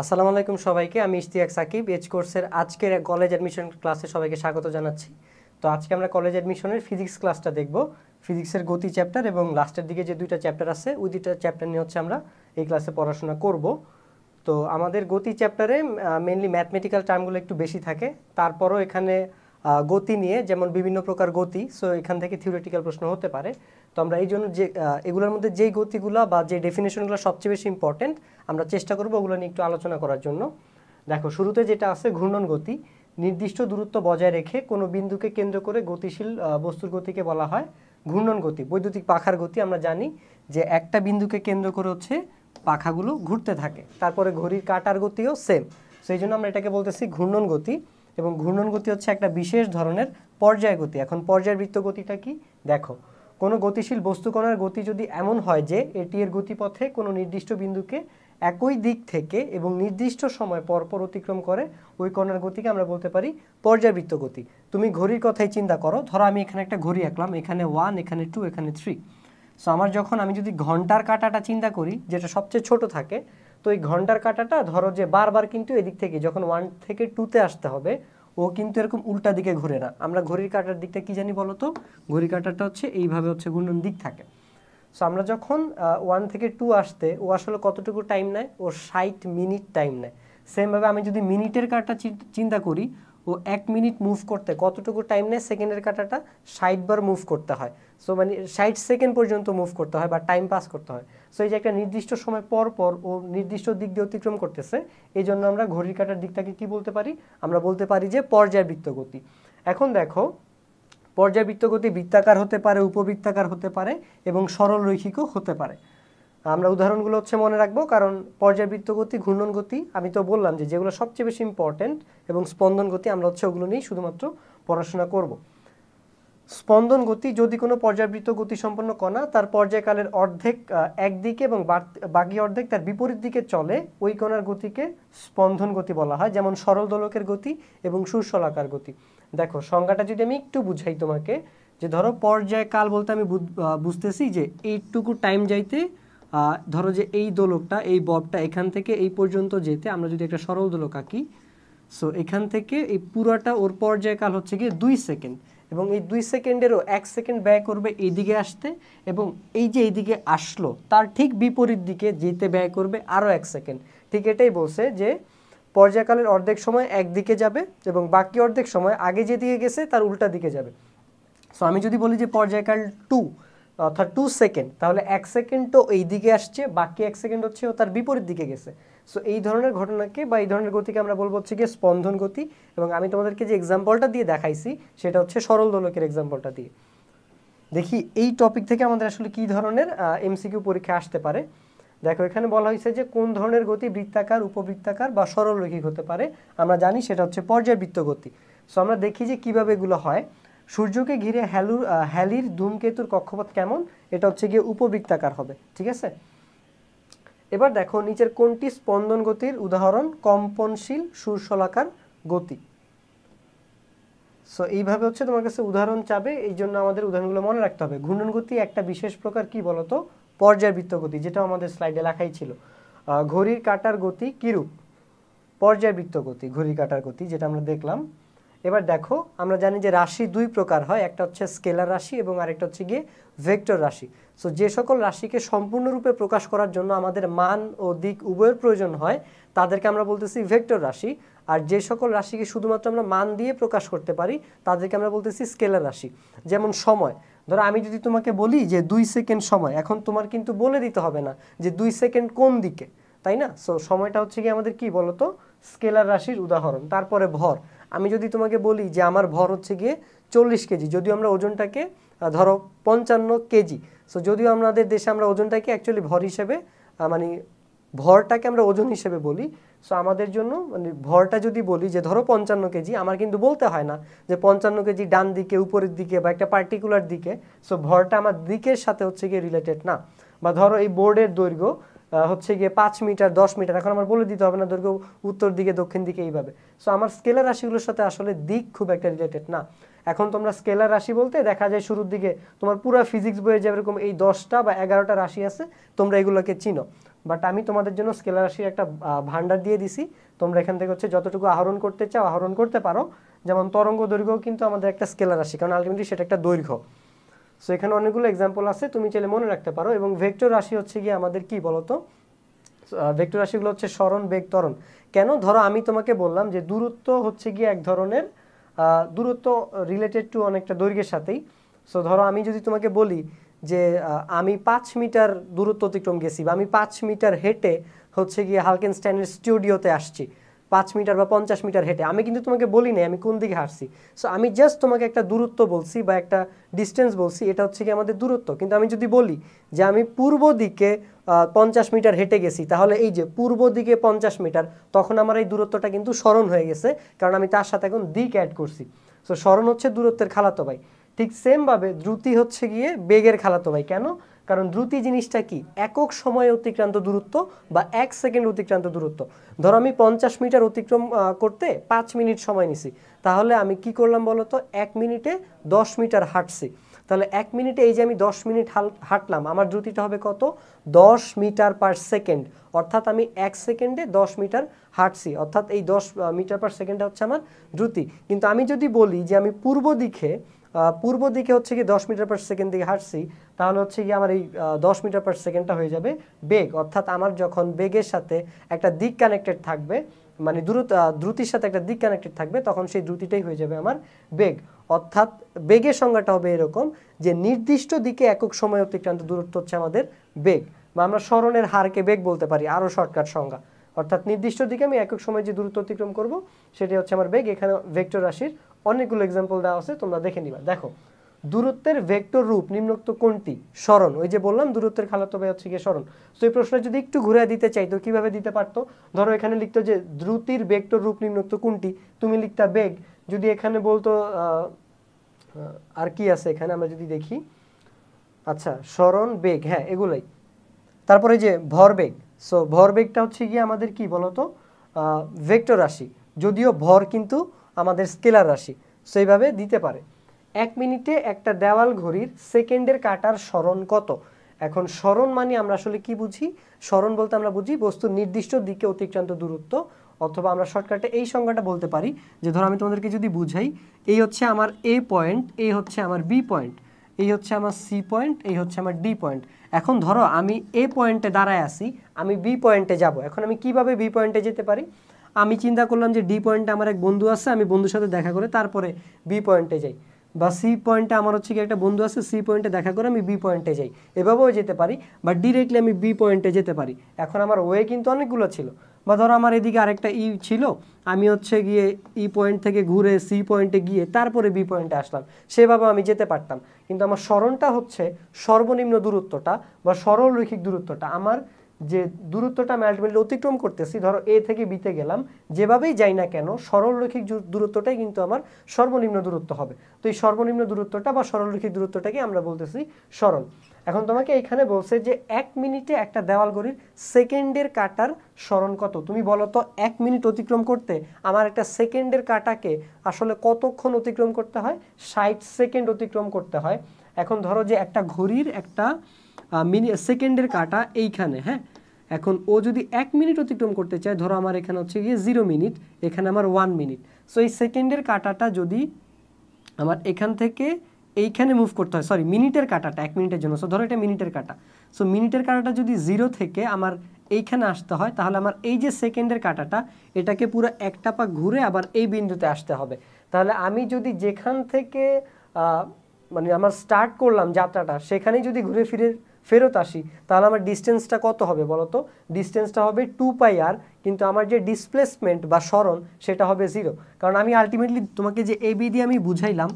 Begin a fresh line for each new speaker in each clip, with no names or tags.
আসসালামু আলাইকুম সবাইকে আমি ইশতিয়াক সাকিব এইচ কোর্সের আজকের কলেজ অ্যাডমিশন ক্লাসে সবাইকে স্বাগত জানাচ্ছি তো আজকে আমরা কলেজ অ্যাডমিশনের ফিজিক্স ক্লাসটা দেখব ফিজিক্সের গতি চ্যাপ্টার এবং লাস্টের দিকে যে দুইটা চ্যাপ্টার আছে ওই দুইটা চ্যাপ্টার নিয়ে হচ্ছে আমরা এই ক্লাসে পড়াশোনা করব তো আমাদের গতি চ্যাপ্টারে মেনলি ম্যাথমেটিক্যাল টার্মগুলো একটু বেশি থাকে তারপরও এখানে গতি নিয়ে যেমন বিভিন্ন প্রকার গতি সো এখান থেকে থিওরিটিক্যাল প্রশ্ন হতে পারে তো আমরা এই জন্য যে এগুলোর মধ্যে যেই গতিগুলো বা যে ডেফিনেশনগুলো সবচেয়ে বেশি ইম্পর্টেন্ট আমরা চেষ্টা করব ওগুলো নিয়ে একটু আলোচনা করার জন্য দেখো শুরুতে যেটা আছে ঘূর্ণন গতি নির্দিষ্ট দূরত্ব বজায় রেখে কোনো বিন্দুকে কেন্দ্র করে গতিশীল বস্তুর গতিকে বলা হয় ঘূর্ণন গতি বৈদ্যুতিক পাখার গতি আমরা জানি যে একটা বিন্দুকে কেন্দ্র করে হচ্ছে পাখাগুলো ঘুরতে থাকে তারপরে ঘড়ির কাটার গতিও সেম সেই জন্য আমরা এটাকে বলতেছি ঘূর্ণন গতি এবং ঘূর্ণন গতি হচ্ছে একটা বিশেষ ধরনের পর্যায় গতি এখন পর্যায়বৃত্ত গতিটা কি দেখো কোনো গতিশীল বস্তুকণার গতি যদি এমন হয় যে এটি এর গতিপথে কোনো নির্দিষ্ট বিন্দুকে একই দিক থেকে এবং নির্দিষ্ট সময় পরপর অতিক্রম করে ওই কণার গতিকে আমরা বলতে পারি পর্যায়বৃত্ত গতি তুমি ঘড়ির কথাই চিন্তা করো ধরো আমি এখানে একটা ঘড়ি আঁকলাম এখানে ওয়ান এখানে টু এখানে থ্রি সো আমার যখন আমি যদি ঘন্টার কাটাটা চিন্তা করি যেটা সবচেয়ে ছোট থাকে তো এই ঘন্টার কাটাটা ধরো যে বারবার কিন্তু এদিক থেকে যখন ওয়ান থেকে টুতে আসতে হবে ও কিন্তু এরকম উল্টা দিকে ঘুরে না আমরা ঘড়ির কাটার দিকটা কি জানি বলতো ঘড়ি ঘড়ির কাটাটা হচ্ছে এইভাবে হচ্ছে ঘূর্ণন দিক থাকে সো আমরা যখন ওয়ান থেকে টু আসতে ও আসলে কতটুকু টাইম নেয় ও ষাট মিনিট টাইম নেয় সেমভাবে আমি যদি মিনিটের কাটটা চিন্তা করি ও এক মিনিট মুভ করতে কতটুকু টাইম নেয় সেকেন্ডের কাটাটা ষাট বার মুভ করতে হয় সো মানে ষাট সেকেন্ড পর্যন্ত মুভ করতে হয় বা টাইম পাস করতে হয় সো এই যে একটা নির্দিষ্ট সময় পর পর ও নির্দিষ্ট দিক দিয়ে অতিক্রম করতেছে এই জন্য আমরা ঘড়ির কাটার দিকটাকে কি বলতে পারি আমরা বলতে পারি যে পর্যায়বৃত্ত গতি এখন দেখো পর্যায়বৃত্ত গতি বৃত্তাকার হতে পারে উপবৃত্তাকার হতে পারে এবং সরল রৈখিকও হতে পারে আমরা উদাহরণগুলো হচ্ছে মনে রাখবো কারণ পর্যায়বৃত্ত গতি ঘূর্ণন গতি আমি তো বললাম যে যেগুলো সবচেয়ে বেশি ইম্পর্টেন্ট এবং স্পন্দন গতি আমরা হচ্ছে ওগুলো নিয়েই শুধুমাত্র পড়াশোনা করব স্পন্দন গতি যদি কোনো পর্যায়বৃত্ত গতি সম্পন্ন কণা তার পর্যায়কালের অর্ধেক একদিকে এবং বাকি অর্ধেক তার বিপরীত দিকে চলে ওই কণার গতিকে স্পন্দন গতি বলা হয় যেমন সরল দোলকের গতি এবং সুশলাকার গতি দেখো সংজ্ঞাটা যদি আমি একটু বুঝাই তোমাকে যে ধরো পর্যায়কাল বলতে আমি বুঝতেছি যে এইটুকু টাইম যাইতে ধরো যে এই দোলকটা এই ববটা এখান থেকে এই পর্যন্ত যেতে আমরা যদি একটা সরল দোলক আঁকি সো এখান থেকে এই পুরাটা ওর পর্যায়কাল হচ্ছে গিয়ে দুই সেকেন্ড এবং এই দুই সেকেন্ডেরও এক সেকেন্ড ব্যয় করবে এইদিকে আসতে এবং এই যে এইদিকে আসলো তার ঠিক বিপরীত দিকে যেতে ব্যয় করবে আরও এক সেকেন্ড ঠিক এটাই বলছে যে পর্যায়কালের অর্ধেক সময় একদিকে যাবে এবং বাকি অর্ধেক সময় আগে যেদিকে গেছে তার উল্টা দিকে যাবে সো আমি যদি বলি যে পর্যায়কাল টু অর্থাৎ টু সেকেন্ড তাহলে এক সেকেন্ড তো এই দিকে আসছে বাকি এক সেকেন্ড হচ্ছে তার বিপরীত দিকে গেছে সো এই ধরনের ঘটনাকে বা এই ধরনের গতিকে আমরা বলবো হচ্ছে গিয়ে স্পন্দন গতি এবং আমি তোমাদেরকে যে এক্সাম্পলটা দিয়ে দেখাইছি সেটা হচ্ছে সরল দোলকের এক্সাম্পলটা দিয়ে দেখি এই টপিক থেকে আমাদের আসলে কি ধরনের এমসিকিউ পরীক্ষা আসতে পারে দেখো এখানে বলা হয়েছে যে কোন ধরনের গতি বৃত্তাকার উপবৃত্তাকার বা সরলরৈখিক হতে পারে আমরা জানি সেটা হচ্ছে পর্যায়বৃত্ত গতি সো আমরা দেখি যে কিভাবে এগুলো হয় সূর্যকে ঘিরে হ্যালুর হ্যালির ধূমকেতুর কক্ষপথ কেমন এটা হচ্ছে গিয়ে উপবৃত্তাকার হবে ঠিক আছে এবার দেখো নিচের কোনটি স্পন্দন গতির উদাহরণ কম্পনশীল সুরসলাকার গতি সো এইভাবে হচ্ছে তোমার কাছে উদাহরণ চাবে এই জন্য আমাদের উদাহরণগুলো মনে রাখতে হবে ঘূর্ণন গতি একটা বিশেষ প্রকার কি বলতো পর্যায়বৃত্ত গতি যেটা আমাদের স্লাইডে লেখাই ছিল ঘড়ির কাটার গতি কিরূপ পর্যায়বৃত্ত গতি ঘড়ির কাটার গতি যেটা আমরা দেখলাম এবার দেখো আমরা জানি যে রাশি দুই প্রকার হয় একটা হচ্ছে স্কেলার রাশি এবং আরেকটা হচ্ছে গিয়ে ভেক্টর রাশি সো যে সকল রাশিকে সম্পূর্ণরূপে প্রকাশ করার জন্য আমাদের মান ও দিক উভয়ের প্রয়োজন হয় তাদেরকে আমরা বলতেছি ভেক্টর রাশি আর যে সকল রাশিকে শুধুমাত্র আমরা মান দিয়ে প্রকাশ করতে পারি তাদেরকে আমরা বলতেছি স্কেলার রাশি যেমন সময় ধরো আমি যদি তোমাকে বলি যে দুই সেকেন্ড সময় এখন তোমার কিন্তু বলে দিতে হবে না যে দুই সেকেন্ড কোন দিকে তাই না সো সময়টা হচ্ছে কি আমাদের কি বলতো স্কেলার রাশির উদাহরণ তারপরে ভর আমি যদি তোমাকে বলি যে আমার ভর হচ্ছে গিয়ে চল্লিশ কেজি যদিও আমরা ওজনটাকে ধরো পঞ্চান্ন কেজি সো যদিও আমাদের দেশে আমরা ওজনটাকে অ্যাকচুয়ালি ভর হিসেবে মানে ভরটাকে আমরা ওজন হিসেবে বলি সো আমাদের জন্য মানে ভরটা যদি বলি যে ধরো পঞ্চান্ন কেজি আমার কিন্তু বলতে হয় না যে পঞ্চান্ন কেজি ডান দিকে উপরের দিকে বা একটা পার্টিকুলার দিকে সো ভরটা আমার দিকের সাথে হচ্ছে গিয়ে রিলেটেড না বা ধরো এই বোর্ডের দৈর্ঘ্য হচ্ছে গিয়ে পাঁচ মিটার দশ মিটার এখন আমার বলে দিতে হবে না দৈর্ঘ্য উত্তর দিকে দক্ষিণ দিকে এইভাবে সো আমার স্কেলার রাশিগুলোর সাথে আসলে দিক খুব একটা রিলেটেড না এখন তোমরা স্কেলার রাশি বলতে দেখা যায় শুরুর দিকে তোমার পুরো ফিজিক্স বইয়ে যে এরকম এই দশটা বা এগারোটা রাশি আছে তোমরা এগুলোকে চিনো বাট আমি তোমাদের জন্য স্কেলার রাশির একটা ভান্ডার দিয়ে দিছি তোমরা এখান থেকে হচ্ছে যতটুকু আহরণ করতে চাও আহরণ করতে পারো যেমন তরঙ্গ দৈর্ঘ্য কিন্তু আমাদের একটা স্কেলার রাশি কারণ আলটিমেটলি সেটা একটা দৈর্ঘ্য সো এখানে অনেকগুলো এক্সাম্পল আছে তুমি চাইলে মনে রাখতে পারো এবং ভেক্টর রাশি হচ্ছে গিয়ে আমাদের কি বলতো ভেক্টর রাশিগুলো হচ্ছে স্মরণ বেগ তরণ কেন ধরো আমি তোমাকে বললাম যে দূরত্ব হচ্ছে গিয়ে এক ধরনের দূরত্ব রিলেটেড টু অনেকটা দৈর্ঘ্যের সাথেই সো ধরো আমি যদি তোমাকে বলি যে আমি পাঁচ মিটার দূরত্ব অতিক্রম গেছি বা আমি পাঁচ মিটার হেঁটে হচ্ছে গিয়ে হালকেন স্ট্যান্ডের স্টুডিওতে আসছি পাঁচ মিটার বা পঞ্চাশ মিটার হেঁটে আমি কিন্তু তোমাকে বলি নাই আমি কোন দিকে হাঁটছি সো আমি জাস্ট তোমাকে একটা দূরত্ব বলছি বা একটা ডিস্টেন্স বলছি এটা হচ্ছে কি আমাদের দূরত্ব কিন্তু আমি যদি বলি যে আমি পূর্ব দিকে পঞ্চাশ মিটার হেঁটে গেছি তাহলে এই যে পূর্ব দিকে পঞ্চাশ মিটার তখন আমার এই দূরত্বটা কিন্তু স্মরণ হয়ে গেছে কারণ আমি তার সাথে এখন দিক অ্যাড করছি সো স্মরণ হচ্ছে দূরত্বের খালাতো ভাই ঠিক সেমভাবে দ্রুতি হচ্ছে গিয়ে বেগের খালাতো ভাই কেন কারণ দ্রুতি জিনিসটা কি একক সময়ে অতিক্রান্ত দূরত্ব বা এক সেকেন্ড অতিক্রান্ত দূরত্ব ধরো আমি পঞ্চাশ মিটার অতিক্রম করতে পাঁচ মিনিট সময় নিছি তাহলে আমি কি করলাম বলতো এক মিনিটে দশ মিটার হাঁটছি তাহলে এক মিনিটে এই যে আমি দশ মিনিট হাঁটলাম আমার দ্রুতিটা হবে কত দশ মিটার পার সেকেন্ড অর্থাৎ আমি এক সেকেন্ডে দশ মিটার হাঁটছি অর্থাৎ এই দশ মিটার পার সেকেন্ডটা হচ্ছে আমার দ্রুতি কিন্তু আমি যদি বলি যে আমি পূর্ব দিকে পূর্ব দিকে হচ্ছে কি দশ মিটার পার সেকেন্ড দিকে হাঁটছি তাহলে হচ্ছে কি আমার এই দশ মিটার পার সেকেন্ডটা হয়ে যাবে বেগ অর্থাৎ আমার যখন বেগের সাথে একটা দিক কানেক্টেড থাকবে মানে দ্রুত দ্রুতির সাথে একটা দিক কানেক্টেড থাকবে তখন সেই দ্রুতিটাই হয়ে যাবে আমার বেগ অর্থাৎ বেগের সংজ্ঞাটা হবে এরকম যে নির্দিষ্ট দিকে একক সময় অতিক্রান্ত দূরত্ব হচ্ছে আমাদের বেগ বা আমরা স্মরণের হারকে বেগ বলতে পারি আরও শর্টকাট সংজ্ঞা অর্থাৎ নির্দিষ্ট দিকে আমি একক সময় যে দূরত্ব অতিক্রম করব সেটি হচ্ছে আমার বেগ এখানে ভেক্টর রাশির অনেকগুলো এক্সাম্পল দেওয়া আছে তোমরা দেখে নিবা দেখো দূরত্বের ভেক্টর রূপ নিম্নোক্ত কোনটি স্মরণ ওই যে বললাম দূরত্বের খালাতো ভাই হচ্ছে গিয়ে স্মরণ তো এই প্রশ্ন যদি একটু ঘুরে দিতে চাইতো কিভাবে দিতে পারতো ধরো এখানে লিখতো যে দ্রুতির ভেক্টর রূপ নিম্নোক্ত কোনটি তুমি লিখতা বেগ যদি এখানে বলতো আর কি আছে এখানে আমরা যদি দেখি আচ্ছা স্মরণ বেগ হ্যাঁ এগুলাই তারপরে যে ভর বেগ সো ভরবেগটা হচ্ছে গিয়ে আমাদের কি বলতো ভেক্টর রাশি যদিও ভর কিন্তু আমাদের স্কেলার রাশি সো এইভাবে দিতে পারে এক মিনিটে একটা দেওয়াল ঘড়ির সেকেন্ডের কাটার স্মরণ কত এখন স্মরণ মানে আমরা আসলে কি বুঝি স্মরণ বলতে আমরা বুঝি বস্তু নির্দিষ্ট দিকে অতিক্রান্ত দূরত্ব অথবা আমরা শর্টকাটে এই সংজ্ঞাটা বলতে পারি যে ধরো আমি তোমাদেরকে যদি বুঝাই এই হচ্ছে আমার এ পয়েন্ট এই হচ্ছে আমার বি পয়েন্ট এই হচ্ছে আমার সি পয়েন্ট এই হচ্ছে আমার ডি পয়েন্ট এখন ধরো আমি এ পয়েন্টে দাঁড়ায় আসি আমি বি পয়েন্টে যাব এখন আমি কিভাবে বি পয়েন্টে যেতে পারি আমি চিন্তা করলাম যে ডি পয়েন্টে আমার এক বন্ধু আছে আমি বন্ধুর সাথে দেখা করে তারপরে বি পয়েন্টে যাই বা সি পয়েন্টে আমার হচ্ছে কি একটা বন্ধু আছে সি পয়েন্টে দেখা করে আমি বি পয়েন্টে যাই এভাবেও যেতে পারি বা ডিরেক্টলি আমি বি পয়েন্টে যেতে পারি এখন আমার ওয়ে কিন্তু অনেকগুলো ছিল বা ধরো আমার এদিকে আরেকটা ই ছিল আমি হচ্ছে গিয়ে ই পয়েন্ট থেকে ঘুরে সি পয়েন্টে গিয়ে তারপরে বি পয়েন্টে আসলাম সেভাবে আমি যেতে পারতাম কিন্তু আমার স্মরণটা হচ্ছে সর্বনিম্ন দূরত্বটা বা সরল রৈখিক দূরত্বটা আমার যে দূরত্বটা আমি আলটিমেটলি অতিক্রম করতেছি ধরো এ থেকে বিতে গেলাম যেভাবেই যাই না কেন সরলরৈখিক দূরত্বটাই কিন্তু আমার সর্বনিম্ন দূরত্ব হবে তো এই সর্বনিম্ন দূরত্বটা বা সরলরৈখিক দূরত্বটাকে আমরা বলতেছি স্মরণ এখন তোমাকে এখানে বলছে যে এক মিনিটে একটা দেওয়াল ঘড়ির সেকেন্ডের কাটার স্মরণ কত তুমি বলো তো এক মিনিট অতিক্রম করতে আমার একটা সেকেন্ডের কাটাকে আসলে কতক্ষণ অতিক্রম করতে হয় ষাট সেকেন্ড অতিক্রম করতে হয় এখন ধরো যে একটা ঘড়ির একটা মিনি সেকেন্ডের কাটা এইখানে হ্যাঁ এখন ও যদি এক মিনিট অতিক্রম করতে চায় ধরো আমার এখানে হচ্ছে গিয়ে জিরো মিনিট এখানে আমার ওয়ান মিনিট সো এই সেকেন্ডের কাটাটা যদি আমার এখান থেকে এইখানে মুভ করতে হয় সরি মিনিটের কাটাটা এক মিনিটের জন্য সো ধরো এটা মিনিটের কাটা সো মিনিটের কাটাটা যদি জিরো থেকে আমার এইখানে আসতে হয় তাহলে আমার এই যে সেকেন্ডের কাটাটা এটাকে পুরো একটা পা ঘুরে আবার এই বিন্দুতে আসতে হবে তাহলে আমি যদি যেখান থেকে মানে আমার স্টার্ট করলাম যাত্রাটা সেখানেই যদি ঘুরে ফিরে ফেরত আসি তাহলে আমার ডিস্টেন্সটা কত হবে বলো তো ডিস্টেন্সটা হবে টু পাই আর কিন্তু আমার যে ডিসপ্লেসমেন্ট বা স্মরণ সেটা হবে জিরো কারণ আমি আলটিমেটলি তোমাকে যে এবি দিয়ে আমি বুঝাইলাম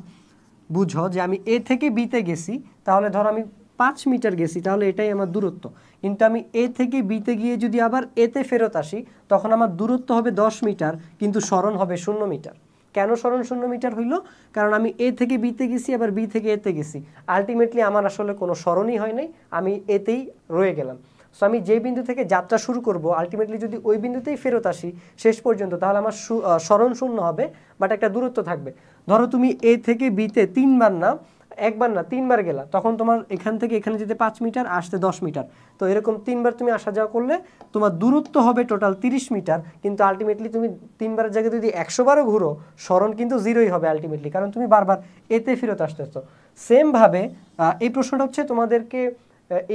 বুঝো যে আমি এ থেকে বিতে গেছি তাহলে ধরো আমি পাঁচ মিটার গেছি তাহলে এটাই আমার দূরত্ব কিন্তু আমি এ থেকে বিতে গিয়ে যদি আবার এতে ফেরত আসি তখন আমার দূরত্ব হবে দশ মিটার কিন্তু স্মরণ হবে শূন্য মিটার কেন স্মরণ শূন্য মিটার হইল কারণ আমি এ থেকে বিতে গেছি আবার বি থেকে এতে গেছি আলটিমেটলি আমার আসলে কোনো স্মরণই হয় নাই আমি এতেই রয়ে গেলাম সো আমি যে বিন্দু থেকে যাত্রা শুরু করব আলটিমেটলি যদি ওই বিন্দুতেই ফেরত আসি শেষ পর্যন্ত তাহলে আমার স্মরণ শূন্য হবে বাট একটা দূরত্ব থাকবে ধরো তুমি এ থেকে বিতে তিনবার না একবার না তিনবার গেলা তখন তোমার এখান থেকে এখানে যেতে পাঁচ মিটার আসতে দশ মিটার তো এরকম তিনবার তুমি আসা যাওয়া করলে তোমার দূরত্ব হবে টোটাল তিরিশ মিটার কিন্তু আলটিমেটলি তুমি তিনবারের জায়গায় যদি একশোবারও ঘুরো স্মরণ কিন্তু জিরোই হবে আলটিমেটলি কারণ তুমি বারবার এতে ফেরত আসতেছ সেমভাবে এই প্রশ্নটা হচ্ছে তোমাদেরকে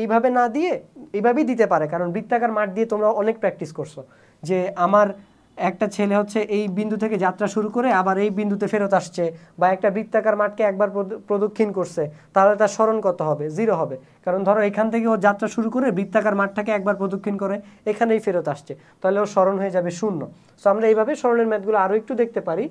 এইভাবে না দিয়ে এইভাবেই দিতে পারে কারণ বৃত্তাকার মাঠ দিয়ে তোমরা অনেক প্র্যাকটিস করছো যে আমার একটা ছেলে হচ্ছে এই বিন্দু থেকে যাত্রা শুরু করে আবার এই বিন্দুতে ফেরত আসছে বা একটা বৃত্তাকার মাঠকে একবার প্রদক্ষিণ করছে তাহলে তার স্মরণ কত হবে জিরো হবে কারণ ধরো এখান থেকে ও যাত্রা শুরু করে বৃত্তাকার মাঠটাকে একবার প্রদক্ষিণ করে এখানেই ফেরত আসছে তাহলে ও স্মরণ হয়ে যাবে শূন্য সো আমরা এইভাবে স্মরণের ম্যাথগুলো আরও একটু দেখতে পারি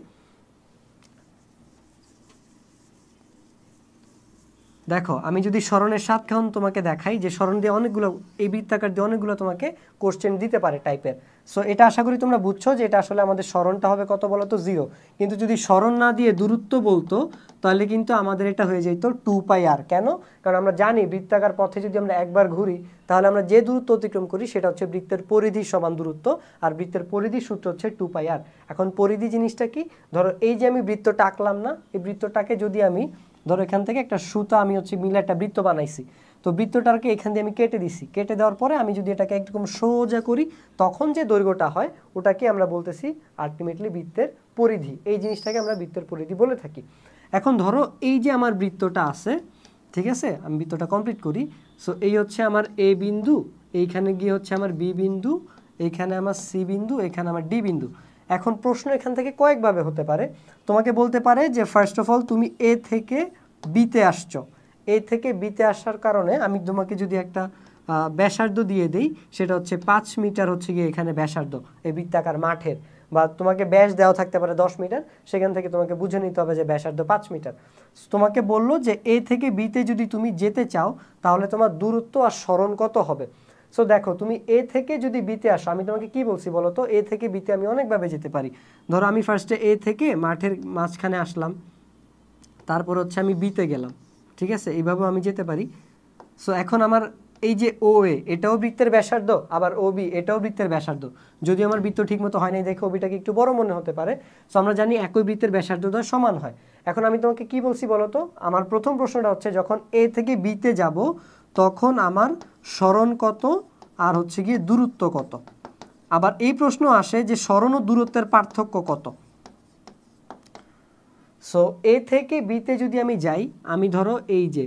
দেখো আমি যদি স্মরণের সাতক্ষণ তোমাকে দেখাই যে স্মরণ দিয়ে অনেকগুলো এই বৃত্তাকার দিয়ে অনেকগুলো তোমাকে কোশ্চেন দিতে পারে টাইপের সো এটা আশা করি তোমরা বুঝছো যে এটা আসলে আমাদের স্মরণটা হবে কত বলো তো জিরো কিন্তু যদি স্মরণ না দিয়ে দূরত্ব বলতো তাহলে কিন্তু আমাদের এটা হয়ে যেত টু পাই আর কেন কারণ আমরা জানি বৃত্তাকার পথে যদি আমরা একবার ঘুরি তাহলে আমরা যে দূরত্ব অতিক্রম করি সেটা হচ্ছে বৃত্তের পরিধি সমান দূরত্ব আর বৃত্তের পরিধি সূত্র হচ্ছে টু পাই আর এখন পরিধি জিনিসটা কি ধরো এই যে আমি বৃত্তটা আঁকলাম না এই বৃত্তটাকে যদি আমি ধরো এখান থেকে একটা সুতা আমি হচ্ছে মিলে একটা বৃত্ত বানাইছি তো বৃত্তটাকে এখান দিয়ে আমি কেটে দিছি কেটে দেওয়ার পরে আমি যদি এটাকে একরকম সোজা করি তখন যে দৈর্ঘ্যটা হয় ওটাকে আমরা বলতেছি আলটিমেটলি বৃত্তের পরিধি এই জিনিসটাকে আমরা বৃত্তের পরিধি বলে থাকি এখন ধরো এই যে আমার বৃত্তটা আছে ঠিক আছে আমি বৃত্তটা কমপ্লিট করি সো এই হচ্ছে আমার এ বিন্দু এইখানে গিয়ে হচ্ছে আমার বি বিন্দু এইখানে আমার সি বিন্দু এখানে আমার ডি বিন্দু এখন প্রশ্ন এখান থেকে কয়েকভাবে হতে পারে তোমাকে বলতে পারে যে ফার্স্ট অফ অল তুমি এ থেকে বিতে আসছো এ থেকে বিতে আসার কারণে আমি তোমাকে যদি একটা ব্যাসার্ধ দিয়ে দিই সেটা হচ্ছে পাঁচ মিটার হচ্ছে গিয়ে এখানে ব্যাসার্ধ এই বৃত্তাকার মাঠের বা তোমাকে ব্যাস দেওয়া থাকতে পারে দশ মিটার সেখান থেকে তোমাকে বুঝে নিতে হবে যে ব্যাসার্ধ পাঁচ মিটার তোমাকে বললো যে এ থেকে বিতে যদি তুমি যেতে চাও তাহলে তোমার দূরত্ব আর স্মরণ কত হবে সো দেখো তুমি এ থেকে যদি বিতে আসো আমি তোমাকে কি বলছি বলো তো এ থেকে বিতে আমি অনেকভাবে যেতে পারি ধরো আমি ফার্স্টে এ থেকে মাঠের মাঝখানে আসলাম তারপর হচ্ছে আমি বিতে গেলাম ঠিক আছে এইভাবেও আমি যেতে পারি সো এখন আমার এই যে ও এ এটাও বৃত্তের ব্যাসার্ধ আবার ও বি এটাও বৃত্তের ব্যাসার্ধ যদি আমার বৃত্ত মতো হয় নাই দেখে ওবিটাকে একটু বড় মনে হতে পারে সো আমরা জানি একই বৃত্তের ব্যাসার্ধটা সমান হয় এখন আমি তোমাকে কি বলছি বলো তো আমার প্রথম প্রশ্নটা হচ্ছে যখন এ থেকে বিতে যাব তখন আমার স্মরণ কত আর হচ্ছে গিয়ে দূরত্ব কত আবার এই প্রশ্ন আসে যে স্মরণ ও দূরত্বের পার্থক্য কত সো এ থেকে বিতে যদি আমি যাই আমি ধরো এই যে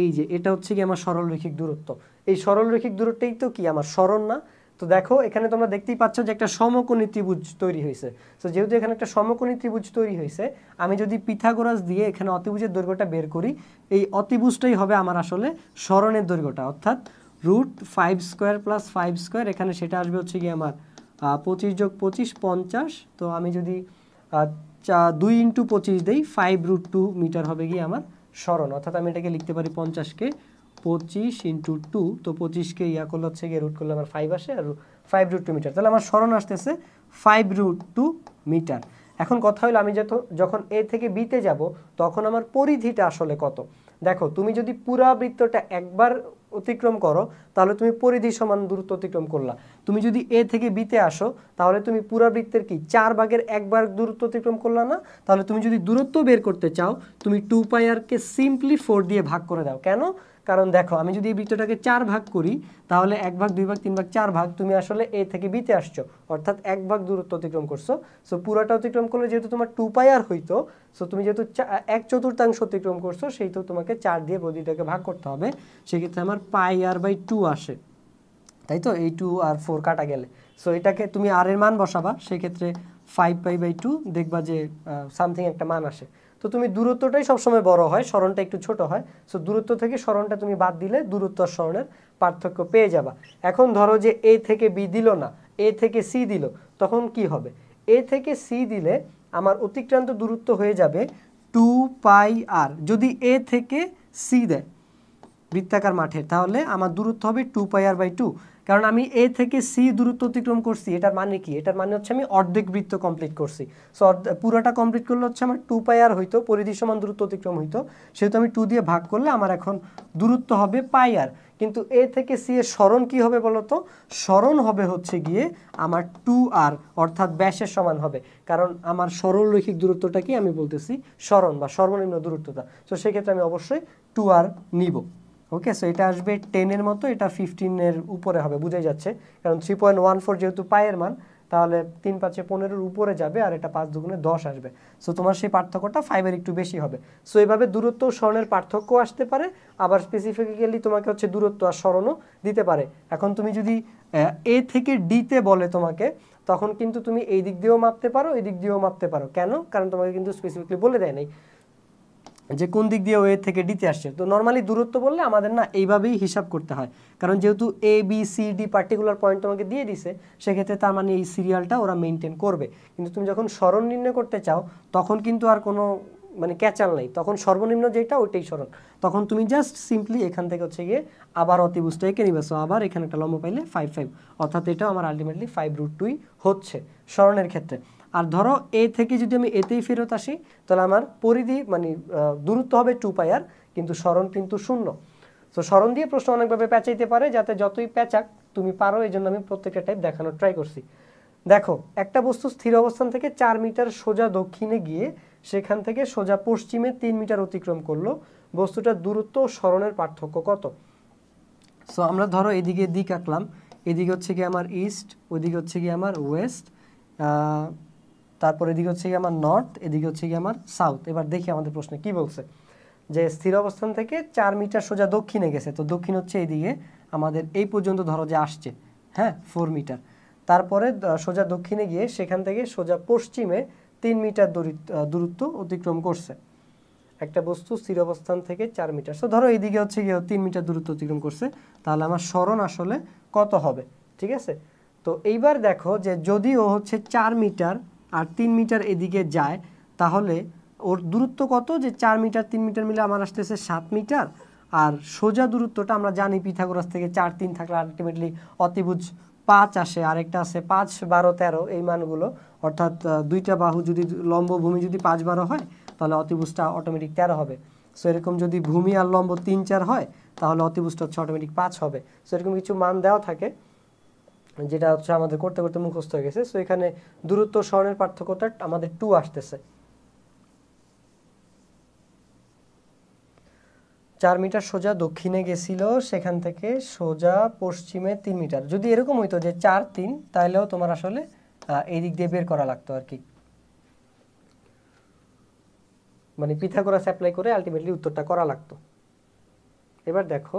এই যে এটা হচ্ছে কি আমার সরলরৈখিক দূরত্ব এই সরলরৈখিক দূরত্বেই তো কি আমার স্মরণ না তো দেখো এখানে তোমরা দেখতেই পাচ্ছ যে একটা সমকোণী ত্রিভুজ তৈরি হয়েছে তো যেহেতু এখানে একটা সমকোণী ত্রিভুজ তৈরি হয়েছে আমি যদি পিথাগোরাস দিয়ে এখানে অতিভুজের দৈর্ঘ্যটা বের করি এই অতিভুজটাই হবে আমার আসলে স্মরণের দৈর্ঘ্যটা অর্থাৎ root five square plus five square এখানে সেটা আসবে হচ্ছে গিয়ে আমার পঁচিশ যোগ পঁচিশ পঞ্চাশ তো আমি যদি চা দুই ইন্টু পঁচিশ দিই ফাইভ রুট টু মিটার হবে গিয়ে আমার স্মরণ অর্থাৎ আমি এটাকে লিখতে পারি পঞ্চাশকে পঁচিশ ইন্টু টু তো পঁচিশকে ইয়া করলে হচ্ছে গিয়ে রুট করলে আমার ফাইভ আসে আর ফাইভ রুট টু মিটার তাহলে আমার স্মরণ আসতেছে ফাইভ রুট টু মিটার এখন কথা হলো আমি যত যখন এ থেকে বিতে যাব তখন আমার পরিধিটা আসলে কত দেখো তুমি যদি পুরাবৃত্তটা বৃত্তটা একবার অতিক্রম করো তাহলে তুমি পরিধি সমান দূরত্ব অতিক্রম করলা তুমি যদি এ থেকে বিতে আসো তাহলে তুমি পুরা বৃত্তের কি চার ভাগের একবার দূরত্ব অতিক্রম করলা না তাহলে তুমি যদি দূরত্ব বের করতে চাও তুমি টু পাই আরকে সিম্পলি ফোর দিয়ে ভাগ করে দাও কেন কারণ দেখো আমি যদি এই বৃত্তটাকে চার ভাগ করি তাহলে এক ভাগ দুই ভাগ তিন ভাগ চার ভাগ তুমি আসলে এ থেকে বিতে আসছো অর্থাৎ এক ভাগ দূরত্ব অতিক্রম করছো সো পুরাটা অতিক্রম করলে যেহেতু তোমার টু পাই আর হইতো সো তুমি যেহেতু এক চতুর্থাংশ অতিক্রম করছো সেই তো তোমাকে চার দিয়ে বদিটাকে ভাগ করতে হবে সেক্ষেত্রে আমার পাই আর বাই টু আসে তাই তো এই টু আর ফোর কাটা গেলে সো এটাকে তুমি আর এর মান বসাবা সেক্ষেত্রে ফাইভ পাই বাই টু দেখবা যে সামথিং একটা মান আসে তো তুমি দূরত্বটাই সবসময় বড় হয় স্মরণটা একটু ছোট হয় সো দূরত্ব থেকে স্মরণটা তুমি বাদ দিলে দূরত্ব স্মরণের পার্থক্য পেয়ে যাবা এখন ধরো যে এ থেকে বি দিল না এ থেকে সি দিল তখন কি হবে এ থেকে সি দিলে আমার অতিক্রান্ত দূরত্ব হয়ে যাবে টু পাই আর যদি এ থেকে সি দেয় বৃত্তাকার মাঠের তাহলে আমার দূরত্ব হবে two pi R by two কারণ আমি এ থেকে সি দূরত্ব অতিক্রম করছি এটার মানে কি এটার মানে হচ্ছে আমি অর্ধেক বৃত্ত কমপ্লিট করছি সো পুরোটা কমপ্লিট করলে হচ্ছে আমার টু পাই আর হইতো পরিধি সমান দূরত্ব অতিক্রম হইতো সেহেতু আমি টু দিয়ে ভাগ করলে আমার এখন দূরত্ব হবে পাই আর কিন্তু এ থেকে সি এর স্মরণ কি হবে বলতো স্মরণ হবে হচ্ছে গিয়ে আমার টু আর অর্থাৎ ব্যাসের সমান হবে কারণ আমার সরল রৈখিক দূরত্বটা কি আমি বলতেছি স্মরণ বা সর্বনিম্ন দূরত্বটা তো সেক্ষেত্রে আমি অবশ্যই টু আর নিব ওকে সো এটা আসবে টেনের মতো এটা ফিফটিনের উপরে হবে বুঝাই যাচ্ছে কারণ থ্রি পয়েন্ট ওয়ান ফোর যেহেতু পায়ের মান তাহলে তিন পাঁচে পনেরোর উপরে যাবে আর এটা পাঁচ দুগুণে দশ আসবে সো তোমার সেই পার্থক্যটা ফাইভের একটু বেশি হবে সো এভাবে দূরত্ব স্বর্ণের পার্থক্য আসতে পারে আবার স্পেসিফিক্যালি তোমাকে হচ্ছে দূরত্ব আর স্মরণও দিতে পারে এখন তুমি যদি এ থেকে ডিতে বলে তোমাকে তখন কিন্তু তুমি এই দিক দিয়েও মাপতে পারো এই দিক দিয়েও মাপতে পারো কেন কারণ তোমাকে কিন্তু স্পেসিফিকলি বলে দেয় নাই যে কোন দিক দিয়ে ওয়ে থেকে ডিতে আসছে তো নর্মালি দূরত্ব বললে আমাদের না এইভাবেই হিসাব করতে হয় কারণ যেহেতু A B C D particular point তোমাকে দিয়ে দিছে সেক্ষেত্রে তার মানে এই সিরিয়ালটা ওরা মেনটেন করবে কিন্তু তুমি যখন স্মরণ নির্ণয় করতে চাও তখন কিন্তু আর কোনো মানে ক্যাচাল নেই তখন সর্বনিম্ন যেটা ওইটাই সরল তখন তুমি জাস্ট সিম্পলি এখান থেকে হচ্ছে গিয়ে আবার অতিবুজটা এঁকে নিবে সো আবার এখানে একটা লম্ব পাইলে ফাইভ ফাইভ অর্থাৎ এটাও আমার আলটিমেটলি ফাইভ রুট টুই হচ্ছে স্মরণের ক্ষেত্রে আর ধরো এ থেকে যদি আমি এতেই ফেরত আসি তাহলে আমার পরিধি মানে দূরত্ব হবে টু পায়ার কিন্তু স্মরণ কিন্তু শূন্য তো স্মরণ দিয়ে প্রশ্ন অনেকভাবে প্যাঁচাইতে পারে যাতে যতই প্যাঁচাক তুমি পারো এই জন্য আমি প্রত্যেকটা টাইপ দেখানোর ট্রাই করছি দেখো একটা বস্তু স্থির অবস্থান থেকে চার মিটার সোজা দক্ষিণে গিয়ে সেখান থেকে সোজা পশ্চিমে তিন মিটার অতিক্রম করলো বস্তুটার দূরত্ব ও স্মরণের পার্থক্য কত সো আমরা ধরো এদিকে দিক আঁকলাম এদিকে হচ্ছে গিয়ে আমার ইস্ট ওদিকে হচ্ছে গিয়ে আমার ওয়েস্ট তারপর এদিকে হচ্ছে গিয়ে আমার নর্থ এদিকে হচ্ছে গিয়ে আমার সাউথ এবার দেখি আমাদের প্রশ্নে কি বলছে যে স্থির অবস্থান থেকে চার মিটার সোজা দক্ষিণে গেছে তো দক্ষিণ হচ্ছে এইদিকে আমাদের এই পর্যন্ত ধরো যে আসছে হ্যাঁ ফোর মিটার তারপরে সোজা দক্ষিণে গিয়ে সেখান থেকে সোজা পশ্চিমে তিন মিটার দূরত্ব অতিক্রম করছে একটা বস্তু স্থির অবস্থান থেকে চার মিটার সো ধরো এইদিকে হচ্ছে গিয়ে তিন মিটার দূরত্ব অতিক্রম করছে তাহলে আমার স্মরণ আসলে কত হবে ঠিক আছে তো এইবার দেখো যে যদিও হচ্ছে চার মিটার আর তিন মিটার এদিকে যায় তাহলে ওর দূরত্ব কত যে চার মিটার তিন মিটার মিলে আমার আসতেছে সাত মিটার আর সোজা দূরত্বটা আমরা জানি পিথাগোরাস থেকে চার তিন থাকলে আলটিমেটলি অতিভুজ পাঁচ আসে আরেকটা আছে পাঁচ বারো তেরো এই মানগুলো অর্থাৎ দুইটা বাহু যদি লম্ব ভূমি যদি পাঁচ বারো হয় তাহলে অতিভুজটা অটোমেটিক তেরো হবে সো এরকম যদি ভূমি আর লম্ব তিন চার হয় তাহলে অতিভুজটা হচ্ছে অটোমেটিক পাঁচ হবে সো এরকম কিছু মান দেওয়া থাকে যেটা হচ্ছে আমাদের করতে করতে মুখস্থ হয়ে গেছে সো এখানে দূরত্ব স্বরের পার্থক্যটা আমাদের টু আসতেছে চার মিটার সোজা দক্ষিণে গেছিল সেখান থেকে সোজা পশ্চিমে তিন মিটার যদি এরকম হইতো যে চার তিন তাহলেও তোমার আসলে এই দিক দিয়ে বের করা লাগতো আর কি মানে পিথাগোরাস অ্যাপ্লাই করে আলটিমেটলি উত্তরটা করা লাগতো এবার দেখো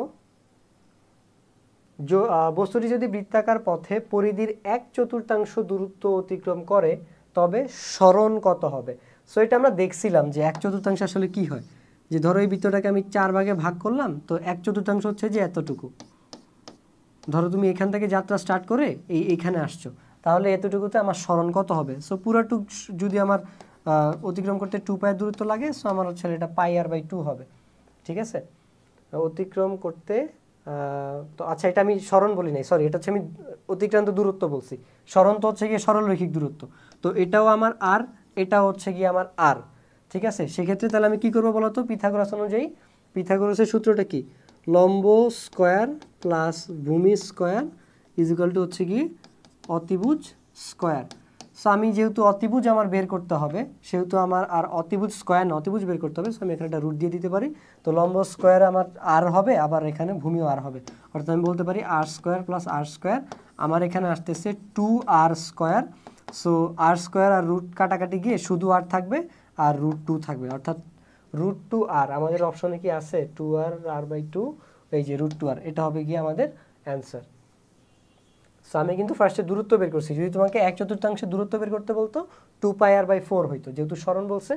বস্তুটি যদি বৃত্তাকার পথে পরিধির এক চতুর্থাংশ দূরত্ব অতিক্রম করে তবে স্মরণ কত হবে সো এটা আমরা দেখছিলাম যে এক চতুর্থাংশ আসলে কি হয় যে ধরো এই বৃত্তটাকে আমি চার ভাগে ভাগ করলাম তো এক চতুর্থাংশ হচ্ছে যে এতটুকু ধরো তুমি এখান থেকে যাত্রা স্টার্ট করে এই এখানে আসছো তাহলে এতটুকুতে আমার স্মরণ কত হবে সো পুরাটুক যদি আমার অতিক্রম করতে টু পায়ের দূরত্ব লাগে সো আমার হচ্ছে এটা পাই আর বাই টু হবে ঠিক আছে অতিক্রম করতে তো আচ্ছা এটা আমি স্মরণ বলি নাই সরি এটা হচ্ছে আমি অতিক্রান্ত দূরত্ব বলছি স্মরণ তো হচ্ছে গিয়ে সরলরৈখিক দূরত্ব তো এটাও আমার আর এটাও হচ্ছে গিয়ে আমার আর ঠিক আছে সেক্ষেত্রে তাহলে আমি কি করবো বলতো পিথাগোরাস অনুযায়ী পিথাগোরাসের সূত্রটা কি লম্ব স্কোয়ার প্লাস ভূমি স্কোয়ার ইজিক্যাল টু হচ্ছে গিয়ে অতিভুজ স্কোয়ার সো আমি যেহেতু অতিভুজ আমার বের করতে হবে সেহেতু আমার আর অতিভুজ স্কোয়ার না অতিভুজ বের করতে হবে সো আমি এখানে একটা রুট দিয়ে দিতে পারি তো লম্ব স্কোয়ার আমার আর হবে আবার এখানে ভূমিও আর হবে অর্থাৎ আমি বলতে পারি আর স্কোয়ার প্লাস আর স্কোয়ার আমার এখানে আসতেছে two R square so R square আর রুট কাটাকাটি গিয়ে শুধু আর থাকবে আর রুট টু থাকবে অর্থাৎ রুট টু আর আমাদের অপশনে কি আছে two R R by two এই যে রুট টু আর এটা হবে গিয়ে আমাদের অ্যান্সার সো আমি কিন্তু ফার্স্টে দূরত্ব বের করছি যদি তোমাকে এক চতুর্থাংশে দূরত্ব বের করতে বলতো two pi R by four হইতো যেহেতু স্মরণ বলছে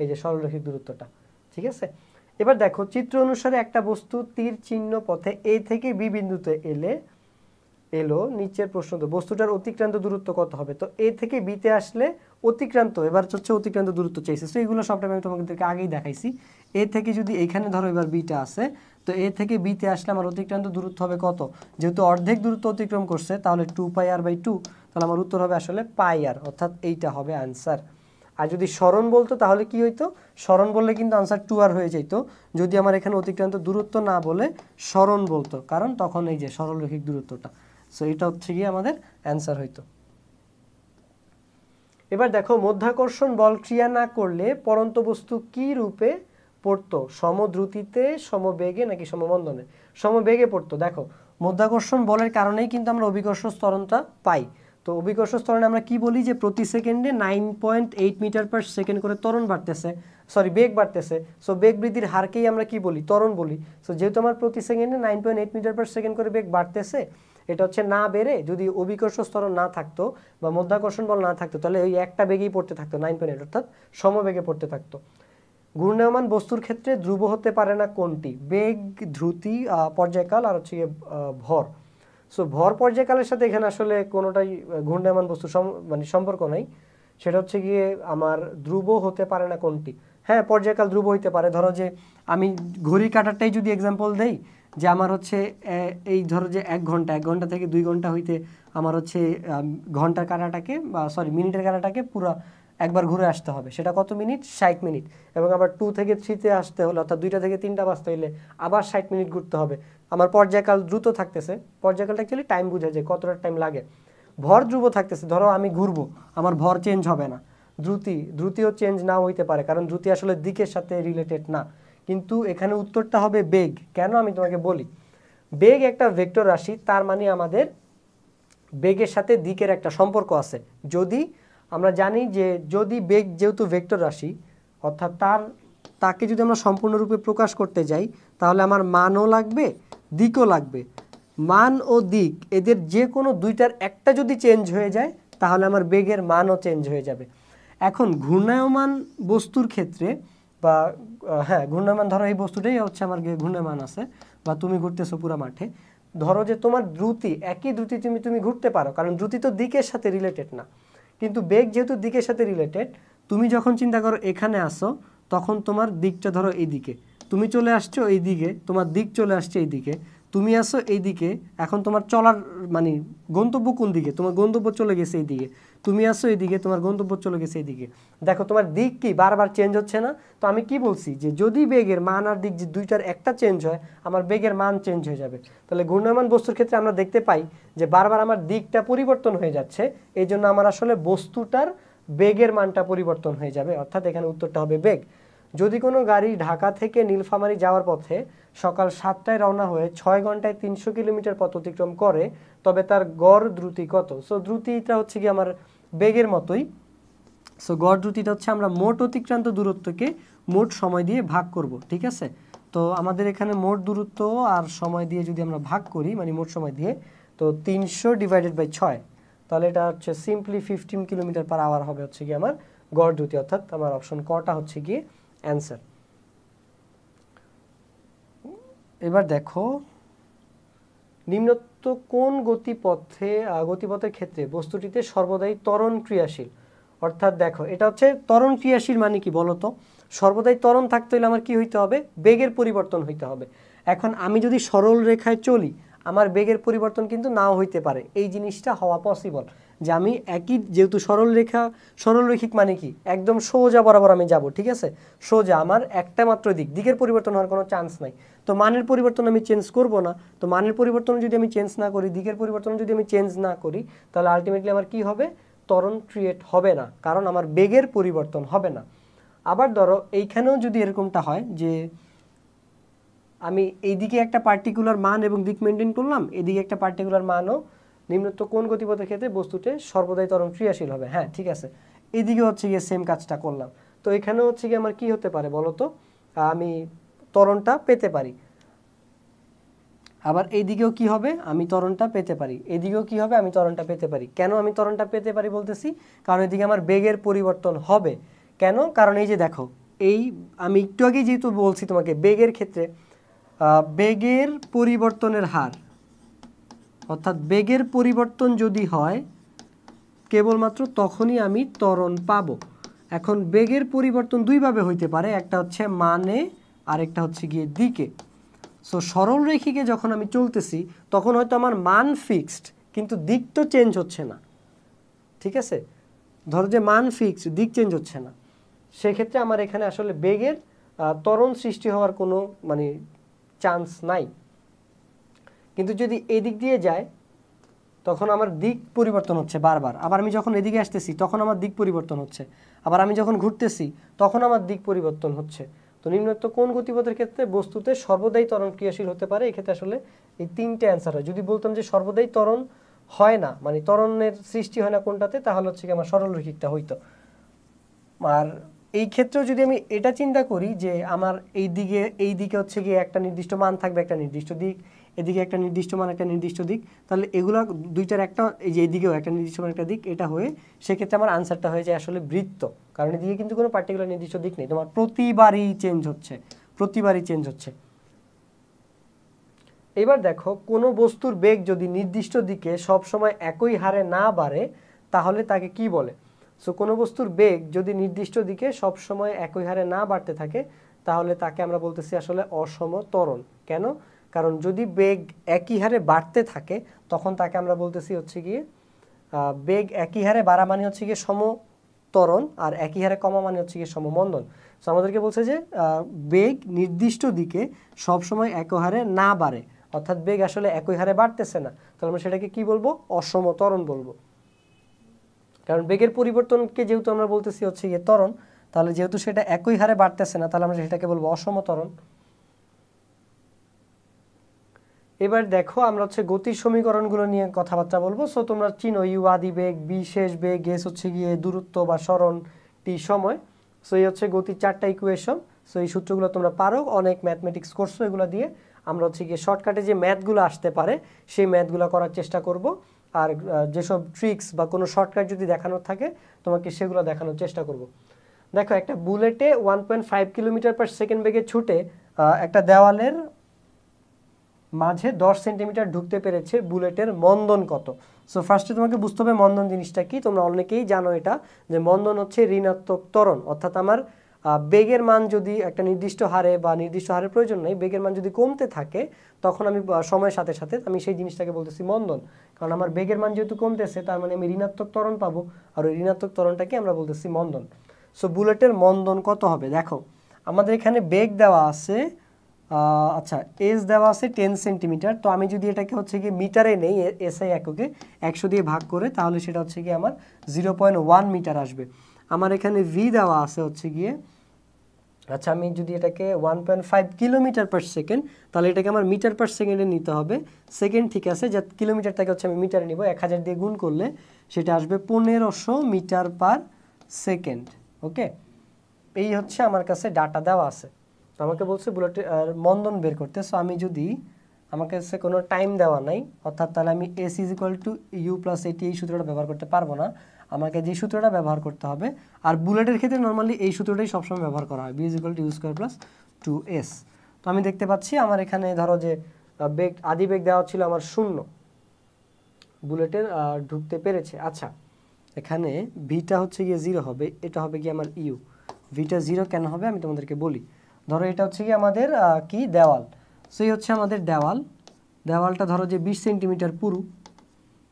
এই যে সরলরেখিক দূরত্বটা ঠিক আছে এবার দেখো চিত্র অনুসারে একটা বস্তু তীর চিহ্ন পথে এ থেকে বি বিন্দুতে এলে এলো নিচের প্রশ্ন তো বস্তুটার অতিক্রান্ত দূরত্ব কত হবে তো এ থেকে বিতে আসলে অতিক্রান্ত এবার হচ্ছে অতিক্রান্ত দূরত্ব চাইছে তো এগুলো সবটাই আমি তোমাদেরকে আগেই দেখাইছি এ থেকে যদি এখানে ধরো এবার বিটা আছে তো এ থেকে বিতে আসলে আমার অতিক্রান্ত দূরত্ব হবে কত যেহেতু অর্ধেক দূরত্ব অতিক্রম করছে তাহলে two pi R by two তাহলে আমার উত্তর হবে আসলে পাই আর অর্থাৎ এইটা হবে আনসার আর যদি স্মরণ বলতো তাহলে কি হইতো স্মরণ বললে কিন্তু আনসার টু আর হয়ে যেত যদি আমার এখানে অতিক্রান্ত দূরত্ব না বলে স্মরণ বলতো কারণ তখন এই যে সরলরৈখিক দূরত্বটা সো এটা হচ্ছে গিয়ে আমাদের অ্যান্সার হইতো এবার দেখো মধ্যাকর্ষণ বল ক্রিয়া না করলে পরন্ত বস্তু কি রূপে পড়তো সমদ্রুতিতে সমবেগে নাকি সমবন্ধনে সমবেগে পড়তো দেখো মধ্যাকর্ষণ বলের কারণেই কিন্তু আমরা অভিকর্ষ স্তরণটা পাই তো অভিকর্ষ স্তরণে আমরা কি বলি যে প্রতি সেকেন্ডে nine point eight metre per second করে তরণ বাড়তেছে সরি বেগ বাড়তেছে সো বেগ বৃদ্ধির হারকেই আমরা কি বলি তরণ বলি সো যেহেতু আমার প্রতি সেকেন্ডে nine point eight metre per second করে বেগ বাড়তেছে এটা হচ্ছে না বেড়ে যদি অভিকর্ষ স্তরণ না থাকতো বা মধ্যাকর্ষণ বল না থাকতো তাহলে ওই একটা বেগেই পড়তে থাকতো নাইন পয়েন্ট এইট অর্থাৎ সমবেগে পড়তে থাকতো ঘূর্ণায়মান বস্তুর ক্ষেত্রে ধ্রুব হতে পারে না কোনটি বেগ ধ্রুতি পর্যায়কাল আর হচ্ছে ভর সো ভর পর্যায়কালের সাথে এখানে আসলে কোনোটাই ঘূর্ণায়মান বস্তু মানে সম্পর্ক নাই সেটা হচ্ছে গিয়ে আমার ধ্রুব হতে পারে না কোনটি হ্যাঁ পর্যায়কাল ধ্রুব হইতে পারে ধরো যে আমি ঘড়ি কাটারটাই যদি এক্সাম্পল দেই যে আমার হচ্ছে এই ধরো যে এক ঘন্টা এক ঘন্টা থেকে দুই ঘন্টা হইতে আমার হচ্ছে ঘন্টার কাটাটাকে বা সরি মিনিটের কাটাটাকে পুরা একবার ঘুরে আসতে হবে সেটা কত মিনিট ষাট মিনিট এবং আবার টু থেকে থ্রিতে আসতে হলে অর্থাৎ দুইটা থেকে তিনটা বাজতে হলে আবার ষাট মিনিট ঘুরতে হবে আমার পর্যায়কাল দ্রুত থাকতেছে পর্যায়কালটা অ্যাকচুয়ালি টাইম বোঝায় যে কতটা টাইম লাগে ভর ধ্রুব থাকতেছে ধরো আমি ঘুরবো আমার ভর চেঞ্জ হবে না দ্রুতি দ্রুতিও চেঞ্জ নাও হইতে পারে কারণ দ্রুতি আসলে দিকের সাথে রিলেটেড না কিন্তু এখানে উত্তরটা হবে বেগ কেন আমি তোমাকে বলি বেগ একটা ভেক্টর রাশি তার মানে আমাদের বেগের সাথে দিকের একটা সম্পর্ক আছে যদি আমরা জানি যে যদি বেগ যেহেতু ভেক্টর রাশি অর্থাৎ তার তাকে যদি আমরা সম্পূর্ণরূপে প্রকাশ করতে যাই তাহলে আমার মানও লাগবে দিকও লাগবে মান ও দিক এদের যে কোনো দুইটার একটা যদি চেঞ্জ হয়ে যায় তাহলে আমার বেগের মানও চেঞ্জ হয়ে যাবে এখন ঘূর্ণায়মান বস্তুর ক্ষেত্রে বা হ্যাঁ ঘূর্ণায়মান ধরো এই বস্তুটাই হচ্ছে আমার ঘূর্ণায়মান আছে বা তুমি ঘুরতেছো পুরো মাঠে ধরো যে তোমার দ্রুতি একই দ্রুতি তুমি তুমি ঘুরতে পারো কারণ দ্রুতি তো দিকের সাথে রিলেটেড না কিন্তু বেগ যেহেতু দিকের সাথে রিলেটেড তুমি যখন চিন্তা করো এখানে আসো তখন তোমার দিকটা ধরো এইদিকে তুমি চলে আসছো এই দিকে তোমার দিক চলে আসছে এই দিকে তুমি আসো এই দিকে এখন তোমার চলার মানে গন্তব্য কোন দিকে তোমার গন্তব্য চলে গেছে এই দিকে তুমি আসো এদিকে তোমার গন্তব্য চলে গেছে এদিকে দেখো তোমার দিক কি বারবার চেঞ্জ হচ্ছে না তো আমি কি বলছি যে যদি বেগের মান আর দিক যে দুইটার একটা চেঞ্জ হয় আমার বেগের মান চেঞ্জ হয়ে যাবে তাহলে ঘূর্ণায়মান বস্তুর ক্ষেত্রে আমরা দেখতে পাই যে বারবার আমার দিকটা পরিবর্তন হয়ে যাচ্ছে এই জন্য আমার আসলে বস্তুটার বেগের মানটা পরিবর্তন হয়ে যাবে অর্থাৎ এখানে উত্তরটা হবে বেগ যদি কোনো গাড়ি ঢাকা থেকে নীলফামারি যাওয়ার পথে সকাল সাতটায় রওনা হয়ে ছয় ঘন্টায় তিনশো কিলোমিটার পথ অতিক্রম করে তবে তার গড় দ্রুতি কত সো দ্রুতিটা হচ্ছে কি আমার বেগের মতোই সো গড় দ্রুতিটা হচ্ছে আমরা মোট অতিক্রান্ত দূরত্বকে মোট সময় দিয়ে ভাগ করব ঠিক আছে তো আমাদের এখানে মোট দূরত্ব আর সময় দিয়ে যদি আমরা ভাগ করি মানে মোট সময় দিয়ে তো তিনশো ডিভাইডেড বাই ছয় তাহলে এটা হচ্ছে simply fifteen kilometre per hour হবে হচ্ছে কি আমার গড় দ্রুতি অর্থাৎ আমার অপশন কটা হচ্ছে গিয়ে অ্যান্সার এবার দেখো নিম্নত্ব কোন গতিপথে গতিপথের ক্ষেত্রে বস্তুটিতে সর্বদাই তরণ ক্রিয়াশীল অর্থাৎ দেখো এটা হচ্ছে ত্বরণ ক্রিয়াশীল মানে কি বলতো সর্বদাই তরণ থাকতে হলে আমার কি হইতে হবে বেগের পরিবর্তন হইতে হবে এখন আমি যদি সরল রেখায় চলি আমার বেগের পরিবর্তন কিন্তু নাও হইতে পারে এই জিনিসটা হওয়া পসিবল যে আমি একই যেহেতু সরলরেখা সরলরৈখিক মানে কি একদম সোজা বরাবর আমি যাব ঠিক আছে সোজা আমার একটা মাত্র দিক দিকের পরিবর্তন হওয়ার কোনো চান্স নাই তো মানের পরিবর্তন আমি চেঞ্জ করব না তো মানের পরিবর্তন যদি আমি চেঞ্জ না করি দিকের পরিবর্তন যদি আমি চেঞ্জ না করি তাহলে আলটিমেটলি আমার কি হবে ত্বরণ ক্রিয়েট হবে না কারণ আমার বেগের পরিবর্তন হবে না আবার ধরো এইখানেও যদি এরকমটা হয় যে আমি এইদিকে একটা পার্টিকুলার মান এবং দিক মেনটেন করলাম এদিকে একটা পার্টিকুলার মানও নিম্নত্ব কোন গতিপথের ক্ষেত্রে বস্তুতে সর্বদাই তরম ক্রিয়াশীল হবে হ্যাঁ ঠিক আছে এদিকে হচ্ছে গিয়ে সেম কাজটা করলাম তো এখানে হচ্ছে গিয়ে আমার কি হতে পারে বলতো আমি তরণটা পেতে পারি আবার এইদিকেও কি হবে আমি তরণটা পেতে পারি এদিকেও কি হবে আমি তরণটা পেতে পারি কেন আমি তরণটা পেতে পারি বলতেছি কারণ এদিকে আমার বেগের পরিবর্তন হবে কেন কারণ এই যে দেখো এই আমি একটু আগে যেহেতু বলছি তোমাকে বেগের ক্ষেত্রে বেগের পরিবর্তনের হার অর্থাৎ বেগের পরিবর্তন যদি হয় কেবলমাত্র তখনই আমি ত্বরণ পাব এখন বেগের পরিবর্তন দুইভাবে হইতে পারে একটা হচ্ছে মানে আরেকটা হচ্ছে গিয়ে দিকে সো সরল রেখিকে যখন আমি চলতেছি তখন হয়তো আমার মান ফিক্সড কিন্তু দিক তো চেঞ্জ হচ্ছে না ঠিক আছে ধরো যে মান ফিক্সড দিক চেঞ্জ হচ্ছে না সেক্ষেত্রে আমার এখানে আসলে বেগের তরণ সৃষ্টি হওয়ার কোনো মানে চান্স নাই কিন্তু যদি এদিক দিয়ে যায় তখন আমার দিক পরিবর্তন হচ্ছে বারবার আবার আমি যখন এদিকে আসতেছি তখন আমার দিক পরিবর্তন হচ্ছে আবার আমি যখন ঘুরতেছি তখন আমার দিক পরিবর্তন হচ্ছে তো নিম্নত্ব কোন গতিপথের ক্ষেত্রে বস্তুতে সর্বদাই তরণ ক্রিয়াশীল হতে পারে এক্ষেত্রে আসলে এই তিনটে অ্যান্সার হয় যদি বলতাম যে সর্বদাই তরণ হয় না মানে তরণের সৃষ্টি হয় না কোনটাতে তাহলে হচ্ছে কি আমার সরলরৈখিকটা হইতো আর এই ক্ষেত্রেও যদি আমি এটা চিন্তা করি যে আমার এই দিকে এই দিকে হচ্ছে গিয়ে একটা নির্দিষ্ট মান থাকবে একটা নির্দিষ্ট দিক এদিকে একটা নির্দিষ্ট মান একটা নির্দিষ্ট দিক তাহলে এগুলো দুইটার একটা এই যে এদিকেও একটা নির্দিষ্ট মান একটা দিক এটা হয়ে সেক্ষেত্রে আমার আনসারটা হয়ে যায় আসলে বৃত্ত কারণ এদিকে কিন্তু কোনো পার্টিকুলার নির্দিষ্ট দিক নেই তোমার প্রতিবারই চেঞ্জ হচ্ছে প্রতিবারই চেঞ্জ হচ্ছে এবার দেখো কোনো বস্তুর বেগ যদি নির্দিষ্ট দিকে সবসময় একই হারে না বাড়ে তাহলে তাকে কি বলে সো কোনো বস্তুর বেগ যদি নির্দিষ্ট দিকে সবসময় একই হারে না বাড়তে থাকে তাহলে তাকে আমরা বলতেছি আসলে অসম তরল কেন কারণ যদি বেগ একই হারে বাড়তে থাকে তখন তাকে আমরা বলতেছি হচ্ছে গিয়ে বেগ একই হারে বাড়া মানে হচ্ছে গিয়ে সমতরণ আর একই হারে কমা মানে হচ্ছে গিয়ে সমমন্দন সো আমাদেরকে বলছে যে বেগ নির্দিষ্ট দিকে সবসময় একই হারে না বাড়ে অর্থাৎ বেগ আসলে একই হারে বাড়তেছে না তাহলে আমরা সেটাকে কি বলবো অসমতরণ বলবো কারণ বেগের পরিবর্তনকে যেহেতু আমরা বলতেছি হচ্ছে গিয়ে তরণ তাহলে যেহেতু সেটা একই হারে বাড়তেছে না তাহলে আমরা সেটাকে বলবো অসমতরণ এবার দেখো আমরা হচ্ছে গতির সমীকরণগুলো নিয়ে কথাবার্তা বলবো সো তোমরা চিনো ইউ আদি বেগ বি শেষ বেগ এস হচ্ছে গিয়ে দূরত্ব বা স্মরণ টি সময় সো এই হচ্ছে গতির চারটা ইকুয়েশন সো এই সূত্রগুলো তোমরা পারো অনেক ম্যাথমেটিক্স করছো এগুলো দিয়ে আমরা হচ্ছে গিয়ে শর্টকাটে যে ম্যাথগুলো আসতে পারে সেই ম্যাথগুলো করার চেষ্টা করব আর যেসব ট্রিক্স বা কোনো শর্টকাট যদি দেখানোর থাকে তোমাকে সেগুলো দেখানোর চেষ্টা করব দেখো একটা বুলেটে one point five kilometre per second বেগে ছুটে একটা দেওয়ালের মাঝে 10 সেন্টিমিটার ঢুকতে পেরেছে বুলেটের মন্দন কত সো ফার্স্টে তোমাকে বুঝতে হবে মন্দন জিনিসটা কি তোমরা অনেকেই জানো এটা যে মন্দন হচ্ছে ঋণাত্মক ত্বরণ অর্থাৎ আমার বেগের মান যদি একটা নির্দিষ্ট হারে বা নির্দিষ্ট হারে প্রয়োজন নেই বেগের মান যদি কমতে থাকে তখন আমি সময়ের সাথে সাথে আমি সেই জিনিসটাকে বলতেছি মন্দন কারণ আমার বেগের মান যেহেতু কমতেছে তার মানে আমি ঋণাত্মক ত্বরণ পাবো আর ওই ঋণাত্মক ত্বরণটাকে আমরা বলতেছি মন্দন সো বুলেটের মন্দন কত হবে দেখো আমাদের এখানে বেগ দেওয়া আছে আচ্ছা এস দেওয়া আছে টেন সেন্টিমিটার তো আমি যদি এটাকে হচ্ছে গিয়ে মিটারে নেই এসআই এককে একশো দিয়ে ভাগ করে তাহলে সেটা হচ্ছে গিয়ে আমার জিরো পয়েন্ট ওয়ান মিটার আসবে আমার এখানে ভি দেওয়া আছে হচ্ছে গিয়ে আচ্ছা আমি যদি এটাকে one point five kilometre per second তাহলে এটাকে আমার মিটার পার সেকেন্ডে নিতে হবে সেকেন্ড ঠিক আছে যা কিলোমিটারটাকে হচ্ছে আমি মিটারে নিব এক হাজার দিয়ে গুণ করলে সেটা আসবে পনেরোশো মিটার পার সেকেন্ড ওকে এই হচ্ছে আমার কাছে ডাটা দেওয়া আছে আমাকে বলছে বুলেট মন্দন বের করতে সো আমি যদি আমাকে সে কোনো টাইম দেওয়া নাই অর্থাৎ তাহলে আমি S is equal to U plus A T এই সূত্রটা ব্যবহার করতে পারবো না আমাকে যে সূত্রটা ব্যবহার করতে হবে আর বুলেটের ক্ষেত্রে নর্মালি এই সূত্রটাই সবসময় ব্যবহার করা হয় V is equal to U square plus two S তো আমি দেখতে পাচ্ছি আমার এখানে ধরো যে বেগ আদি বেগ দেওয়া ছিল আমার শূন্য বুলেটের ঢুকতে পেরেছে আচ্ছা এখানে ভিটা হচ্ছে গিয়ে জিরো হবে এটা হবে গিয়ে আমার ইউ ভিটা জিরো কেন হবে আমি তোমাদেরকে বলি ধরো এটা হচ্ছে কি আমাদের কি দেওয়াল সেই হচ্ছে আমাদের দেওয়াল দেওয়ালটা ধরো যে বিশ সেন্টিমিটার পুরু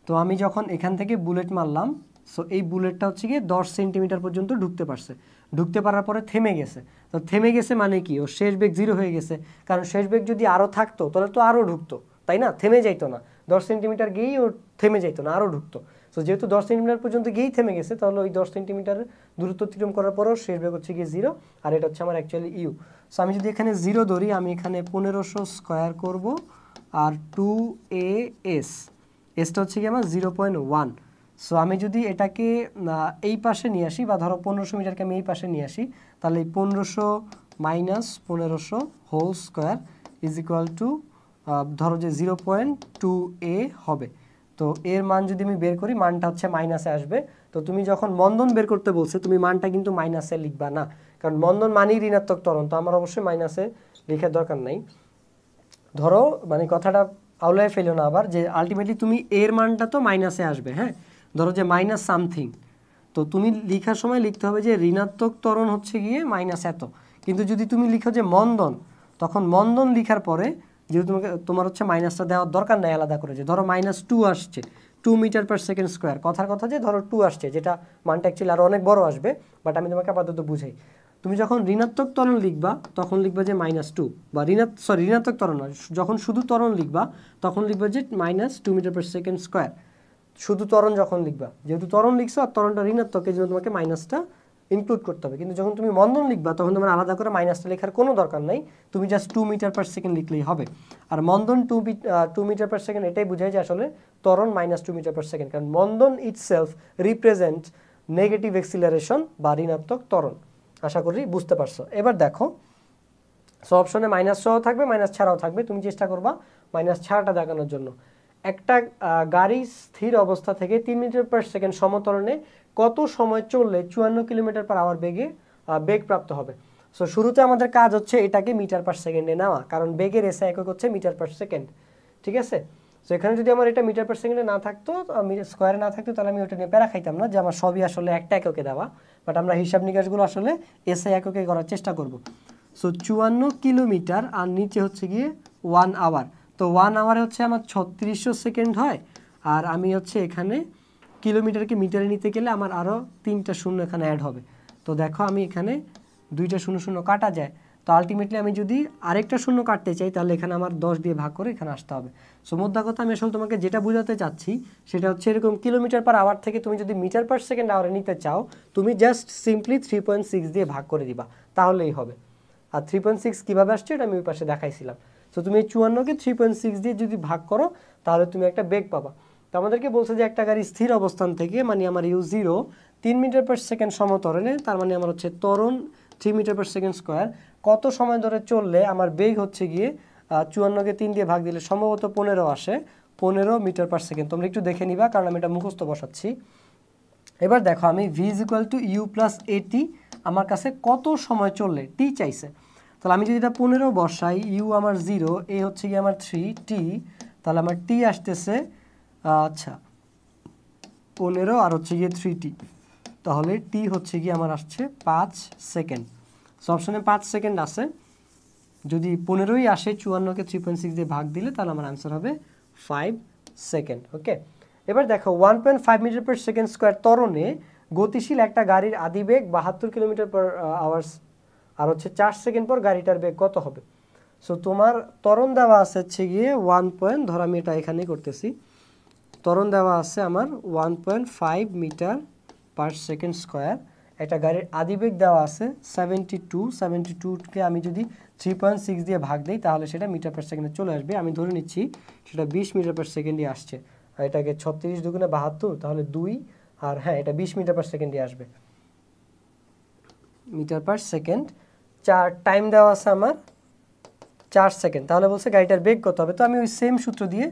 তো আমি যখন এখান থেকে বুলেট মারলাম সো এই বুলেটটা হচ্ছে গিয়ে দশ সেন্টিমিটার পর্যন্ত ঢুকতে পারছে ঢুকতে পারার পরে থেমে গেছে তো থেমে গেছে মানে কি ও শেষ বেগ জিরো হয়ে গেছে কারণ শেষ বেগ যদি আরও থাকতো তাহলে তো আরও ঢুকতো তাই না থেমে যাইতো না দশ সেন্টিমিটার গিয়েই ও থেমে যাইতো না আরও ঢুকতো সো যেহেতু দশ সেন্টিমিটার পর্যন্ত গিয়েই থেমে গেছে তাহলে ওই দশ সেন্টিমিটার দূরত্ব অতিক্রম করার পরও শেষ বেগ হচ্ছে গিয়ে জিরো আর এটা হচ্ছে আমার অ্যাকচুয়ালি ইউ সো আমি যদি এখানে জিরো ধরি আমি এখানে পনেরোশো স্কোয়ার করব আর টু এ এস এসটা হচ্ছে কি আমার জিরো পয়েন্ট ওয়ান সো আমি যদি এটাকে এই পাশে নিয়ে আসি বা ধরো পনেরোশো মিটারকে আমি এই পাশে নিয়ে আসি তাহলে এই পনেরোশো মাইনাস পনেরোশো whole square is equal to ধরো যে জিরো পয়েন্ট টু এ হবে তো এর মান যদি আমি বের করি মানটা হচ্ছে মাইনাসে আসবে তো তুমি যখন মন্দন বের করতে বলছে তুমি মানটা কিন্তু মাইনাসে লিখবা না কারণ মন্দন মানেই ঋণাত্মক তরণ তো আমার অবশ্যই মাইনাসে লেখার দরকার নাই ধরো মানে কথাটা আওলায় ফেলো না আবার যে আলটিমেটলি তুমি এর মানটা তো মাইনাসে আসবে হ্যাঁ ধরো যে মাইনাস সামথিং তো তুমি লিখার সময় লিখতে হবে যে ঋণাত্মক তরণ হচ্ছে গিয়ে মাইনাস এত কিন্তু যদি তুমি লিখো যে মন্দন তখন মন্দন লিখার পরে যেহেতু তোমাকে তোমার হচ্ছে মাইনাসটা দেওয়ার দরকার নেই আলাদা করে যে ধরো মাইনাস টু আসছে two metre per second square কথার কথা যে ধরো টু আসছে যেটা মানটা অ্যাকচুয়ালি আরও অনেক বড় আসবে বাট আমি তোমাকে আপাতত বুঝাই তুমি যখন ঋণাত্মক তরণ লিখবা তখন লিখবা যে মাইনাস টু বা ঋণাত সরি ঋণাত্মক তরণ যখন শুধু তরণ লিখবা তখন লিখবা যে minus two metre per second square শুধু তরণ যখন লিখবা যেহেতু তরণ লিখছো আর তরণটা ঋণাত্মক এই জন্য তোমাকে মাইনাসটা ইনক্লুড করতে হবে কিন্তু যখন তুমি মন্দন লিখবা তখন তোমার আলাদা করে মাইনাসটা লেখার কোনো দরকার নাই তুমি just two metre per second লিখলেই হবে আর মন্দন two two metre per second এটাই বোঝায় যে আসলে তরণ minus two metre per second কারণ মন্দন itself represent negative acceleration বা ঋণাত্মক তরণ আশা করি বুঝতে পারছো এবার দেখো সো অপশনে মাইনাস সহ থাকবে মাইনাস ছাড়াও থাকবে তুমি চেষ্টা করবা মাইনাস ছাড়াটা দেখানোর জন্য একটা গাড়ি স্থির অবস্থা থেকে তিন মিটার পার সেকেন্ড সমতরণে কত সময় চললে চুয়ান্ন কিলোমিটার পার আওয়ার বেগে বেগ প্রাপ্ত হবে সো শুরুতে আমাদের কাজ হচ্ছে এটাকে মিটার পার সেকেন্ডে নেওয়া কারণ বেগের এসে একক হচ্ছে মিটার পার সেকেন্ড ঠিক আছে সো এখানে যদি আমার এটা মিটার পার সেকেন্ডে না থাকতো স্কোয়ারে না থাকতো তাহলে আমি ওটা নিয়ে প্যারা খাইতাম না যে আমার সবই আসলে একটা এককে দেওয়া বাট আমরা হিসাব নিকাশগুলো আসলে এসে এককে করার চেষ্টা করব সো চুয়ান্ন কিলোমিটার আর নিচে হচ্ছে গিয়ে ওয়ান আওয়ার তো ওয়ান আওয়ারে হচ্ছে আমার ছত্রিশশো সেকেন্ড হয় আর আমি হচ্ছে এখানে কিলোমিটারকে মিটারে নিতে গেলে আমার আরও তিনটা শূন্য এখানে অ্যাড হবে তো দেখো আমি এখানে দুইটা শূন্য শূন্য কাটা যায় তো আলটিমেটলি আমি যদি আরেকটা শূন্য কাটতে চাই তাহলে এখানে আমার দশ দিয়ে ভাগ করে এখানে আসতে হবে সো মোদ্দা কথা আমি আসলে তোমাকে যেটা বোঝাতে চাচ্ছি সেটা হচ্ছে এরকম কিলোমিটার পার আওয়ার থেকে তুমি যদি মিটার পার সেকেন্ড আওয়ারে নিতে চাও তুমি just simply three point six দিয়ে ভাগ করে দিবা তাহলেই হবে আর থ্রি পয়েন্ট সিক্স কীভাবে আসছে এটা আমি ওই পাশে দেখাইছিলাম সো তুমি এই চুয়ান্নকে থ্রি পয়েন্ট সিক্স দিয়ে যদি ভাগ করো তাহলে তুমি একটা বেগ পাবা তো আমাদেরকে বলছে যে একটা গাড়ি স্থির অবস্থান থেকে মানে আমার ইউ জিরো তিন মিটার পার সেকেন্ড সমতরণে তার মানে আমার হচ্ছে তরণ three metre per second square কত সময় ধরে চললে আমার বেগ হচ্ছে গিয়ে চুয়ান্নকে তিন দিয়ে ভাগ দিলে সম্ভবত পনেরো আসে পনেরো মিটার পার সেকেন্ড তোমরা একটু দেখে নিবা কারণ আমি এটা মুখস্থ বসাচ্ছি এবার দেখো আমি V is equal to U plus A T আমার কাছে কত সময় চললে টি চাইছে তাহলে আমি যদি এটা পনেরো বসাই ইউ আমার জিরো এ হচ্ছে গিয়ে আমার থ্রি টি তাহলে আমার টি আসতেছে আচ্ছা পনেরো আর হচ্ছে গিয়ে থ্রি টি তাহলে টি হচ্ছে গিয়ে আমার আসছে পাঁচ সেকেন্ড সো অপশানে পাঁচ সেকেন্ড আছে যদি পনেরোই আসে চুয়ান্নকে থ্রি পয়েন্ট সিক্স দিয়ে ভাগ দিলে তাহলে আমার আনসার হবে ফাইভ সেকেন্ড ওকে এবার দেখো one point five metre per second square তরণে গতিশীল একটা গাড়ির আদিবেগ বাহাত্তর কিলোমিটার পার আওয়ার্স uh, আর হচ্ছে চার সেকেন্ড পর গাড়িটার বেগ কত হবে সো তোমার তরণ দেওয়া আছে হচ্ছে গিয়ে ওয়ান পয়েন্ট ধরো আমি এটা এখানেই করতেছি ত্বরণ দেওয়া আছে আমার one point five metre per second square একটা গাড়ির আদিবেগ দেওয়া আছে সেভেন্টি টু সেভেন্টি টুকে আমি যদি থ্রি পয়েন্ট সিক্স দিয়ে ভাগ দিই তাহলে সেটা মিটার পার সেকেন্ডে চলে আসবে আমি ধরে নিচ্ছি সেটা বিশ মিটার পার সেকেন্ডে আসছে আর এটাকে ছত্রিশ দুগুণে বাহাত্তর তাহলে দুই আর হ্যাঁ এটা বিশ মিটার পার সেকেন্ডে আসবে মিটার পার সেকেন্ড চার টাইম দেওয়া আছে আমার চার সেকেন্ড তাহলে বলছে গাড়িটার বেগ কত হবে তো আমি ওই সেম সূত্র দিয়ে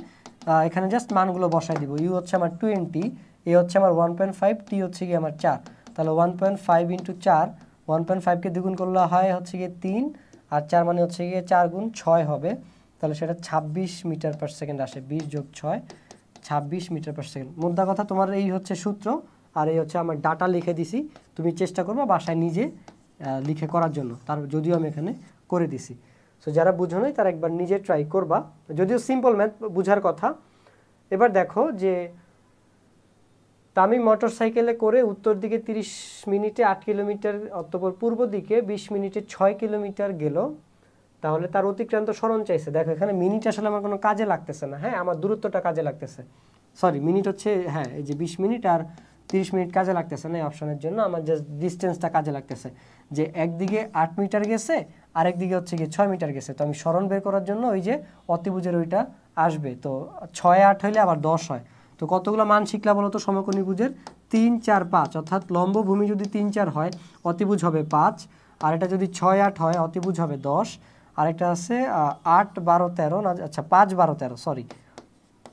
এখানে জাস্ট মানগুলো বসাই দিব ইউ হচ্ছে আমার টোয়েন্টি এ হচ্ছে আমার ওয়ান পয়েন্ট ফাইভ টি হচ্ছে গিয়ে আমার চার তাহলে ওয়ান পয়েন্ট ফাইভ ইন্টু চার ওয়ান পয়েন্ট ফাইভকে দ্বিগুণ করলে হয় হচ্ছে গিয়ে তিন আর চার মানে হচ্ছে গিয়ে চার গুণ ছয় হবে তাহলে সেটা ছাব্বিশ মিটার পার সেকেন্ড আসে বিশ যোগ ছয় ছাব্বিশ মিটার পার সেকেন্ড মোদ্দা কথা তোমার এই হচ্ছে সূত্র আর এই হচ্ছে আমার ডাটা লিখে দিছি তুমি চেষ্টা করবে বাসায় নিজে লিখে করার জন্য তার যদিও আমি এখানে করে দিছি সো যারা বুঝো নাই তারা একবার নিজে ট্রাই করবা যদিও সিম্পল ম্যাথ বুঝার কথা এবার দেখো যে তামিম মোটরসাইকেলে করে উত্তর দিকে 30 মিনিটে আট কিলোমিটার অতপর পূর্ব দিকে 20 মিনিটে ছয় কিলোমিটার গেল তাহলে তার অতিক্রান্ত স্মরণ চাইছে দেখো এখানে মিনিট আসলে আমার কোনো কাজে লাগতেছে না হ্যাঁ আমার দূরত্বটা কাজে লাগতেছে সরি মিনিট হচ্ছে হ্যাঁ এই যে বিশ মিনিট আর তিরিশ মিনিট কাজে লাগতেছে না এই অপশনের জন্য আমার জাস্ট ডিস্টেন্সটা কাজে লাগতেছে যে একদিকে আট মিটার গেছে আরেক দিকে হচ্ছে গিয়ে ছয় মিটার গেছে তো আমি স্মরণ বের করার জন্য ওই যে অতিভুজের ওইটা আসবে তো ছয় আট হইলে আবার দশ হয় তো কতগুলো মান শিখলা বলো তো সমকোণী তিন চার পাঁচ অর্থাৎ লম্ব ভূমি যদি তিন চার হয় অতিভুজ হবে পাঁচ আর এটা যদি ছয় আট হয় অতিভুজ হবে দশ আর একটা আছে আট বারো তেরো না আচ্ছা পাঁচ বারো তেরো সরি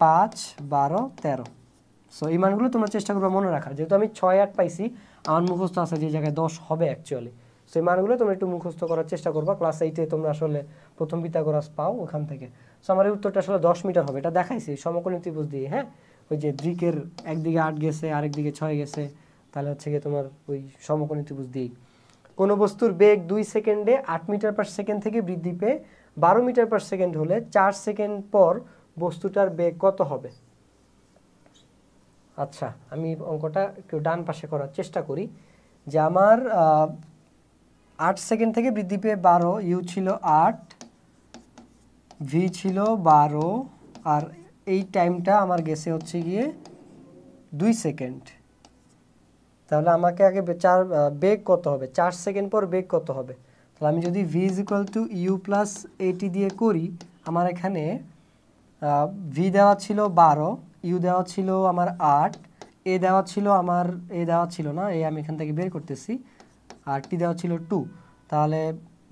পাঁচ বারো তেরো সো এই মানগুলো তোমরা চেষ্টা করবে মনে রাখার যেহেতু আমি ছয় আট পাইছি আমার মুখস্থ আছে যে জায়গায় দশ হবে অ্যাকচুয়ালি সেই মানগুলো তোমরা একটু মুখস্থ করার চেষ্টা করবা ক্লাস এইটে তোমরা আসলে প্রথম পিতাগোরাস পাও ওখান থেকে সো আমার উত্তরটা আসলে দশ মিটার হবে এটা দেখাইছি সমকলন ত্রিভুজ দিয়ে হ্যাঁ ওই যে দিকের একদিকে আট গেছে আরেকদিকে ছয় গেছে তাহলে হচ্ছে গিয়ে তোমার ওই সমকলন ত্রিভুজ দিয়েই কোনো বস্তুর বেগ দুই সেকেন্ডে আট মিটার পার সেকেন্ড থেকে বৃদ্ধি পেয়ে বারো মিটার পার সেকেন্ড হলে চার সেকেন্ড পর বস্তুটার বেগ কত হবে আচ্ছা আমি অঙ্কটা একটু ডান পাশে করার চেষ্টা করি যে আমার আট সেকেন্ড থেকে বৃদ্ধি পেয়ে বারো ইউ ছিল আট ভি ছিল বারো আর এই টাইমটা আমার গেছে হচ্ছে গিয়ে দুই সেকেন্ড তাহলে আমাকে আগে চার বেগ কত হবে চার সেকেন্ড পর বেগ কত হবে তাহলে আমি যদি V is equal to U plus A T দিয়ে করি আমার এখানে ভি দেওয়া ছিল বারো ইউ দেওয়া ছিল আমার আট এ দেওয়া ছিল আমার এ দেওয়া ছিল না এ আমি এখান থেকে বের করতেছি আর টি দেওয়া ছিল টু তাহলে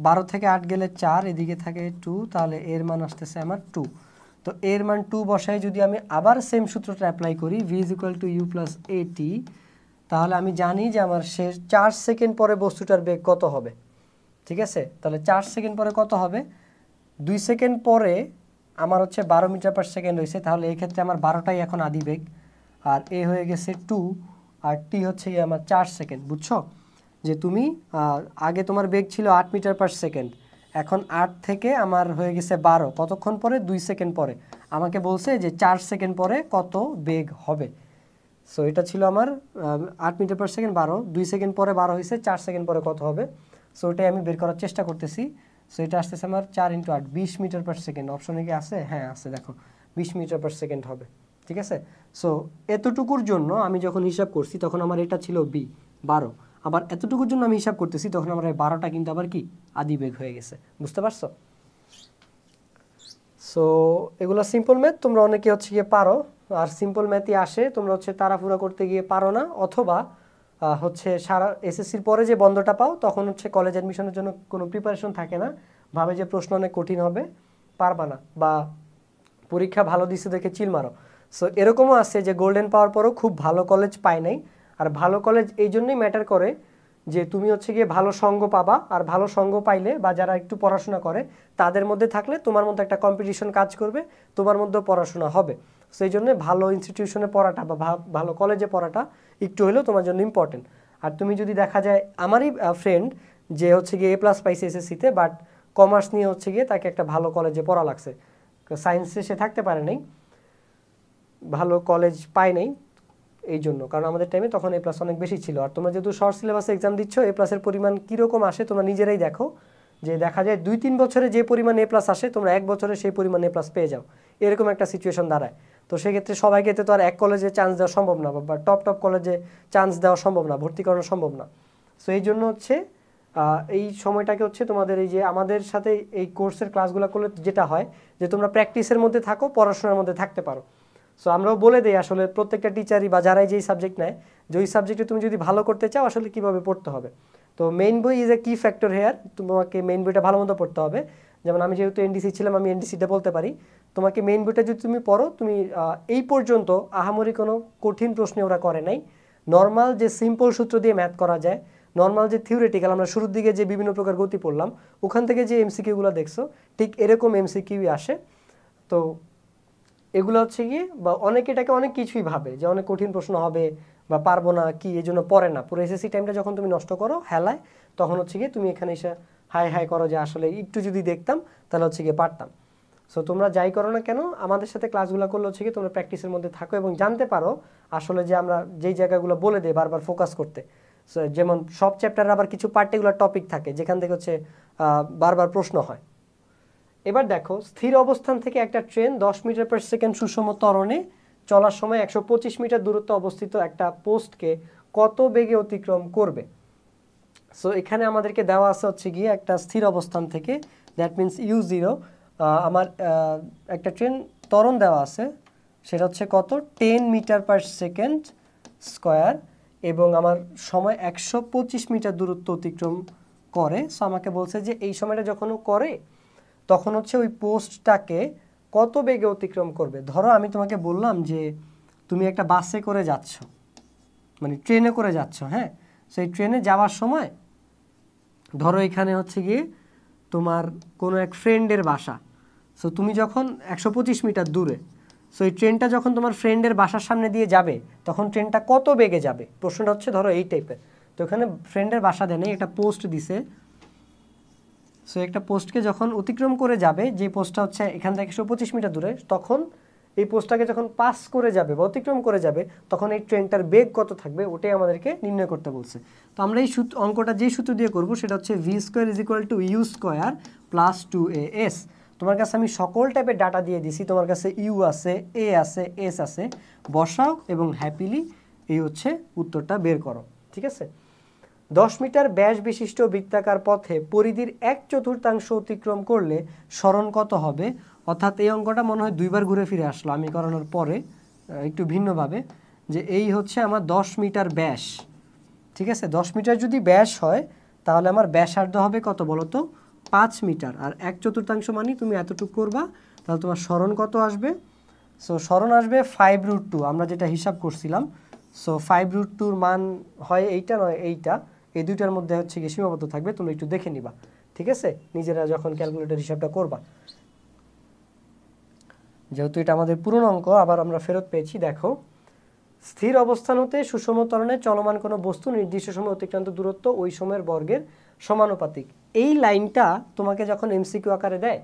বারো থেকে আট গেলে চার এদিকে থাকে টু তাহলে এর মান আসতেছে আমার টু তো এর মান টু বসায় যদি আমি আবার সেম সূত্রটা অ্যাপ্লাই করি V is equal to U plus A T তাহলে আমি জানি যে আমার সে চার সেকেন্ড পরে বস্তুটার বেগ কত হবে ঠিক আছে তাহলে চার সেকেন্ড পরে কত হবে দুই সেকেন্ড পরে আমার হচ্ছে বারো মিটার পার সেকেন্ড হয়েছে তাহলে এক্ষেত্রে আমার বারোটাই এখন আদি বেগ আর এ হয়ে গেছে টু আর টি হচ্ছে আমার চার সেকেন্ড বুঝছো যে তুমি আগে তোমার বেগ ছিল আট মিটার পার সেকেন্ড এখন আট থেকে আমার হয়ে গেছে বারো কতক্ষণ পরে দুই সেকেন্ড পরে আমাকে বলছে যে চার সেকেন্ড পরে কত বেগ হবে সো এটা ছিল আমার আট মিটার পার সেকেন্ড বারো দুই সেকেন্ড পরে বারো হয়েছে চার সেকেন্ড পরে কত হবে সো ওটাই আমি বের করার চেষ্টা করতেছি সো এটা আসতেছে আমার চার ইন্টু আট বিশ মিটার পার সেকেন্ড অপশনে কি আছে হ্যাঁ আছে দেখো বিশ মিটার পার সেকেন্ড হবে ঠিক আছে সো এতটুকুর জন্য আমি যখন হিসাব করছি তখন আমার এটা ছিল বি বারো আবার এতটুকুর জন্য আমি হিসাব করতেছি তখন আমার এই বারোটা কিন্তু আবার কি আদি বেগ হয়ে গেছে বুঝতে পারছো সো এগুলো সিম্পল ম্যাথ তোমরা অনেকে হচ্ছে গিয়ে পারো আর সিম্পল ম্যাথই আসে তোমরা হচ্ছে তাড়াফুড়া করতে গিয়ে পারো না অথবা হচ্ছে সারা এসএসসির পরে যে বন্ধটা পাও তখন হচ্ছে কলেজ অ্যাডমিশনের জন্য কোনো প্রিপারেশন থাকে না ভাবে যে প্রশ্ন অনেক কঠিন হবে পারবা না বা পরীক্ষা ভালো দিছে দেখে চিল মারো সো এরকমও আছে যে গোল্ডেন পাওয়ার পরও খুব ভালো কলেজ পায় নাই আর ভালো কলেজ এই জন্যই ম্যাটার করে যে তুমি হচ্ছে গিয়ে ভালো সঙ্গ পাবা আর ভালো সঙ্গ পাইলে বা যারা একটু পড়াশোনা করে তাদের মধ্যে থাকলে তোমার মধ্যে একটা কম্পিটিশন কাজ করবে তোমার মধ্যেও পড়াশোনা হবে সেই জন্য ভালো ইনস্টিটিউশনে পড়াটা বা ভালো কলেজে পড়াটা একটু হলেও তোমার জন্য ইম্পর্টেন্ট আর তুমি যদি দেখা যায় আমারই ফ্রেন্ড যে হচ্ছে গিয়ে এ প্লাস পাইছে এসএসসিতে বাট কমার্স নিয়ে হচ্ছে গিয়ে তাকে একটা ভালো কলেজে পড়া লাগছে সায়েন্সে সে থাকতে পারে নাই ভালো কলেজ পায় নাই এই জন্য কারণ আমাদের টাইমে তখন এ প্লাস অনেক বেশি ছিল আর তোমরা যেহেতু শর্ট সিলেবাসে এক্সাম দিচ্ছ এ প্লাসের পরিমাণ কীরকম আসে তোমরা নিজেরাই দেখো যে দেখা যায় দুই তিন বছরে যে পরিমাণ এ প্লাস আসে তোমরা এক বছরে সেই পরিমাণ এ প্লাস পেয়ে যাও এরকম একটা সিচুয়েশন দাঁড়ায় তো সেক্ষেত্রে সবাইকে তো আর এক কলেজে চান্স দেওয়া সম্ভব না বা টপ টপ কলেজে চান্স দেওয়া সম্ভব না ভর্তি করানো সম্ভব না সো এই জন্য হচ্ছে এই সময়টাকে হচ্ছে তোমাদের এই যে আমাদের সাথে এই কোর্সের ক্লাসগুলো করলে যেটা হয় যে তোমরা প্র্যাকটিসের মধ্যে থাকো পড়াশোনার মধ্যে থাকতে পারো সো আমরাও বলে দিই আসলে প্রত্যেকটা টিচারই বা যারাই যেই সাবজেক্ট নেয় যে ওই সাবজেক্টে তুমি যদি ভালো করতে চাও আসলে কীভাবে পড়তে হবে তো মেইন বই ইজ এ কি ফ্যাক্টর হেয়ার তোমাকে মেইন বইটা ভালো মতো পড়তে হবে যেমন আমি যেহেতু এনডিসি ছিলাম আমি এনডিসিটা বলতে পারি তোমাকে মেইন বইটা যদি তুমি পড়ো তুমি এই পর্যন্ত আহামরি কোনো কঠিন প্রশ্নে ওরা করে নাই নর্মাল যে সিম্পল সূত্র দিয়ে ম্যাথ করা যায় নর্মাল যে থিওরিটিক্যাল আমরা শুরুর দিকে যে বিভিন্ন প্রকার গতি পড়লাম ওখান থেকে যে এমসিকিউগুলো দেখছো ঠিক এরকম এমসিকিউই আসে তো এগুলো হচ্ছে গিয়ে বা অনেকে এটাকে অনেক কিছুই ভাবে যে অনেক কঠিন প্রশ্ন হবে বা পারবো না কি এই জন্য পড়ে না পুরো এসএসসি টাইমটা যখন তুমি নষ্ট করো হেলায় তখন হচ্ছে গিয়ে তুমি এখানে এসে হাই হাই করো যে আসলে একটু যদি দেখতাম তাহলে হচ্ছে গিয়ে পারতাম সো তোমরা যাই করো না কেন আমাদের সাথে ক্লাসগুলো করলে হচ্ছে গিয়ে তোমরা প্র্যাকটিসের মধ্যে থাকো এবং জানতে পারো আসলে যে আমরা যেই জায়গাগুলো বলে দেয় বারবার ফোকাস করতে যেমন সব চ্যাপ্টারে আবার কিছু পার্টিকুলার টপিক থাকে যেখান থেকে হচ্ছে বারবার প্রশ্ন হয় এবার দেখো স্থির অবস্থান থেকে একটা ট্রেন দশ মিটার পার সেকেন্ড সুষম ত্বরণে চলার সময় একশো মিটার দূরত্ব অবস্থিত একটা পোস্টকে কত বেগে অতিক্রম করবে সো এখানে আমাদেরকে দেওয়া আছে হচ্ছে গিয়ে একটা স্থির অবস্থান থেকে দ্যাট মিন্স ইউ জিরো আমার একটা ট্রেন ত্বরণ দেওয়া আছে সেটা হচ্ছে কত ten metre per second square এবং আমার সময় একশো মিটার দূরত্ব অতিক্রম করে সো আমাকে বলছে যে এই সময়টা যখন করে তখন হচ্ছে ওই পোস্টটাকে কত বেগে অতিক্রম করবে ধরো আমি তোমাকে বললাম যে তুমি একটা বাসে করে যাচ্ছ মানে ট্রেনে করে যাচ্ছ হ্যাঁ সেই ট্রেনে যাওয়ার সময় ধরো এখানে হচ্ছে গিয়ে তোমার কোনো এক ফ্রেন্ডের বাসা সো তুমি যখন একশো মিটার দূরে সো এই ট্রেনটা যখন তোমার ফ্রেন্ডের বাসার সামনে দিয়ে যাবে তখন ট্রেনটা কত বেগে যাবে প্রশ্নটা হচ্ছে ধরো এই টাইপের তো এখানে ফ্রেন্ডের বাসা দেয় একটা পোস্ট দিছে সো একটা পোস্টকে যখন অতিক্রম করে যাবে যে পোস্টটা হচ্ছে এখান থেকে একশো মিটার দূরে তখন এই পোস্টটাকে যখন পাস করে যাবে বা অতিক্রম করে যাবে তখন এই ট্রেনটার বেগ কত থাকবে ওটাই আমাদেরকে নির্ণয় করতে বলছে তো আমরা এই সূত্র অঙ্কটা যে সূত্র দিয়ে করব সেটা হচ্ছে V square is equal to U square plus two A S তোমার কাছে আমি সকল টাইপের ডাটা দিয়ে দিছি তোমার কাছে ইউ আছে এ আছে এস আছে বসাও এবং হ্যাপিলি এই হচ্ছে উত্তরটা বের করো ঠিক আছে দশ মিটার ব্যাস বিশিষ্ট বৃত্তাকার পথে পরিধির এক চতুর্থাংশ অতিক্রম করলে স্মরণ কত হবে অর্থাৎ এই অঙ্কটা মনে হয় দুইবার ঘুরে ফিরে আসলো আমি করানোর পরে একটু ভিন্নভাবে যে এই হচ্ছে আমার দশ মিটার ব্যাস ঠিক আছে দশ মিটার যদি ব্যাস হয় তাহলে আমার ব্যাসার্ধ হবে কত বলো তো পাঁচ মিটার আর এক চতুর্থাংশ মানে তুমি এতটুকু করবা তাহলে তোমার স্মরণ কত আসবে সো স্মরণ আসবে ফাইভ রুট টু আমরা যেটা হিসাব করছিলাম সো ফাইভ রুট টুর মান হয় এইটা নয় এইটা এই দুইটার মধ্যে হচ্ছে কি সীমাবদ্ধ থাকবে তোমরা একটু দেখে নিবা ঠিক আছে নিজেরা যখন ক্যালকুলেটর হিসাবটা করবা যেহেতু এটা আমাদের পুরনো অঙ্ক আবার আমরা ফেরত পেয়েছি দেখো স্থির অবস্থান হতে সুষম তরণে চলমান কোনো বস্তু নির্দিষ্ট সময় অতিক্রান্ত দূরত্ব ওই সময়ের বর্গের সমানুপাতিক এই লাইনটা তোমাকে যখন এমসিকিউ আকারে দেয়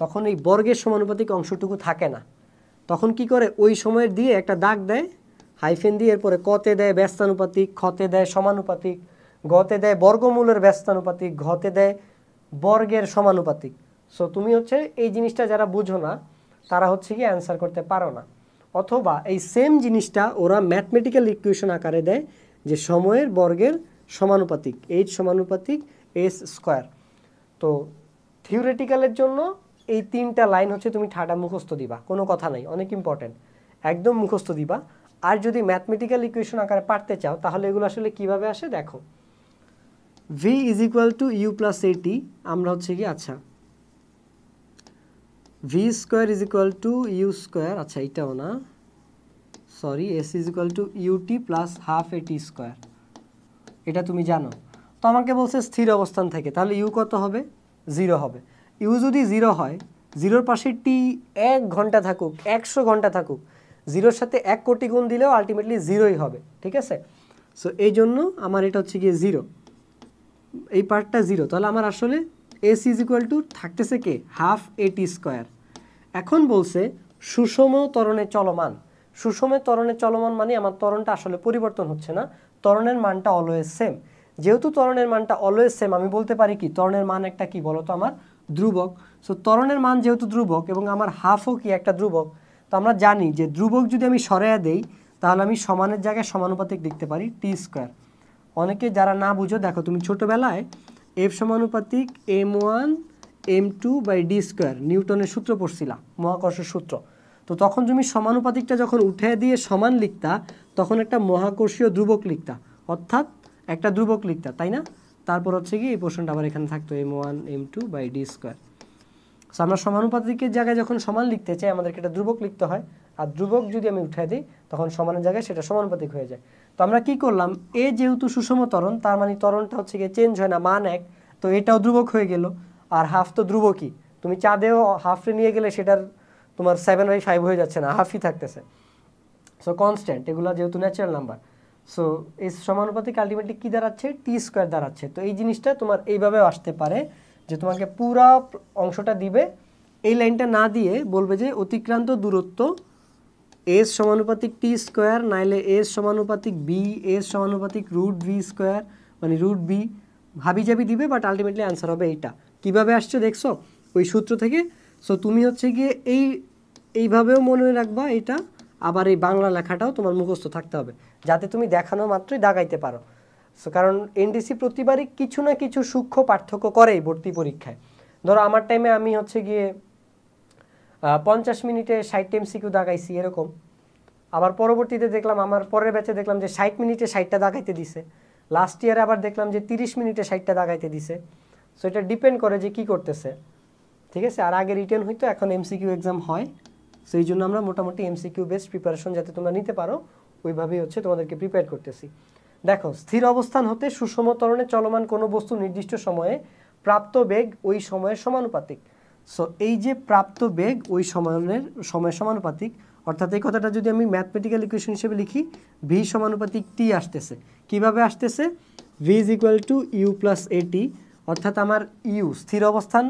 তখন এই বর্গের সমানুপাতিক অংশটুকু থাকে না তখন কি করে ওই সময়ের দিয়ে একটা দাগ দেয় হাইফেন দিয়ে এরপরে কতে দেয় ব্যস্তানুপাতিক ক্ষতে দেয় সমানুপাতিক গতে দেয় বর্গমূলের ব্যস্তানুপাতিক ঘতে দেয় বর্গের সমানুপাতিক সো তুমি হচ্ছে এই জিনিসটা যারা বুঝো না তারা হচ্ছে কি অ্যান্সার করতে পারো না অথবা এই সেম জিনিসটা ওরা ম্যাথমেটিক্যাল ইকুয়েশন আকারে দেয় যে সময়ের বর্গের সমানুপাতিক এইচ সমানুপাতিক এস স্কোয়ার তো থিওরিটিক্যালের জন্য এই তিনটা লাইন হচ্ছে তুমি ঠাটা মুখস্থ দিবা কোনো কথা নাই অনেক ইম্পর্ট্যান্ট একদম মুখস্থ দিবা আর যদি ম্যাথমেটিক্যাল ইকুয়েশন আকারে পারতে চাও তাহলে এগুলো আসলে কিভাবে আসে দেখো V is equal to U plus A T আমরা হচ্ছে কি আচ্ছা V square is equal to U square আচ্ছা এটাও না sorry S is equal to U T plus half এটি স্কোয়ার এটা তুমি জানো তো আমাকে বলছে স্থির অবস্থান থেকে তাহলে ইউ কত হবে জিরো হবে ইউ যদি জিরো হয় জিরোর পাশে টি এক ঘন্টা থাকুক একশো ঘন্টা থাকুক জিরোর সাথে এক কোটি গুণ দিলেও আলটিমেটলি জিরোই হবে ঠিক আছে সো এই জন্য আমার এটা হচ্ছে কি জিরো এই পার্টটা জিরো তাহলে আমার আসলে এস ইজ ইকুয়াল টু থাকতেছে কে হাফ এটি স্কোয়ার এখন বলছে সুষম তরণে চলমান সুষমে তরণে চলমান মানে আমার তরণটা আসলে পরিবর্তন হচ্ছে না তরণের মানটা অলওয়েজ সেম যেহেতু তরণের মানটা অলওয়েজ সেম আমি বলতে পারি কি তরণের মান একটা কি তো আমার ধ্রুবক সো তরণের মান যেহেতু ধ্রুবক এবং আমার হাফও কি একটা ধ্রুবক তো আমরা জানি যে ধ্রুবক যদি আমি সরাইয়া দেই তাহলে আমি সমানের জায়গায় সমানুপাতিক লিখতে পারি টি স্কোয়ার অনেকে যারা না বুঝো দেখো তুমি ছোটোবেলায় এফ সমানুপাতিক M one M two by D square নিউটনের সূত্র পড়ছিলা মহাকর্ষের সূত্র তো তখন তুমি সমানুপাতিকটা যখন উঠে দিয়ে সমান লিখতা তখন একটা মহাকর্ষীয় ধ্রুবক লিখতা অর্থাৎ একটা ধ্রুবক লিখতা তাই না তারপর হচ্ছে কি এই পোর্শনটা আবার এখানে থাকতো M one M two by D square আমরা সমানুপাতিকের জায়গায় যখন সমান লিখতে চাই আমাদেরকে একটা ধ্রুবক লিখতে হয় আর ধ্রুবক যদি আমি উঠাই দিই তখন সমানের জায়গায় সেটা সমানুপাতিক হয়ে যায় তো আমরা কি করলাম এ যেহেতু সুষম তরণ তার মানে তরণটা হচ্ছে গিয়ে চেঞ্জ হয় না মান এক তো এটাও ধ্রুবক হয়ে গেল আর হাফ তো ধ্রুবকই তুমি চাঁদেও হাফে নিয়ে গেলে সেটার তোমার সেভেন বাই ফাইভ হয়ে যাচ্ছে না হাফই থাকতেছে সো কনস্ট্যান্ট এগুলো যেহেতু ন্যাচারাল নাম্বার সো এই সমানুপাতিক আলটিমেটলি কী দাঁড়াচ্ছে টি স্কোয়ার দাঁড়াচ্ছে তো এই জিনিসটা তোমার এইভাবেও আসতে পারে যে তোমাকে পুরা অংশটা দিবে এই লাইনটা না দিয়ে বলবে যে অতিক্রান্ত দূরত্ব এস সমানুপাতিক টি স্কোয়ার নাইলে এস সমানুপাতিক বি এস সমানুপাতিক রুট বি স্কোয়ার মানে রুট বি ভাবি যাবি দিবে বাট আলটিমেটলি আনসার হবে এইটা কীভাবে আসছে দেখছো ওই সূত্র থেকে সো তুমি হচ্ছে গিয়ে এই এইভাবেও মনে রাখবা এটা আবার এই বাংলা লেখাটাও তোমার মুখস্থ থাকতে হবে যাতে তুমি দেখানো মাত্রই দাগাইতে পারো সো কারণ এনডিসি প্রতিবারই কিছু না কিছু সূক্ষ্ম পার্থক্য করে ভর্তি পরীক্ষায় ধরো আমার টাইমে আমি হচ্ছে গিয়ে পঞ্চাশ মিনিটে ষাটটা এমসিকিউ দাগাইছি এরকম আবার পরবর্তীতে দেখলাম আমার পরের ব্যাচে দেখলাম যে ষাট মিনিটে ষাটটা দাগাইতে দিছে লাস্ট ইয়ারে আবার দেখলাম যে তিরিশ মিনিটে ষাটটা দাগাইতে দিছে সো এটা ডিপেন্ড করে যে কি করতেছে ঠিক আছে আর আগে রিটার্ন হইতো এখন এমসিকিউ এক্সাম হয় সো এই জন্য আমরা মোটামুটি এমসিকিউ বেস্ট প্রিপারেশন যাতে তোমরা নিতে পারো ওইভাবেই হচ্ছে তোমাদেরকে প্রিপেয়ার করতেছি দেখো স্থির অবস্থান হতে সুষম তরণে চলমান কোনো বস্তু নির্দিষ্ট সময়ে প্রাপ্ত বেগ ওই সময়ের সমানুপাতিক সো এই যে প্রাপ্ত বেগ ওই সমানের সময় সমানুপাতিক অর্থাৎ এই কথাটা যদি আমি ম্যাথমেটিক্যাল ইকুয়েশন হিসেবে লিখি ভি সমানুপাতিক টি আসতেছে কিভাবে আসতেছে V is equal to U plus A T অর্থাৎ আমার ইউ স্থির অবস্থান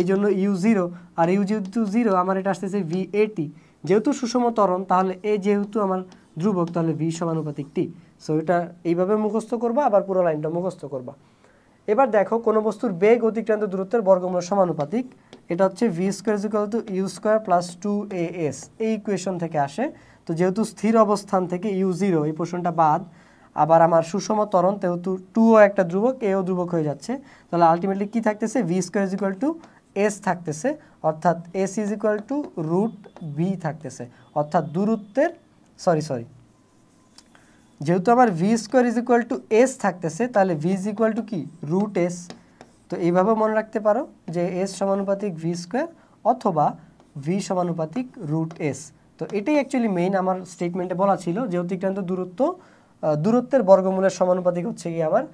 এই জন্য ইউ জিরো আর ইউ যেহেতু জিরো আমার এটা আসতেছে ভি এ টি যেহেতু সুষম তরণ তাহলে এ যেহেতু আমার ধ্রুবক তাহলে ভি সমানুপাতিক টি সো এটা এইভাবে মুখস্থ করবা আবার পুরো লাইনটা মুখস্থ করবা এবার দেখো কোনো বস্তুর বেগ অতিক্রান্ত দূরত্বের বর্গমূল সমানুপাতিক এটা হচ্ছে V square is equal to U square plus two A S এই ইকুয়েশন থেকে আসে তো যেহেতু স্থির অবস্থান থেকে ইউ জিরো এই পোর্শনটা বাদ আবার আমার সুষম তরণ যেহেতু টুও একটা ধ্রুবক এও ধ্রুবক হয়ে যাচ্ছে তাহলে আলটিমেটলি কী থাকতেছে V square is equal to S থাকতেছে অর্থাৎ S is equal to root V থাকতেছে অর্থাৎ দূরত্বের সরি সরি যেহেতু আমার V square is equal to S থাকতেছে তাহলে ভি ইজ ইকুয়াল টু কি রুট এস তো এইভাবে মনে রাখতে পারো যে এস সমানুপাতিক ভি স্কোয়ার অথবা ভি সমানুপাতিক রুট এস তো এটাই অ্যাকচুয়ালি মেইন আমার স্টেটমেন্টে বলা ছিল যে অতিক্রান্ত দূরত্ব দূরত্বের বর্গমূলের সমানুপাতিক হচ্ছে কি আমার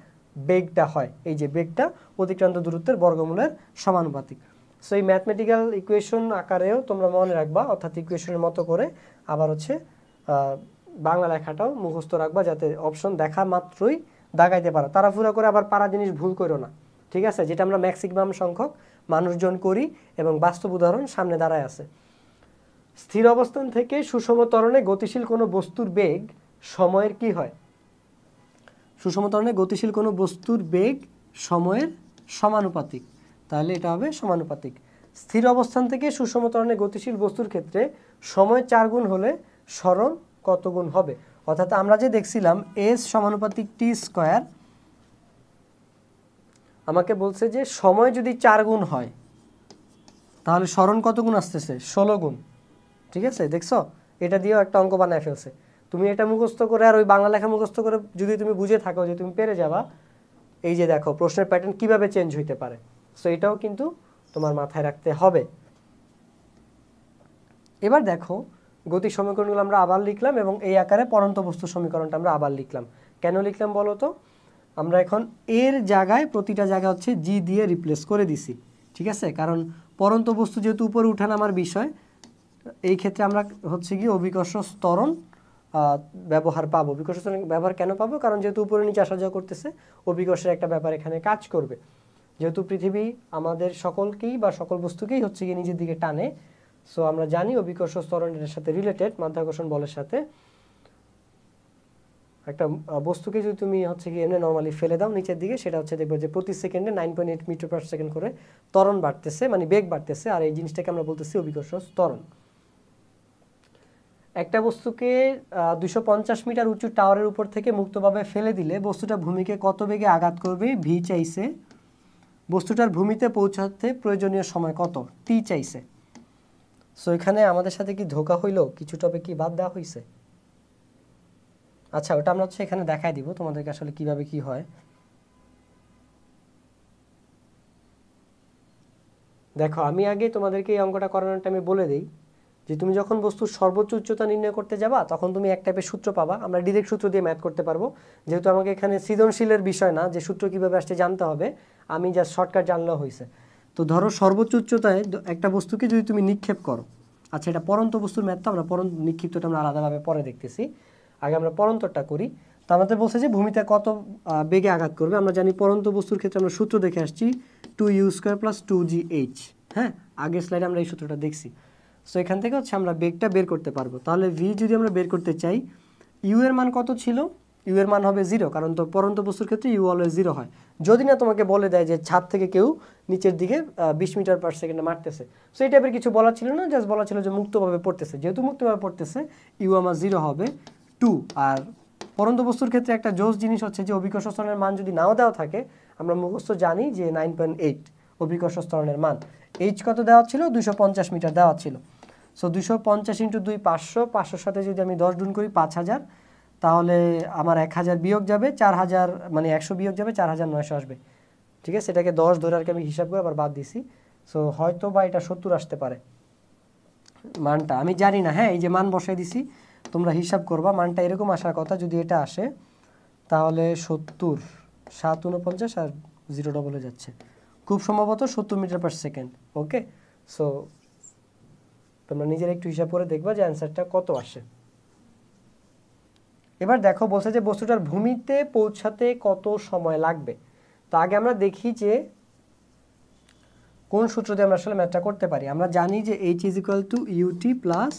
বেগটা হয় এই যে বেগটা অতিক্রান্ত দূরত্বের বর্গমূলের সমানুপাতিক সো এই ম্যাথমেটিক্যাল ইকুয়েশন আকারেও তোমরা মনে রাখবা অর্থাৎ ইকুয়েশনের মতো করে আবার হচ্ছে বাংলা লেখাটাও মুখস্থ রাখবা যাতে অপশন দেখা মাত্রই দাগাইতে পারো তাড়াহুড়া করে আবার পারা জিনিস ভুল করো না ঠিক আছে যেটা আমরা ম্যাক্সিমাম সংখ্যক মানুষজন করি এবং বাস্তব উদাহরণ সামনে দাঁড়ায় আছে স্থির অবস্থান থেকে সুষম গতিশীল কোনো বস্তুর বেগ সময়ের কি হয় সুষম গতিশীল কোনো বস্তুর বেগ সময়ের সমানুপাতিক তাহলে এটা হবে সমানুপাতিক স্থির অবস্থান থেকে সুষম তরণে গতিশীল বস্তুর ক্ষেত্রে সময় চার গুণ হলে সরণ কত গুণ হবে অর্থাৎ আমরা যে দেখছিলাম এস সমানুপাতিক টি স্কোয়ার আমাকে বলছে যে সময় যদি চার গুণ হয় তাহলে স্মরণ কত গুণ আসতেছে ষোলো গুণ ঠিক আছে দেখছো এটা দিয়েও একটা অঙ্ক বানায় ফেলছে তুমি এটা মুখস্থ করে আর ওই বাংলা লেখা মুখস্থ করে যদি তুমি বুঝে থাকো যে তুমি পেরে যাবা এই যে দেখো প্রশ্নের প্যাটার্ন কিভাবে চেঞ্জ হইতে পারে সো এটাও কিন্তু তোমার মাথায় রাখতে হবে এবার দেখো গতির সমীকরণগুলো আমরা আবার লিখলাম এবং এই আকারে পরন্ত বস্তু সমীকরণটা আমরা আবার লিখলাম কেন লিখলাম বলো তো আমরা এখন এর জায়গায় প্রতিটা জায়গা হচ্ছে জি দিয়ে রিপ্লেস করে দিছি ঠিক আছে কারণ পরন্ত বস্তু যেহেতু উপরে উঠান আমার বিষয় এই ক্ষেত্রে আমরা হচ্ছে কি অভিকর্ষ স্তরণ ব্যবহার পাবো অভিকর্ষ স্তরণ ব্যবহার কেন পাবো কারণ যেহেতু উপরে নিচে আসা যাওয়া করতেছে অভিকর্ষের একটা ব্যাপার এখানে কাজ করবে যেহেতু পৃথিবী আমাদের সকলকেই বা সকল বস্তুকেই হচ্ছে গিয়ে নিজের দিকে টানে সো আমরা জানি অভিকর্ষ স্তরণের সাথে রিলেটেড মাধ্যাকর্ষণ বলের সাথে একটা বস্তুকে যদি তুমি হচ্ছে কি এমনি নর্মালি ফেলে দাও নিচের দিকে সেটা হচ্ছে দেখবে যে প্রতি সেকেন্ডে nine point eight metre per second করে ত্বরণ বাড়তেছে মানে বেগ বাড়তেছে আর এই জিনিসটাকে আমরা বলতেছি অভিকর্ষ স্তরণ একটা বস্তুকে দুশো পঞ্চাশ মিটার উঁচু টাওয়ারের উপর থেকে মুক্তভাবে ফেলে দিলে বস্তুটা ভূমিকে কত বেগে আঘাত করবে ভি চাইছে বস্তুটার ভূমিতে পৌঁছাতে প্রয়োজনীয় সময় কত টি চাইছে সো এখানে আমাদের সাথে কি ধোকা হইলো কিছু টপিক কি বাদ দেওয়া হয়েছে আচ্ছা ওটা আমরা হচ্ছে এখানে দেখাই দিব তোমাদেরকে আসলে কিভাবে কি হয় দেখো আমি আগে তোমাদেরকে এই অঙ্কটা করানোর টাইমে বলে দিই যে তুমি যখন বস্তুর সর্বোচ্চ উচ্চতা নির্ণয় করতে যাবা তখন তুমি এক টাইপের সূত্র পাবা আমরা ডিরেক্ট সূত্র দিয়ে ম্যাথ করতে পারবো যেহেতু আমাকে এখানে সৃজনশীলের বিষয় না যে সূত্র কিভাবে আসছে জানতে হবে আমি যা শর্টকাট জানলেও হয়েছে তো ধরো সর্বোচ্চ উচ্চতায় একটা বস্তুকে যদি তুমি নিক্ষেপ করো আচ্ছা এটা পরন্ত বস্তুর ম্যাথ তো আমরা পরন্ত নিক্ষিপ্তটা আমরা আলাদাভাবে পরে দেখতেছি আগে আমরা পরন্তরটা করি তো আমাদের বলছে যে ভূমিতে কত বেগে আঘাত করবে আমরা জানি পরন্ত বস্তুর ক্ষেত্রে আমরা সূত্র দেখে আসছি two U square plus two G H হ্যাঁ আগের স্লাইডে আমরা এই সূত্রটা দেখছি সো এখান থেকে হচ্ছে আমরা বেগটা বের করতে পারবো তাহলে ভি যদি আমরা বের করতে চাই ইউ এর মান কত ছিল ইউ এর মান হবে জিরো কারণ তো পরন্ত বস্তুর ক্ষেত্রে ইউ অলওয়েজ জিরো হয় যদি না তোমাকে বলে দেয় যে ছাদ থেকে কেউ নিচের দিকে বিশ মিটার পার সেকেন্ডে মারতেছে সো এই টাইপের কিছু বলা ছিল না জাস্ট বলা ছিল যে মুক্তভাবে পড়তেছে যেহেতু মুক্তভাবে পড়তেছে ইউ আমার জিরো হবে টু আর পরন্ত বস্তুর ক্ষেত্রে একটা জোস জিনিস হচ্ছে যে অভিকর্ষ স্তরণের মান যদি নাও দেওয়া থাকে আমরা মুখস্থ জানি যে নাইন পয়েন্ট এইট অভিকর্ষ স্তরণের মান এইচ কত দেওয়া ছিল দুশো পঞ্চাশ মিটার দেওয়া ছিল সো দুশো পঞ্চাশ ইন্টু দুই পাঁচশো পাঁচশোর সাথে যদি আমি দশ ডুন করি পাঁচ হাজার তাহলে আমার এক হাজার বিয়োগ যাবে চার হাজার মানে একশো বিয়োগ যাবে চার হাজার নয়শো আসবে ঠিক আছে এটাকে দশ ধরে আর কি আমি হিসাব করে আবার বাদ দিছি সো হয়তো বা এটা সত্তর আসতে পারে মানটা আমি জানি না হ্যাঁ এই যে মান বসাই দিছি তোমরা হিসাব করবা মানটা এরকম আসার কথা যদি এটা আসে তাহলে সত্তর সাত উনপঞ্চাশ আর জিরো ডবলে যাচ্ছে খুব সম্ভবত সত্তর metre per second okay so তোমরা নিজের একটু হিসাব করে দেখবা যে অ্যান্সারটা কত আসে এবার দেখো বলছে যে বস্তুটার ভূমিতে পৌঁছাতে কত সময় লাগবে তো আগে আমরা দেখি যে কোন সূত্র দিয়ে আমরা আসলে ম্যাথটা করতে পারি আমরা জানি যে H is equal to U T plus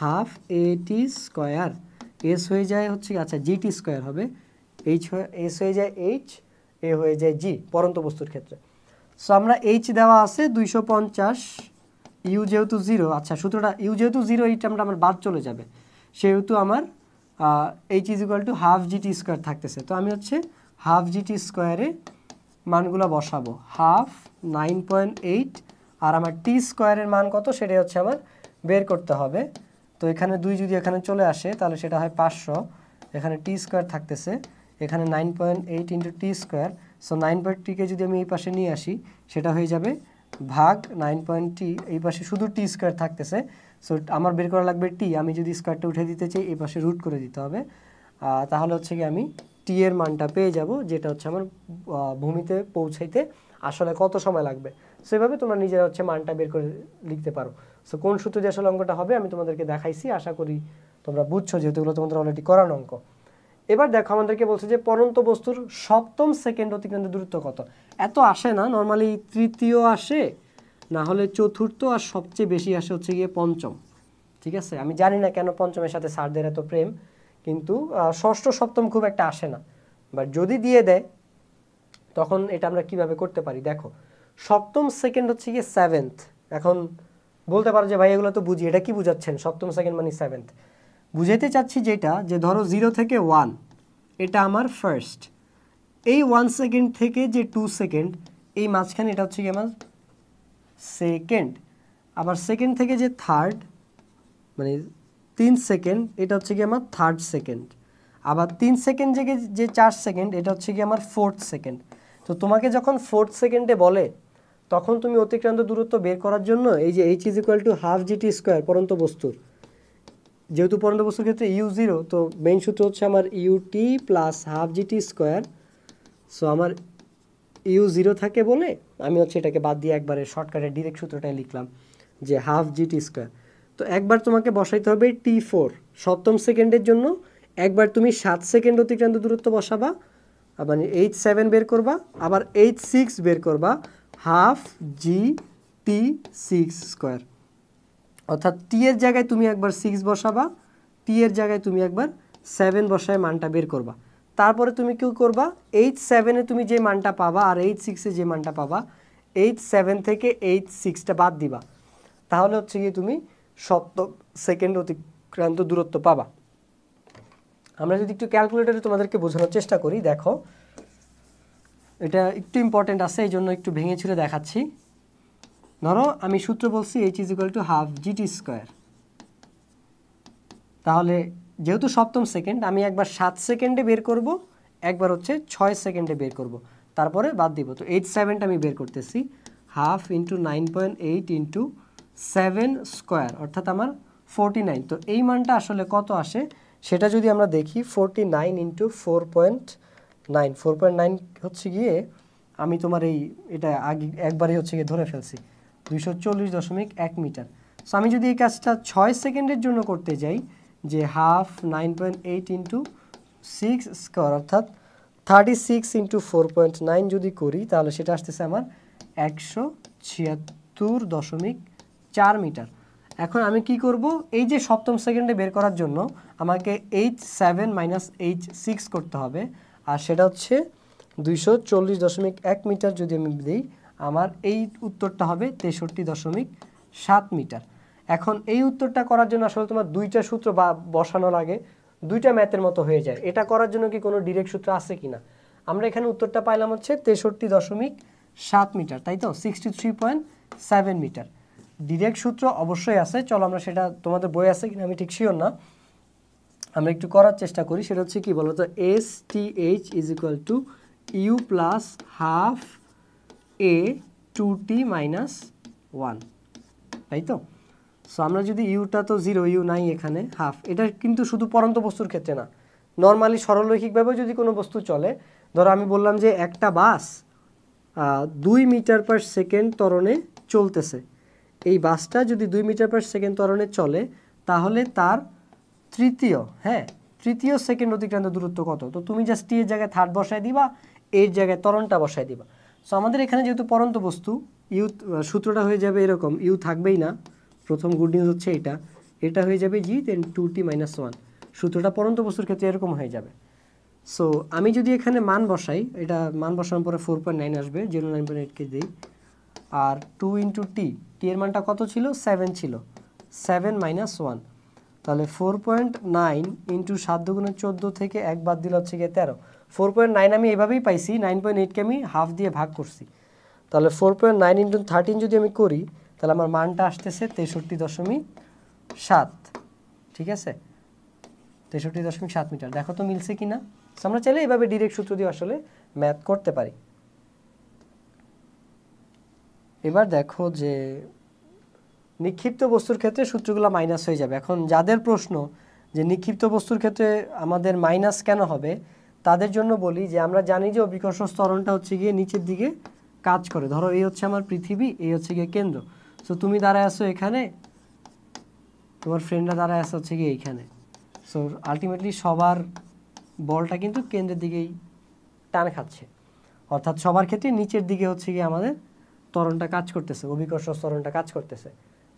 half এটি স্কোয়ার এস হয়ে যায় হচ্ছে আচ্ছা জিটি স্কোয়ার হবে এইচ এস হয়ে যায় এইচ এ হয়ে যায় জি পরন্ত বস্তুর ক্ষেত্রে সো আমরা এইচ দেওয়া আছে দুইশো পঞ্চাশ ইউ যেহেতু জিরো আচ্ছা সূত্রটা ইউ যেহেতু জিরো এই টার্মটা আমার বাদ চলে যাবে সেহেতু আমার H is equal to half G T square থাকতেছে তো আমি হচ্ছে হাফ জিটি স্কোয়ারে মানগুলো বসাবো হাফ নাইন পয়েন্ট এইট আর আমার টি স্কোয়ারের মান কত সেটাই হচ্ছে আমার বের করতে হবে তো এখানে দুই যদি এখানে চলে আসে তাহলে সেটা হয় পাঁচশো এখানে টি স্কোয়ার থাকতেছে এখানে nine point eight into T square so nine point টিকে যদি আমি এই পাশে নিয়ে আসি সেটা হয়ে যাবে ভাগ নাইন পয়েন্ট টি এই পাশে শুধু টি স্কোয়ার থাকতেছে সো আমার বের করা লাগবে টি আমি যদি স্কোয়ারটা উঠে দিতে চাই এই পাশে রুট করে দিতে হবে তাহলে হচ্ছে কি আমি টি এর মানটা পেয়ে যাব যেটা হচ্ছে আমার ভূমিতে পৌঁছাইতে আসলে কত সময় লাগবে সো এভাবে তোমরা নিজেরা হচ্ছে মানটা বের করে লিখতে পারো সো কোন সূত্র দিয়ে আসলে অঙ্কটা হবে আমি তোমাদেরকে দেখাইছি আশা করি তোমরা বুঝছো যেহেতু এগুলো তোমাদের অলরেডি করানো অঙ্ক এবার দেখো আমাদেরকে বলছে যে পরন্ত বস্তুর সপ্তম সেকেন্ড অতিক্রান্ত দূরত্ব কত এত আসে না নর্মালি তৃতীয় আসে না হলে চতুর্থ আর সবচেয়ে বেশি আসে হচ্ছে গিয়ে পঞ্চম ঠিক আছে আমি জানি না কেন পঞ্চমের সাথে সারদের এত প্রেম কিন্তু ষষ্ঠ সপ্তম খুব একটা আসে না বাট যদি দিয়ে দেয় তখন এটা আমরা কিভাবে করতে পারি দেখো সপ্তম সেকেন্ড হচ্ছে গিয়ে সেভেন্থ এখন বলতে পারো যে ভাই এগুলো তো বুঝি এটা কি বুঝাচ্ছেন সপ্তম সেকেন্ড মানে সেভেন্থ বুঝাইতে চাচ্ছি যেটা যে ধরো জিরো থেকে ওয়ান এটা আমার ফার্স্ট এই ওয়ান সেকেন্ড থেকে যে টু সেকেন্ড এই মাঝখানে এটা হচ্ছে গিয়ে আমার সেকেন্ড আবার সেকেন্ড থেকে যে থার্ড মানে তিন সেকেন্ড এটা হচ্ছে কি আমার থার্ড সেকেন্ড আবার তিন সেকেন্ড থেকে যে চার সেকেন্ড এটা হচ্ছে কি আমার ফোর্থ সেকেন্ড তো তোমাকে যখন ফোর্থ সেকেন্ডে বলে তখন তুমি অতিক্রান্ত দূরত্ব বের করার জন্য এই যে H is equal to half G T square পরন্ত বস্তুর যেহেতু পরন্ত বস্তুর ক্ষেত্রে ইউ জিরো তো মেইন সূত্র হচ্ছে আমার U T plus half G T square so আমার ইউ জিরো থাকে বলে আমি হচ্ছে এটাকে বাদ দিয়ে একবারে শর্টকাটে ডিরেক্ট সূত্রটাই লিখলাম যে হাফ জিটি স্কোয়ার তো একবার তোমাকে বসাইতে হবে টি ফোর সপ্তম সেকেন্ডের জন্য একবার তুমি সাত সেকেন্ড অতিক্রান্ত দূরত্ব বসাবা মানে এইচ সেভেন বের করবা আবার এইচ সিক্স বের করবা half G T six square অর্থাৎ টি এর জায়গায় তুমি একবার সিক্স বসাবা টি এর জায়গায় তুমি একবার সেভেন বসায় মানটা বের করবা তারপরে তুমি কী করবা এইট সেভেনে তুমি যে মানটা পাবা আর এইট সিক্সে যে মানটা পাবা এইট সেভেন থেকে এইট সিক্সটা বাদ দিবা তাহলে হচ্ছে গিয়ে তুমি সপ্ত সেকেন্ড অতিক্রান্ত দূরত্ব পাবা আমরা যদি একটু ক্যালকুলেটারে তোমাদেরকে বোঝানোর চেষ্টা করি দেখো এটা একটু ইম্পর্টেন্ট আছে এই জন্য একটু ভেঙে ছুঁড়ে দেখাচ্ছি ধরো আমি সূত্র বলছি H is equal to half G T square তাহলে যেহেতু সপ্তম সেকেন্ড আমি একবার সাত সেকেন্ডে বের করব একবার হচ্ছে ছয় সেকেন্ডে বের করব তারপরে বাদ দিব তো এইট সেভেনটা আমি বের করতেছি half into nine point eight into seven square অর্থাৎ আমার ফোরটি নাইন তো এই মানটা আসলে কত আসে সেটা যদি আমরা দেখি forty nine into four point nine four point nine হচ্ছে গিয়ে আমি তোমার এই এটা আগে একবারই হচ্ছে গিয়ে ধরে ফেলছি দুইশো চল্লিশ দশমিক এক মিটার সো আমি যদি এই কাজটা ছয় সেকেন্ডের জন্য করতে যাই যে half nine point eight into six square অর্থাৎ thirty six into four point nine যদি করি তাহলে সেটা আসতেছে আমার একশো ছিয়াত্তর দশমিক চার মিটার এখন আমি কি করব এই যে সপ্তম সেকেন্ডে বের করার জন্য আমাকে H seven minus H six করতে হবে আর সেটা হচ্ছে দুইশো চল্লিশ দশমিক এক মিটার যদি আমি দিই আমার এই উত্তরটা হবে তেষট্টি দশমিক সাত মিটার এখন এই উত্তরটা করার জন্য আসলে তোমার দুইটা সূত্র বা বসানো লাগে দুইটা ম্যাথের মতো হয়ে যায় এটা করার জন্য কি কোনো ডিরেক্ট সূত্র আছে কি না আমরা এখানে উত্তরটা পাইলাম হচ্ছে তেষট্টি দশমিক সাত মিটার তাই তো sixty three point seven metre direct সূত্র অবশ্যই আছে চলো আমরা সেটা তোমাদের বই আছে কিনা আমি ঠিক শিওর না আমরা একটু করার চেষ্টা করি সেটা হচ্ছে কি বলতো S T H is equal to U plus half A two T minus one তাই তো সো আমরা যদি ইউটা তো জিরো ইউ নাই এখানে হাফ এটা কিন্তু শুধু পরন্ত বস্তুর ক্ষেত্রে না নর্মালি সরলরৈখিকভাবে যদি কোনো বস্তু চলে ধরো আমি বললাম যে একটা বাস দুই মিটার পার সেকেন্ড তরণে চলতেছে এই বাসটা যদি দুই মিটার পার সেকেন্ড তরণে চলে তাহলে তার তৃতীয় হ্যাঁ তৃতীয় সেকেন্ড অতিক্রান্ত দূরত্ব কত তো তুমি জাস্ট টি এর জায়গায় থার্ড বসায় দিবা এর জায়গায় তরণটা বসায় দিবা সো আমাদের এখানে যেহেতু পরন্ত বস্তু ইউ সূত্রটা হয়ে যাবে এরকম ইউ থাকবেই না প্রথম গুড নিউজ হচ্ছে এটা এটা হয়ে যাবে G then two T minus one সূত্রটা পরন্ত বস্তুর ক্ষেত্রে এরকম হয়ে যাবে সো আমি যদি এখানে মান বসাই এটা মান বসানোর পরে ফোর পয়েন্ট নাইন আসবে জিরো নাইন পয়েন্ট এইটকে দিই আর টু ইন্টু টি টি এর মানটা কত ছিল সেভেন ছিল সেভেন মাইনাস ওয়ান তাহলে ফোর পয়েন্ট নাইন ইন্টু সাত দুগুণে চোদ্দো থেকে এক বাদ দিল হচ্ছে গিয়ে তেরো ফোর পয়েন্ট নাইন আমি এভাবেই পাইছি নাইন পয়েন্ট এইটকে আমি হাফ দিয়ে ভাগ করছি তাহলে four point nine into thirteen যদি আমি করি তাহলে আমার মানটা আসতেছে তেষট্টি দশমিক সাত ঠিক আছে তেষট্টি দশমিক সাত মিটার দেখো তো মিলছে কি না আমরা চাইলে এভাবে ডিরেক্ট সূত্র দিয়ে আসলে ম্যাথ করতে পারি এবার দেখো যে নিক্ষিপ্ত বস্তুর ক্ষেত্রে সূত্রগুলো মাইনাস হয়ে যাবে এখন যাদের প্রশ্ন যে নিক্ষিপ্ত বস্তুর ক্ষেত্রে আমাদের মাইনাস কেন হবে তাদের জন্য বলি যে আমরা জানি যে অভিকর্ষ স্তরণটা হচ্ছে গিয়ে নিচের দিকে কাজ করে ধরো এই হচ্ছে আমার পৃথিবী এই হচ্ছে গিয়ে কেন্দ্র সো তুমি দাঁড়ায় আসো এখানে তোমার ফ্রেন্ডরা দাঁড়ায় আসা হচ্ছে কি এইখানে সো আলটিমেটলি সবার বলটা কিন্তু কেন্দ্রের দিকেই টান খাচ্ছে অর্থাৎ সবার ক্ষেত্রে নিচের দিকে হচ্ছে গিয়ে আমাদের তরণটা কাজ করতেছে অভিকর্ষ তরণটা কাজ করতেছে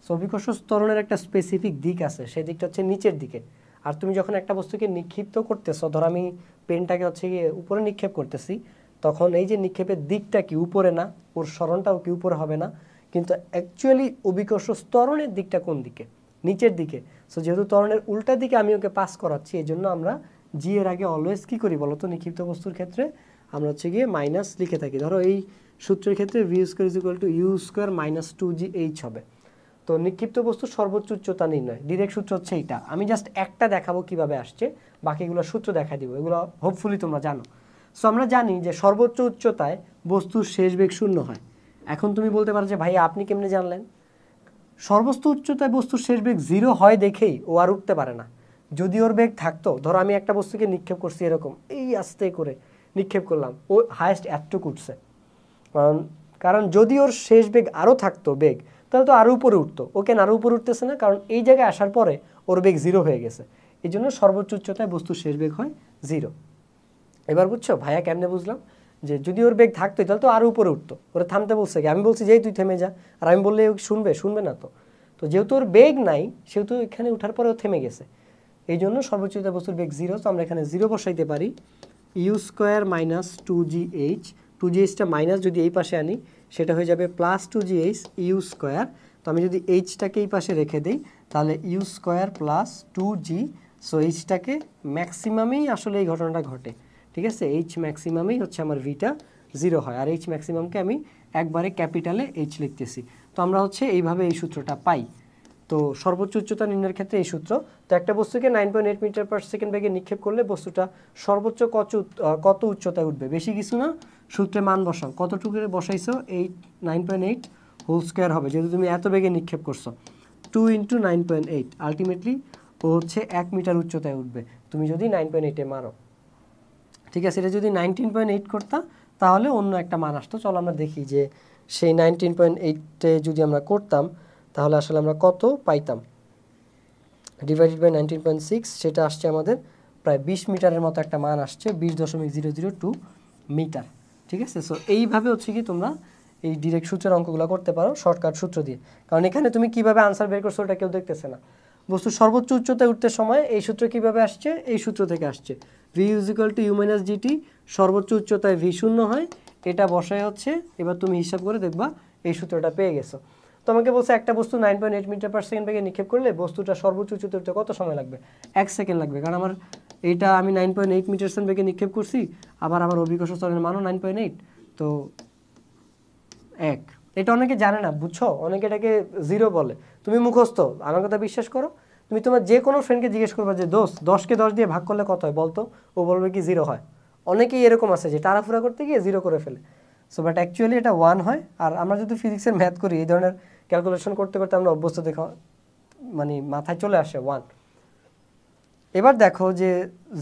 সো অভিকর্ষ তরণের একটা স্পেসিফিক দিক আছে সেই দিকটা হচ্ছে নিচের দিকে আর তুমি যখন একটা বস্তুকে নিক্ষিপ্ত করতেছো ধর আমি পেনটাকে হচ্ছে গিয়ে উপরে নিক্ষেপ করতেছি তখন এই যে নিক্ষেপের দিকটা কি উপরে না ওর স্মরণটাও কি উপরে হবে না কিন্তু অ্যাকচুয়ালি অভিকর্ষ স্তরণের দিকটা কোন দিকে নিচের দিকে সো যেহেতু ত্বরণের উল্টা দিকে আমি ওকে পাস করাচ্ছি এই জন্য আমরা জি এর আগে অলওয়েজ কী করি বলতো নিক্ষিপ্ত বস্তুর ক্ষেত্রে আমরা হচ্ছে গিয়ে মাইনাস লিখে থাকি ধরো এই সূত্রের ক্ষেত্রে V square is equal to U square minus two G H হবে তো নিক্ষিপ্ত বস্তু সর্বোচ্চ উচ্চতা নির্ণয় ডিরেক্ট সূত্র হচ্ছে এইটা আমি জাস্ট একটা দেখাবো কিভাবে আসছে বাকিগুলো সূত্র দেখা দিব এগুলো হোপফুলি তোমরা জানো সো আমরা জানি যে সর্বোচ্চ উচ্চতায় বস্তুর শেষ বেগ শূন্য হয় এখন তুমি বলতে পারো যে ভাই আপনি কেমনে জানলেন সর্বস্ত উচ্চতায় বস্তুর শেষ বেগ জিরো হয় দেখেই ও আর উঠতে পারে না যদি ওর বেগ থাকতো ধরো আমি একটা বস্তুকে নিক্ষেপ করছি এরকম এই আস্তে করে নিক্ষেপ করলাম ও হায়েস্ট এতটুকু উঠছে কারণ কারণ যদি ওর শেষ বেগ আরও থাকতো বেগ তাহলে তো আরও উপরে উঠতো ও কেন আরও উপরে উঠতেছে না কারণ এই জায়গায় আসার পরে ওর বেগ জিরো হয়ে গেছে এই জন্য সর্বোচ্চ উচ্চতায় বস্তুর শেষ বেগ হয় জিরো এবার বুঝছো ভাইয়া কেমনে বুঝলাম যে যদি ওর বেগ থাকতোই তাহলে তো আরও উপরে উঠতো ওরা থামতে বলছে কি আমি বলছি যেই তুই থেমে যা আর আমি বললে শুনবে শুনবে না তো তো যেহেতু ওর বেগ নাই সেহেতু এখানে উঠার পরে ও থেমে গেছে এই জন্য সর্বোচ্চ বস্তুর বেগ জিরো তো আমরা এখানে জিরো বসাইতে পারি U square minus two G H two G এইচটা মাইনাস যদি এই পাশে আনি সেটা হয়ে যাবে plus two G H U square তো আমি যদি এইচটাকে এই পাশে রেখে দিই তাহলে U square plus two G so এইচটাকে ম্যাক্সিমামেই আসলে এই ঘটনাটা ঘটে ঠিক আছে এইচ ম্যাক্সিমামেই হচ্ছে আমার ভিটা জিরো হয় আর এইচ ম্যাক্সিমামকে আমি একবারে ক্যাপিটালে এইচ লিখতেছি তো আমরা হচ্ছে এইভাবে এই সূত্রটা পাই তো সর্বোচ্চ উচ্চতা নির্ণয়ের ক্ষেত্রে এই সূত্র তো একটা বস্তুকে nine point eight metre per second বেগে নিক্ষেপ করলে বস্তুটা সর্বোচ্চ কত কত উচ্চতায় উঠবে বেশি কিছু না সূত্রে মান বসাও কতটুকু বসাইছো eight nine point eight whole square হবে যেহেতু তুমি এত বেগে নিক্ষেপ করছো two into nine point eight ultimately ও হচ্ছে এক মিটার উচ্চতায় উঠবে তুমি যদি নাইন পয়েন্ট এইটে মারো ঠিক আছে এটা যদি নাইনটিন পয়েন্ট এইট করতাম তাহলে অন্য একটা মান আসতো চলো আমরা দেখি যে সেই নাইনটিন পয়েন্ট এইটে যদি আমরা করতাম তাহলে আসলে আমরা কত পাইতাম divided by nineteen point six সেটা আসছে আমাদের প্রায় বিশ মিটারের মতো একটা মান আসছে বিশ দশমিক জিরো জিরো টু মিটার ঠিক আছে সো এইভাবে হচ্ছে কি তোমরা এই ডিরেক্ট সূত্রের অঙ্কগুলো করতে পারো শর্টকাট সূত্র দিয়ে কারণ এখানে তুমি কিভাবে আনসার বের করছো ওটা কেউ দেখতেছে না বস্তু সর্বোচ্চ উচ্চতায় উঠতে সময় এই সূত্র কিভাবে আসছে এই সূত্র থেকে আসছে V is equal to U minus G T সর্বোচ্চ উচ্চতায় ভি শূন্য হয় এটা বসায় হচ্ছে এবার তুমি হিসাব করে দেখবা এই সূত্রটা পেয়ে গেছো তোমাকে বলছে একটা বস্তু nine point eight metre per second বেগে নিক্ষেপ করলে বস্তুটা সর্বোচ্চ উচ্চতা কত সময় লাগবে এক সেকেন্ড লাগবে কারণ আমার এটা আমি nine point eight metre second বেগে নিক্ষেপ করছি আবার আমার অভিজ্ঞ স্তরের মানও নাইন পয়েন্ট এইট তো এক এটা অনেকে জানে না বুঝছো অনেকে এটাকে জিরো বলে তুমি মুখস্থ আমার কথা বিশ্বাস করো তুমি তোমার যে কোনো ফ্রেন্ডকে জিজ্ঞেস করবে যে দোষ দশকে দশ দিয়ে ভাগ করলে কত হয় বলতো ও বলবে কি জিরো হয় অনেকেই এরকম আছে যে তাড়াফুড়া করতে গিয়ে জিরো করে ফেলে সো বাট অ্যাকচুয়ালি এটা ওয়ান হয় আর আমরা যদি ফিজিক্সের ম্যাথ করি এই ধরনের ক্যালকুলেশন করতে করতে আমরা অভ্যস্ত দেখো মানে মাথায় চলে আসে ওয়ান এবার দেখো যে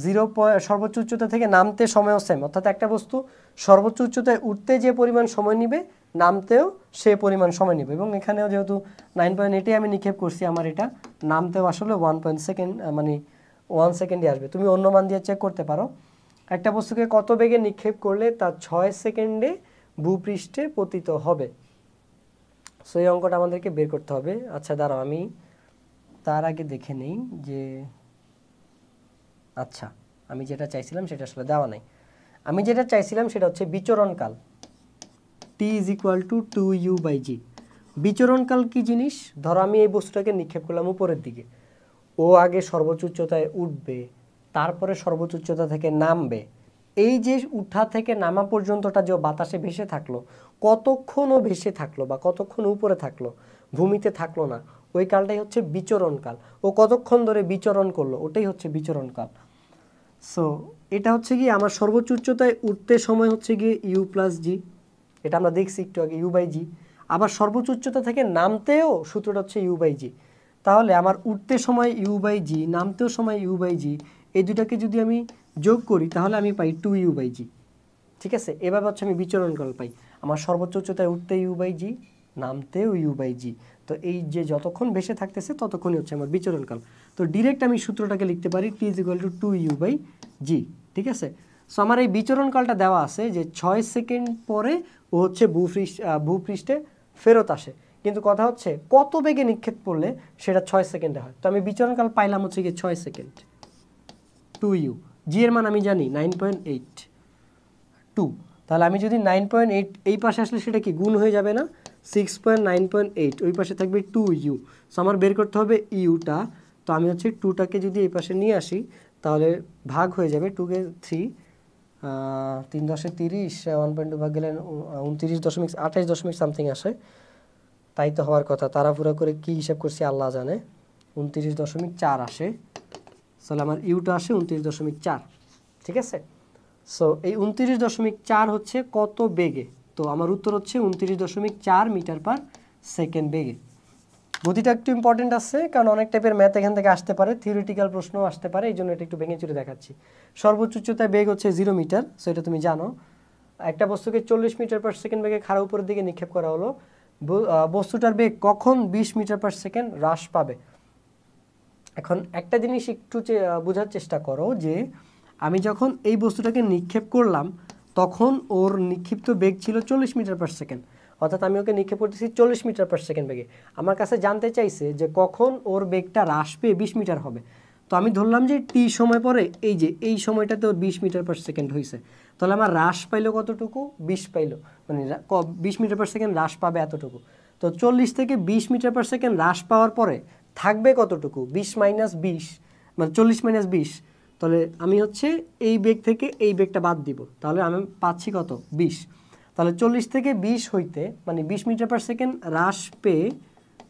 জিরো পয়েন্ট সর্বোচ্চ উচ্চতা থেকে নামতে সময়ও সেম অর্থাৎ একটা বস্তু সর্বোচ্চ উচ্চতায় উঠতে যে পরিমাণ সময় নিবে নামতেও সে পরিমাণ সময় নেবে এবং এখানেও যেহেতু নাইন পয়েন্ট এইটে আমি নিক্ষেপ করছি আমার এটা নামতেও আসলে ওয়ান পয়েন্ট সেকেন্ড মানে ওয়ান সেকেন্ডই আসবে তুমি অন্য মান দিয়ে চেক করতে পারো একটা বস্তুকে কত বেগে নিক্ষেপ করলে তার ছয় সেকেন্ডে ভূপৃষ্ঠে পতিত হবে সো এই অঙ্কটা আমাদেরকে বের করতে হবে আচ্ছা দাঁড়াও আমি তার আগে দেখে নেই যে আচ্ছা আমি যেটা চাইছিলাম সেটা আসলে দেওয়া নাই আমি যেটা চাইছিলাম সেটা হচ্ছে বিচরণকাল T is equal to two U by G বিচরণকাল কী জিনিস ধরো আমি এই বস্তুটাকে নিক্ষেপ করলাম উপরের দিকে ও আগে সর্বোচ্চ উচ্চতায় উঠবে তারপরে সর্বোচ্চ উচ্চতা থেকে নামবে এই যে উঠা থেকে নামা পর্যন্তটা যে বাতাসে ভেসে থাকলো কতক্ষণও ভেসে থাকলো বা কতক্ষণ উপরে থাকলো ভূমিতে থাকলো না ওই কালটাই হচ্ছে বিচরণকাল ও কতক্ষণ ধরে বিচরণ করলো ওটাই হচ্ছে বিচরণকাল সো এটা হচ্ছে কি আমার সর্বোচ্চ উচ্চতায় উঠতে সময় হচ্ছে গিয়ে ইউ প্লাস জি এটা আমরা দেখছি একটু আগে ইউ বাই জি আবার সর্বোচ্চ উচ্চতা থেকে নামতেও সূত্রটা হচ্ছে ইউ বাই জি তাহলে আমার উঠতে সময় ইউ বাই জি নামতেও সময় ইউ বাই জি এই দুটাকে যদি আমি যোগ করি তাহলে আমি পাই টু ইউ বাই জি ঠিক আছে এভাবে হচ্ছে আমি বিচরণ কল পাই আমার সর্বোচ্চ উচ্চতায় উঠতে ইউ বাই জি নামতেও ইউ বাই জি তো এই যে যতক্ষণ ভেসে থাকতেছে ততক্ষণই হচ্ছে আমার বিচরণকাল তো ডিরেক্ট আমি সূত্রটাকে লিখতে পারি T is equal to two U by G ঠিক আছে সো আমার এই বিচরণকালটা দেওয়া আছে যে ছয় সেকেন্ড পরে ও হচ্ছে ভূপৃষ্ঠ ভূপৃষ্ঠে ফেরত আসে কিন্তু কথা হচ্ছে কত বেগে নিক্ষেপ করলে সেটা ছয় সেকেন্ডে হয় তো আমি বিচরণকাল পাইলাম হচ্ছে গিয়ে ছয় সেকেন্ড টু ইউ জি এর মান আমি জানি নাইন পয়েন্ট এইট টু তাহলে আমি যদি নাইন পয়েন্ট এইট এই পাশে আসলে সেটা কি গুণ হয়ে যাবে না six point nine point eight ওই পাশে থাকবে টু ইউ সো আমার বের করতে হবে ইউটা তো আমি হচ্ছে টুটাকে যদি এই পাশে নিয়ে আসি তাহলে ভাগ হয়ে যাবে টুকে থ্রি তিন দশে তিরিশ ওয়ান পয়েন্ট টু ভাগ গেলে উনত্রিশ দশমিক আঠাশ দশমিক সামথিং আসে তাই তো হওয়ার কথা তারা পুরো করে কি হিসাব করছি আল্লাহ জানে উনত্রিশ দশমিক চার আসে তাহলে আমার ইউটা আসে উনত্রিশ দশমিক চার ঠিক আছে সো এই উনত্রিশ দশমিক চার হচ্ছে কত বেগে তো আমার উত্তর হচ্ছে উনত্রিশ দশমিক চার মিটার পার সেকেন্ড বেগে গতিটা একটু ইম্পর্টেন্ট আছে কারণ অনেক টাইপের ম্যাথ এখান থেকে আসতে পারে থিওরিটিক্যাল প্রশ্ন আসতে পারে এই জন্য এটা একটু ভেঙে চুরে দেখাচ্ছি সর্বোচ্চ উচ্চতায় বেগ হচ্ছে জিরো মিটার সো এটা তুমি জানো একটা বস্তুকে চল্লিশ মিটার পার সেকেন্ড বেগে খাড়া উপরের দিকে নিক্ষেপ করা হলো বস্তুটার বেগ কখন বিশ মিটার পার সেকেন্ড হ্রাস পাবে এখন একটা জিনিস একটু বোঝার চেষ্টা করো যে আমি যখন এই বস্তুটাকে নিক্ষেপ করলাম তখন ওর নিক্ষিপ্ত বেগ ছিল চল্লিশ মিটার পার সেকেন্ড অর্থাৎ আমি ওকে নিক্ষেপ করতেছি চল্লিশ মিটার পার সেকেন্ড বেগে আমার কাছে জানতে চাইছে যে কখন ওর বেগটা হ্রাস পেয়ে বিশ মিটার হবে তো আমি ধরলাম যে টি সময় পরে এই যে এই সময়টাতে ওর বিশ মিটার পার সেকেন্ড হয়েছে তাহলে আমার হ্রাস পাইলো কতটুকু বিশ পাইলো মানে বিশ মিটার পার সেকেন্ড হ্রাস পাবে এতটুকু তো চল্লিশ থেকে বিশ মিটার পার সেকেন্ড হ্রাস পাওয়ার পরে থাকবে কতটুকু বিশ মাইনাস বিশ মানে চল্লিশ মাইনাস বিশ তাহলে আমি হচ্ছে এই বেগ থেকে এই বেগটা বাদ দিব তাহলে আমি পাচ্ছি কত বিশ তাহলে চল্লিশ থেকে বিশ হইতে মানে বিশ মিটার পার সেকেন্ড হ্রাস পেয়ে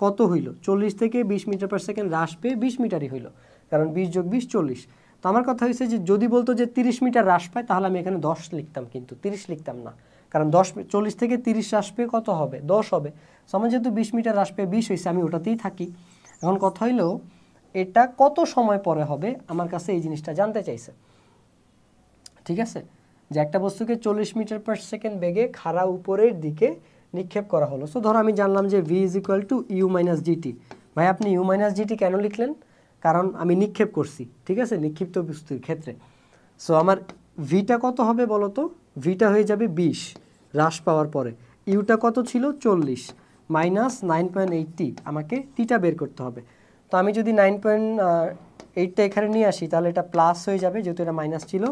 কত হইল চল্লিশ থেকে বিশ মিটার পার সেকেন্ড হ্রাস পেয়ে বিশ মিটারই হইল কারণ বিশ যোগ বিশ চল্লিশ তো আমার কথা হয়েছে যে যদি বলতো যে তিরিশ মিটার হ্রাস পায় তাহলে আমি এখানে দশ লিখতাম কিন্তু তিরিশ লিখতাম না কারণ দশ চল্লিশ থেকে তিরিশ হ্রাস পেয়ে কত হবে দশ হবে আমার যেহেতু বিশ মিটার হ্রাস পেয়ে বিশ হয়েছে আমি ওটাতেই থাকি এখন কথা হইল এটা কত সময় পরে হবে আমার কাছে এই জিনিসটা জানতে চাইছে ঠিক আছে যে একটা বস্তুকে চল্লিশ মিটার পার সেকেন্ড বেগে খাড়া উপরের দিকে নিক্ষেপ করা হলো সো ধরো আমি জানলাম যে V is equal to U minus G T ভাই আপনি ইউ মাইনাস জিটি কেন লিখলেন কারণ আমি নিক্ষেপ করছি ঠিক আছে নিক্ষিপ্ত বস্তুর ক্ষেত্রে সো আমার ভিটা কত হবে বলো তো ভিটা হয়ে যাবে বিশ হ্রাস পাওয়ার পরে ইউটা কত ছিল চল্লিশ মাইনাস নাইন পয়েন্ট এইটটি আমাকে টিটা বের করতে হবে তো আমি যদি নাইন পয়েন্ট এইটটা এখানে নিয়ে আসি তাহলে এটা প্লাস হয়ে যাবে যেহেতু এটা মাইনাস ছিল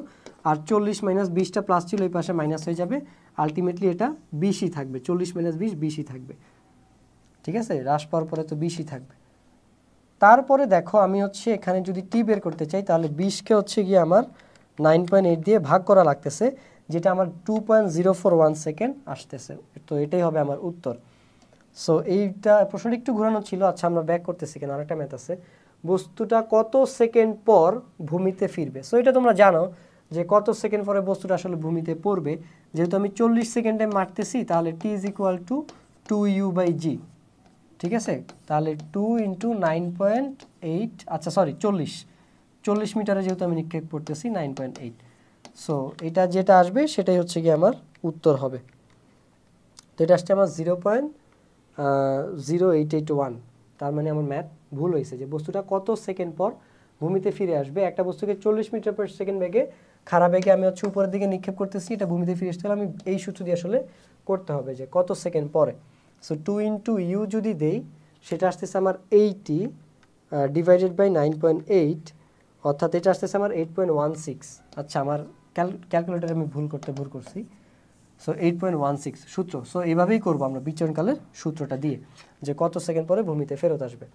আর চল্লিশ মাইনাস বিশটা প্লাস ছিল এই পাশে মাইনাস হয়ে যাবে আলটিমেটলি এটা বিশই থাকবে চল্লিশ মাইনাস বিশ বিশই থাকবে ঠিক আছে হ্রাস পাওয়ার পরে তো বিশই থাকবে তারপরে দেখো আমি হচ্ছে এখানে যদি টি বের করতে চাই তাহলে বিশকে হচ্ছে গিয়ে আমার নাইন পয়েন্ট এইট দিয়ে ভাগ করা লাগতেছে যেটা আমার two point zero four one second আসতেছে তো এটাই হবে আমার উত্তর সো এইটা প্রশ্নটা একটু ঘুরানো ছিল আচ্ছা আমরা ব্যাক করতেছি কেন আরেকটা ম্যাথ আছে বস্তুটা কত সেকেন্ড পর ভূমিতে ফিরবে সো এটা তোমরা জানো যে কত সেকেন্ড পরে বস্তুটা আসলে ভূমিতে পড়বে যেহেতু আমি চল্লিশ সেকেন্ডে মারতেছি তাহলে T is equal to two U by G ঠিক আছে তাহলে two into nine point eight আচ্ছা সরি চল্লিশ চল্লিশ মিটারে যেহেতু আমি নিক্ষেপ করতেছি নাইন পয়েন্ট এইট সো এটা যেটা আসবে সেটাই হচ্ছে কি আমার উত্তর হবে তো এটা আসছে আমার zero point zero eight eight one তার মানে আমার ম্যাথ ভুল হয়েছে যে বস্তুটা কত সেকেন্ড পর ভূমিতে ফিরে আসবে একটা বস্তুকে চল্লিশ মিটার পার সেকেন্ড বেগে খারাপ বেগে আমি হচ্ছে উপরের দিকে নিক্ষেপ করতেছি এটা ভূমিতে ফিরে আসতে হলে আমি এই সূত্র দিয়ে আসলে করতে হবে যে কত সেকেন্ড পরে so two in two U যদি দেই সেটা আসতেছে আমার eighty divided by nine point eight অর্থাৎ এটা আসতেছে আমার এইট পয়েন্ট ওয়ান সিক্স আচ্ছা আমার ক্যাল ক্যালকুলেটার আমি ভুল করতে ভুল করছি so eight point one six সূত্র সো এইভাবেই করবো আমরা বিচরণকালের সূত্রটা দিয়ে যে কত সেকেন্ড পরে ভূমিতে ফেরত আসবে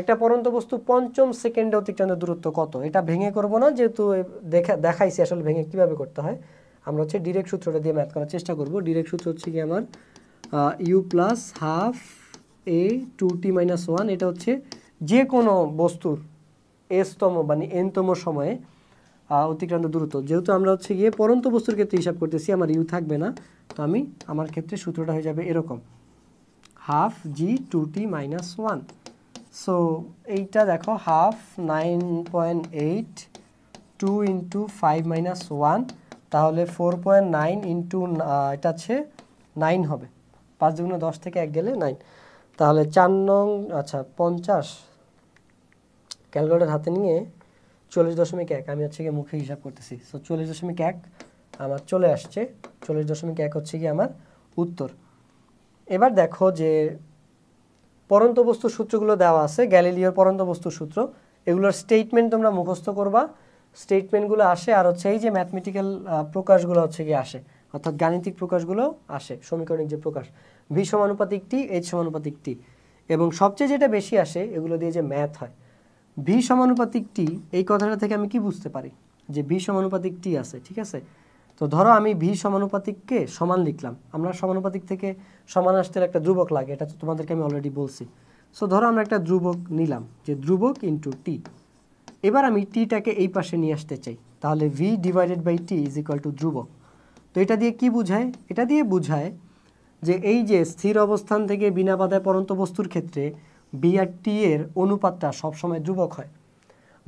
একটা পরন্ত বস্তু পঞ্চম সেকেন্ডে অতিক্রান্ত দূরত্ব কত এটা ভেঙে করব না যেহেতু দেখা দেখাইছি আসলে ভেঙে কিভাবে করতে হয় আমরা হচ্ছে ডিরেক্ট সূত্রটা দিয়ে ম্যাথ করার চেষ্টা করব ডিরেক্ট সূত্র হচ্ছে কি আমার U plus half A two T minus one এটা হচ্ছে যে কোনো বস্তুর এসতম মানে এনতম সময়ে অতিক্রান্ত দূরত্ব যেহেতু আমরা হচ্ছে গিয়ে পরন্ত বস্তুর ক্ষেত্রে হিসাব করতেছি আমার ইউ থাকবে না তো আমি আমার ক্ষেত্রে সূত্রটা হয়ে যাবে এরকম half G two T minus one so এইটা দেখো half nine point eight two into five minus one তাহলে ফোর পয়েন্ট নাইন ইন্টু এটা আছে নাইন হবে পাঁচ দুগুণে দশ থেকে এক গেলে নাইন তাহলে চার নং আচ্ছা পঞ্চাশ ক্যালকুলেটার হাতে নিয়ে চল্লিশ দশমিক এক আমি হচ্ছে গিয়ে মুখে হিসাব করতেছি সো চল্লিশ দশমিক এক আমার চলে আসছে চল্লিশ দশমিক এক হচ্ছে গিয়ে আমার উত্তর এবার দেখো যে পরন্ত বস্তু সূত্রগুলো দেওয়া আছে গ্যালিলিওর পরন্ত বস্তু সূত্র এগুলোর স্টেটমেন্ট তোমরা মুখস্থ করবা স্টেটমেন্টগুলো আসে আর হচ্ছে এই যে ম্যাথমেটিক্যাল প্রকাশগুলো হচ্ছে গিয়ে আসে অর্থাৎ গাণিতিক প্রকাশগুলো আসে সমীকরণের যে প্রকাশ ভি সমানুপাতিকটি এইচ সমানুপাতিকটি এবং সবচেয়ে যেটা বেশি আসে এগুলো দিয়ে যে ম্যাথ হয় ভি সমানুপাতিক টি এই কথাটা থেকে আমি কি বুঝতে পারি যে ভি সমানুপাতিক টি আছে ঠিক আছে তো ধরো আমি ভি সমানুপাতিককে সমান লিখলাম আমরা সমানুপাতিক থেকে সমান আসতে একটা ধ্রুবক লাগে এটা তো তোমাদেরকে আমি অলরেডি বলছি সো ধরো আমরা একটা ধ্রুবক নিলাম যে ধ্রুবক ইন্টু টি এবার আমি টিটাকে এই পাশে নিয়ে আসতে চাই তাহলে V divided by T is equal to ধ্রুবক তো এটা দিয়ে কি বুঝায় এটা দিয়ে বুঝায় যে এই যে স্থির অবস্থান থেকে বিনা বাধায় পরন্ত বস্তুর ক্ষেত্রে বি আর টি এর অনুপাতটা সবসময় যুবক হয়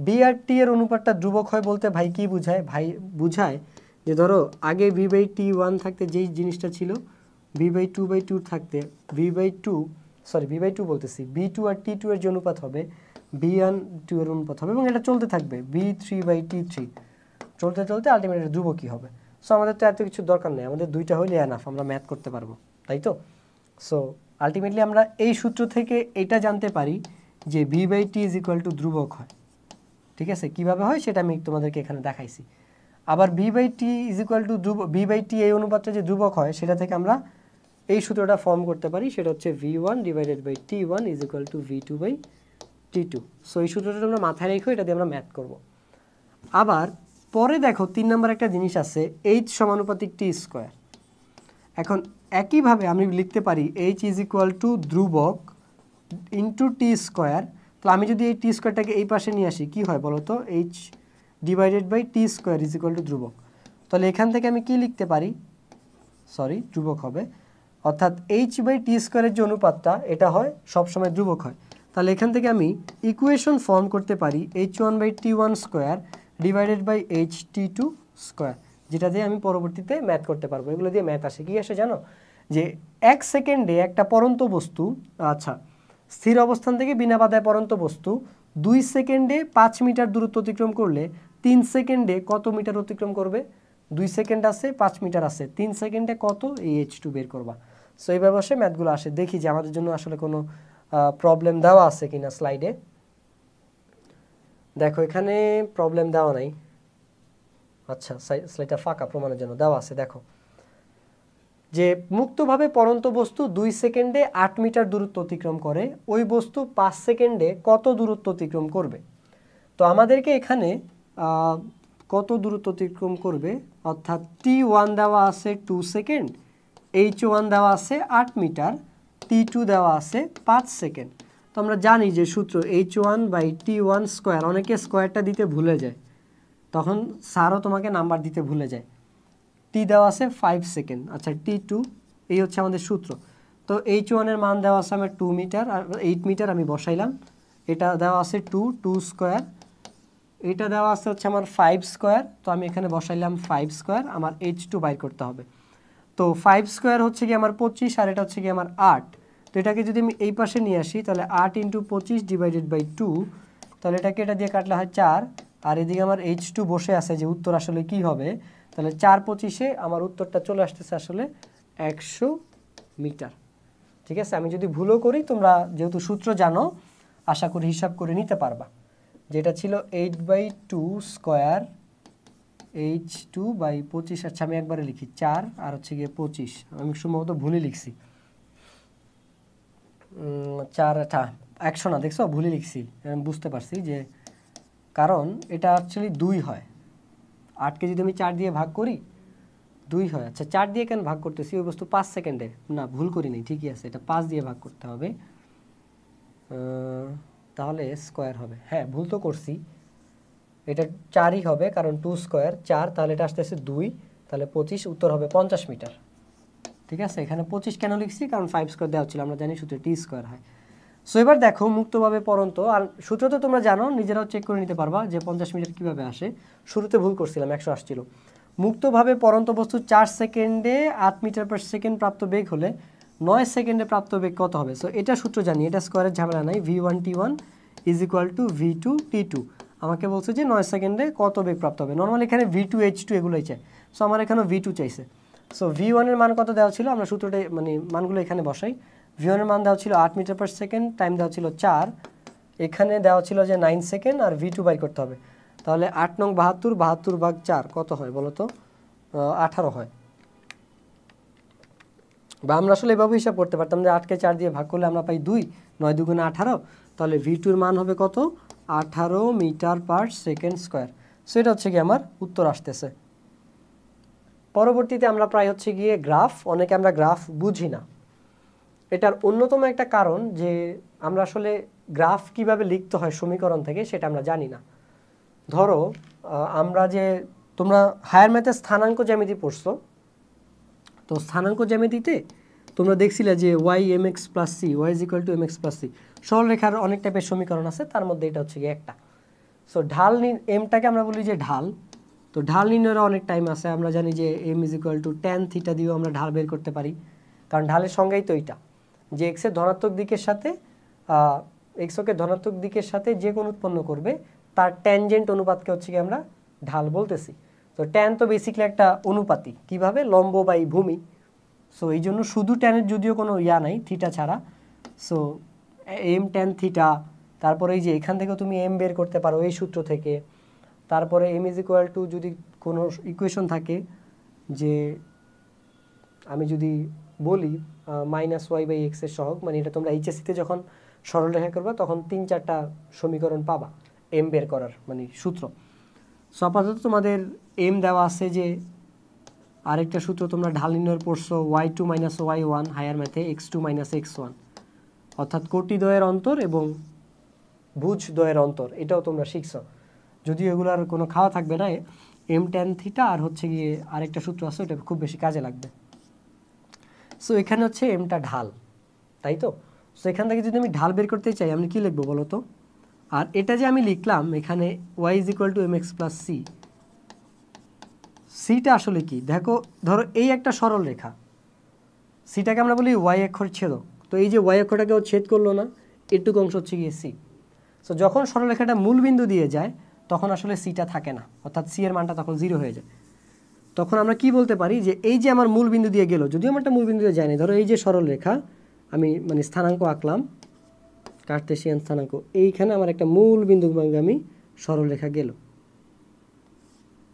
বি আর টি এর অনুপাতটা যুবক হয় বলতে ভাই কি বুঝায় ভাই বুঝায় যে ধরো আগে ভি বাই টি ওয়ান থাকতে যেই জিনিসটা ছিল V by two by two থাকতে V by two sorry V by two বলতেছি বি টু আর টি টু এর যে অনুপাত হবে বি ওয়ান টু এর অনুপাত হবে এবং এটা চলতে থাকবে V three by T three চলতে চলতে আলটিমেট এটা যুবকই হবে সো আমাদের তো এত কিছু দরকার নেই আমাদের দুইটা হইলে এনাফ আমরা ম্যাথ করতে পারবো তাই তো সো আলটিমেটলি আমরা এই সূত্র থেকে এটা জানতে পারি যে V by T is equal to ধ্রুবক হয় ঠিক আছে কীভাবে হয় সেটা আমি তোমাদেরকে এখানে দেখাইছি আবার V by T is equal to ধ্রুব ভি বাই টি এই অনুপাতটা যে ধ্রুবক হয় সেটা থেকে আমরা এই সূত্রটা ফর্ম করতে পারি সেটা হচ্ছে V one divided by T one is equal to V two by T two so এই সূত্রটা আমরা মাথায় রেখে এটা দিয়ে আমরা ম্যাথ করব আবার পরে দেখো তিন নম্বর একটা জিনিস আছে এইচ সমানুপাতিক টি স্কোয়ার এখন একইভাবে আমি লিখতে পারি এইচ ইজ ইকুয়াল টু ধ্রুবক ইন্টু টি স্কোয়ার তাহলে আমি যদি এই টি স্কোয়ারটাকে এই পাশে নিয়ে আসি কি হয় বলো তো H divided by T square is equal to ধ্রুবক তাহলে এখান থেকে আমি কি লিখতে পারি সরি ধ্রুবক হবে অর্থাৎ এইচ বাই টি স্কোয়ারের যে অনুপাতটা এটা হয় সবসময় ধ্রুবক হয় তাহলে এখান থেকে আমি ইকুয়েশন ফর্ম করতে পারি H one by T one square divided by H T two square যেটা দিয়ে আমি পরবর্তীতে ম্যাথ করতে পারবো এগুলো দিয়ে ম্যাথ আসে কি আসে জানো যে এক সেকেন্ডে একটা পরন্ত বস্তু আচ্ছা স্থির অবস্থান থেকে বিনা বাধায় পরন্ত বস্তু দুই সেকেন্ডে পাঁচ মিটার দূরত্ব অতিক্রম করলে তিন সেকেন্ডে কত মিটার অতিক্রম করবে দুই সেকেন্ড আছে পাঁচ মিটার আছে তিন সেকেন্ডে কত এই এইচ টু বের করবা সো এইভাবে আসে ম্যাথগুলো আসে দেখি যে আমাদের জন্য আসলে কোনো প্রবলেম দেওয়া আছে কিনা স্লাইডে দেখো এখানে প্রবলেম দেওয়া নাই আচ্ছা স্লাইটা ফাঁকা প্রমাণের জন্য দেওয়া আছে দেখো যে মুক্তভাবে পরন্ত বস্তু দুই সেকেন্ডে আট মিটার দূরত্ব অতিক্রম করে ওই বস্তু পাঁচ সেকেন্ডে কত দূরত্ব অতিক্রম করবে তো আমাদেরকে এখানে কত দূরত্ব অতিক্রম করবে অর্থাৎ টি ওয়ান দেওয়া আছে টু সেকেন্ড এইচ ওয়ান দেওয়া আছে আট মিটার টি টু দেওয়া আছে পাঁচ সেকেন্ড তো আমরা জানি যে সূত্র H one by T one square অনেকে স্কোয়ারটা দিতে ভুলে যায় তখন স্যারও তোমাকে নাম্বার দিতে ভুলে যায় টি দেওয়া আছে ফাইভ সেকেন্ড আচ্ছা টি টু এই হচ্ছে আমাদের সূত্র তো এইচ ওয়ানের মান দেওয়া আছে আমার টু মিটার আর এইট মিটার আমি বসাইলাম এটা দেওয়া আছে টু টু স্কোয়ার এটা দেওয়া আছে হচ্ছে আমার ফাইভ স্কোয়ার তো আমি এখানে বসাইলাম ফাইভ স্কোয়ার আমার এইচ টু বাইর করতে হবে তো ফাইভ স্কোয়ার হচ্ছে কি আমার পঁচিশ আর এটা হচ্ছে কি আমার আট তো এটাকে যদি আমি এই পাশে নিয়ে আসি তাহলে আট ইন্টু পঁচিশ ডিভাইডেড বাই টু তাহলে এটাকে এটা দিয়ে কাটলে হয় চার আর এদিকে আমার এইচ টু বসে আছে যে উত্তর আসলে কি হবে তাহলে চার পঁচিশে আমার উত্তরটা চলে আসতেছে আসলে একশো মিটার ঠিক আছে আমি যদি ভুলও করি তোমরা যেহেতু সূত্র জানো আশা করি হিসাব করে নিতে পারবা যেটা ছিল eight by two square H two by পঁচিশ আচ্ছা আমি একবারে লিখি চার আর হচ্ছে গিয়ে পঁচিশ আমি সম্ভবত ভুলে লিখছি চার আঠা আচ্ছা, একশো না দেখছো ভুলে লিখছি আমি বুঝতে পারছি যে কারণ এটা অ্যাকচুয়ালি দুই হয় আটকে যদি আমি চার দিয়ে ভাগ করি দুই হয় আচ্ছা চার দিয়ে কেন ভাগ করতেছি ওই বস্তু পাঁচ সেকেন্ডে না ভুল করিনি ঠিকই আছে এটা পাঁচ দিয়ে ভাগ করতে হবে তাহলে স্কোয়ার হবে হ্যাঁ ভুল তো করছি এটা চারই হবে কারণ টু স্কোয়ার চার তাহলে এটা আসতেছে দুই তাহলে পঁচিশ উত্তর হবে পঞ্চাশ মিটার ঠিক আছে এখানে পঁচিশ কেন লিখছি কারণ ফাইভ স্কোয়ার দেওয়া ছিল আমরা জানি সূত্রে টি স্কোয়ার হয় সো এবার দেখো মুক্তভাবে পরন্ত আর সূত্র তো তোমরা জানো নিজেরাও চেক করে নিতে পারবা যে পঞ্চাশ মিটার কীভাবে আসে শুরুতে ভুল করছিলাম একশো আসছিল মুক্তভাবে পরন্ত বস্তু চার সেকেন্ডে আট মিটার পার সেকেন্ড প্রাপ্ত বেগ হলে নয় সেকেন্ডে প্রাপ্ত বেগ কত হবে সো এটা সূত্র জানি এটা স্কোয়ারের ঝামেলা নাই V one T one is equal to V two T two আমাকে বলছে যে নয় সেকেন্ডে কত বেগ প্রাপ্ত হবে নর্মাল এখানে ভি টু এইচ টু এগুলোই চাই সো আমার এখানেও ভি টু চাইছে সো ভি ওয়ানের মান কত দেওয়া ছিল আমরা সূত্রটা মানে মানগুলো এখানে বসাই ভিওনের মান দেওয়া ছিল আট মিটার পার সেকেন্ড টাইম দেওয়া ছিল চার এখানে দেওয়া ছিল যে নাইন সেকেন্ড আর ভি টু বাই করতে হবে তাহলে আট নং বাহাত্তর বাহাত্তর ভাগ চার কত হয় বলো তো আঠারো হয় বা আমরা আসলে এভাবে হিসাব করতে পারতাম যে আটকে চার দিয়ে ভাগ করলে আমরা পাই দুই নয় দুগুণে আঠারো তাহলে ভি টুর মান হবে কত আঠারো metre per second square so এটা হচ্ছে কি আমার উত্তর আসতেছে পরবর্তীতে আমরা প্রায় হচ্ছে গিয়ে গ্রাফ অনেকে আমরা গ্রাফ বুঝি না এটার অন্যতম একটা কারণ যে আমরা আসলে গ্রাফ কিভাবে লিখতে হয় সমীকরণ থেকে সেটা আমরা জানি না ধরো আমরা যে তোমরা হায়ার ম্যাথে স্থানাঙ্ক জ্যামিতি পড়ছো তো স্থানাঙ্ক জ্যামিতিতে তোমরা দেখছিলে যে Y M X plus C Y is equal to M X plus C সরলরেখার অনেক টাইপের সমীকরণ আছে তার মধ্যে এটা হচ্ছে গিয়ে একটা সো ঢাল এমটাকে আমরা বলি যে ঢাল তো ঢাল নির্ণয়ের অনেক টাইম আছে আমরা জানি যে M is equal to tan theta দিয়েও আমরা ঢাল বের করতে পারি কারণ ঢালের সংজ্ঞাই তো এইটা যে এক্সের ধনাত্মক দিকের সাথে এক্সকে ধনাত্মক দিকের সাথে যে কোন উৎপন্ন করবে তার ট্যানজেন্ট অনুপাতকে হচ্ছে কি আমরা ঢাল বলতেছি তো ট্যান তো বেসিক্যালি একটা অনুপাতি কিভাবে লম্ব বা ভূমি সো এই জন্য শুধু ট্যানের যদিও কোনো ইয়া নাই থিটা ছাড়া সো এম ট্যান থিটা তারপরে এই যে এখান থেকে তুমি এম বের করতে পারো এই সূত্র থেকে তারপরে এম ইজ ইকুয়াল টু যদি কোনো ইকুয়েশন থাকে যে আমি যদি বলি মাইনাস ওয়াই বাই এক্সের সহগ মানে এটা তোমরা এইচএসিতে যখন সরলরেখা করবা তখন তিন চারটা সমীকরণ পাবা এম বের করার মানে সূত্র সো আপাতত তোমাদের এম দেওয়া আছে যে আরেকটা সূত্র তোমরা ঢাল নির্ণয় পড়ছো Y two minus Y one higher ম্যাথে X two minus X one অর্থাৎ কোটি দয়ের অন্তর এবং ভুজ দয়ের অন্তর এটাও তোমরা শিখছ যদিও এগুলোর কোনো খাওয়া থাকবে না এম টেন থিটা আর হচ্ছে গিয়ে আরেকটা সূত্র আছে ওটা খুব বেশি কাজে লাগবে সো এখানে হচ্ছে এমটা ঢাল তাই তো সো এখান থেকে যদি আমি ঢাল বের করতে চাই আমি কী লিখবো বলো তো আর এটা যে আমি লিখলাম এখানে Y is equal to M X plus C সিটা আসলে কি দেখো ধরো এই একটা সরল রেখা সিটাকে আমরা বলি ওয়াই অক্ষর ছেদক তো এই যে ওয়াই অক্ষরটাকে ও ছেদ করলো না এটুকু অংশ হচ্ছে গিয়ে সি সো যখন সরলরেখাটা মূলবিন্দু দিয়ে যায় তখন আসলে সিটা থাকে না অর্থাৎ সি এর মানটা তখন জিরো হয়ে যায় তখন আমরা কি বলতে পারি যে এই যে আমার মূল বিন্দু দিয়ে গেল যদিও আমার একটা মূল বিন্দু দিয়ে যায়নি ধরো এই যে সরল রেখা আমি মানে স্থানাঙ্ক আঁকলাম কার্তেশিয়ান স্থানাঙ্ক এইখানে আমার একটা মূল বিন্দুগামী সরলরেখা গেল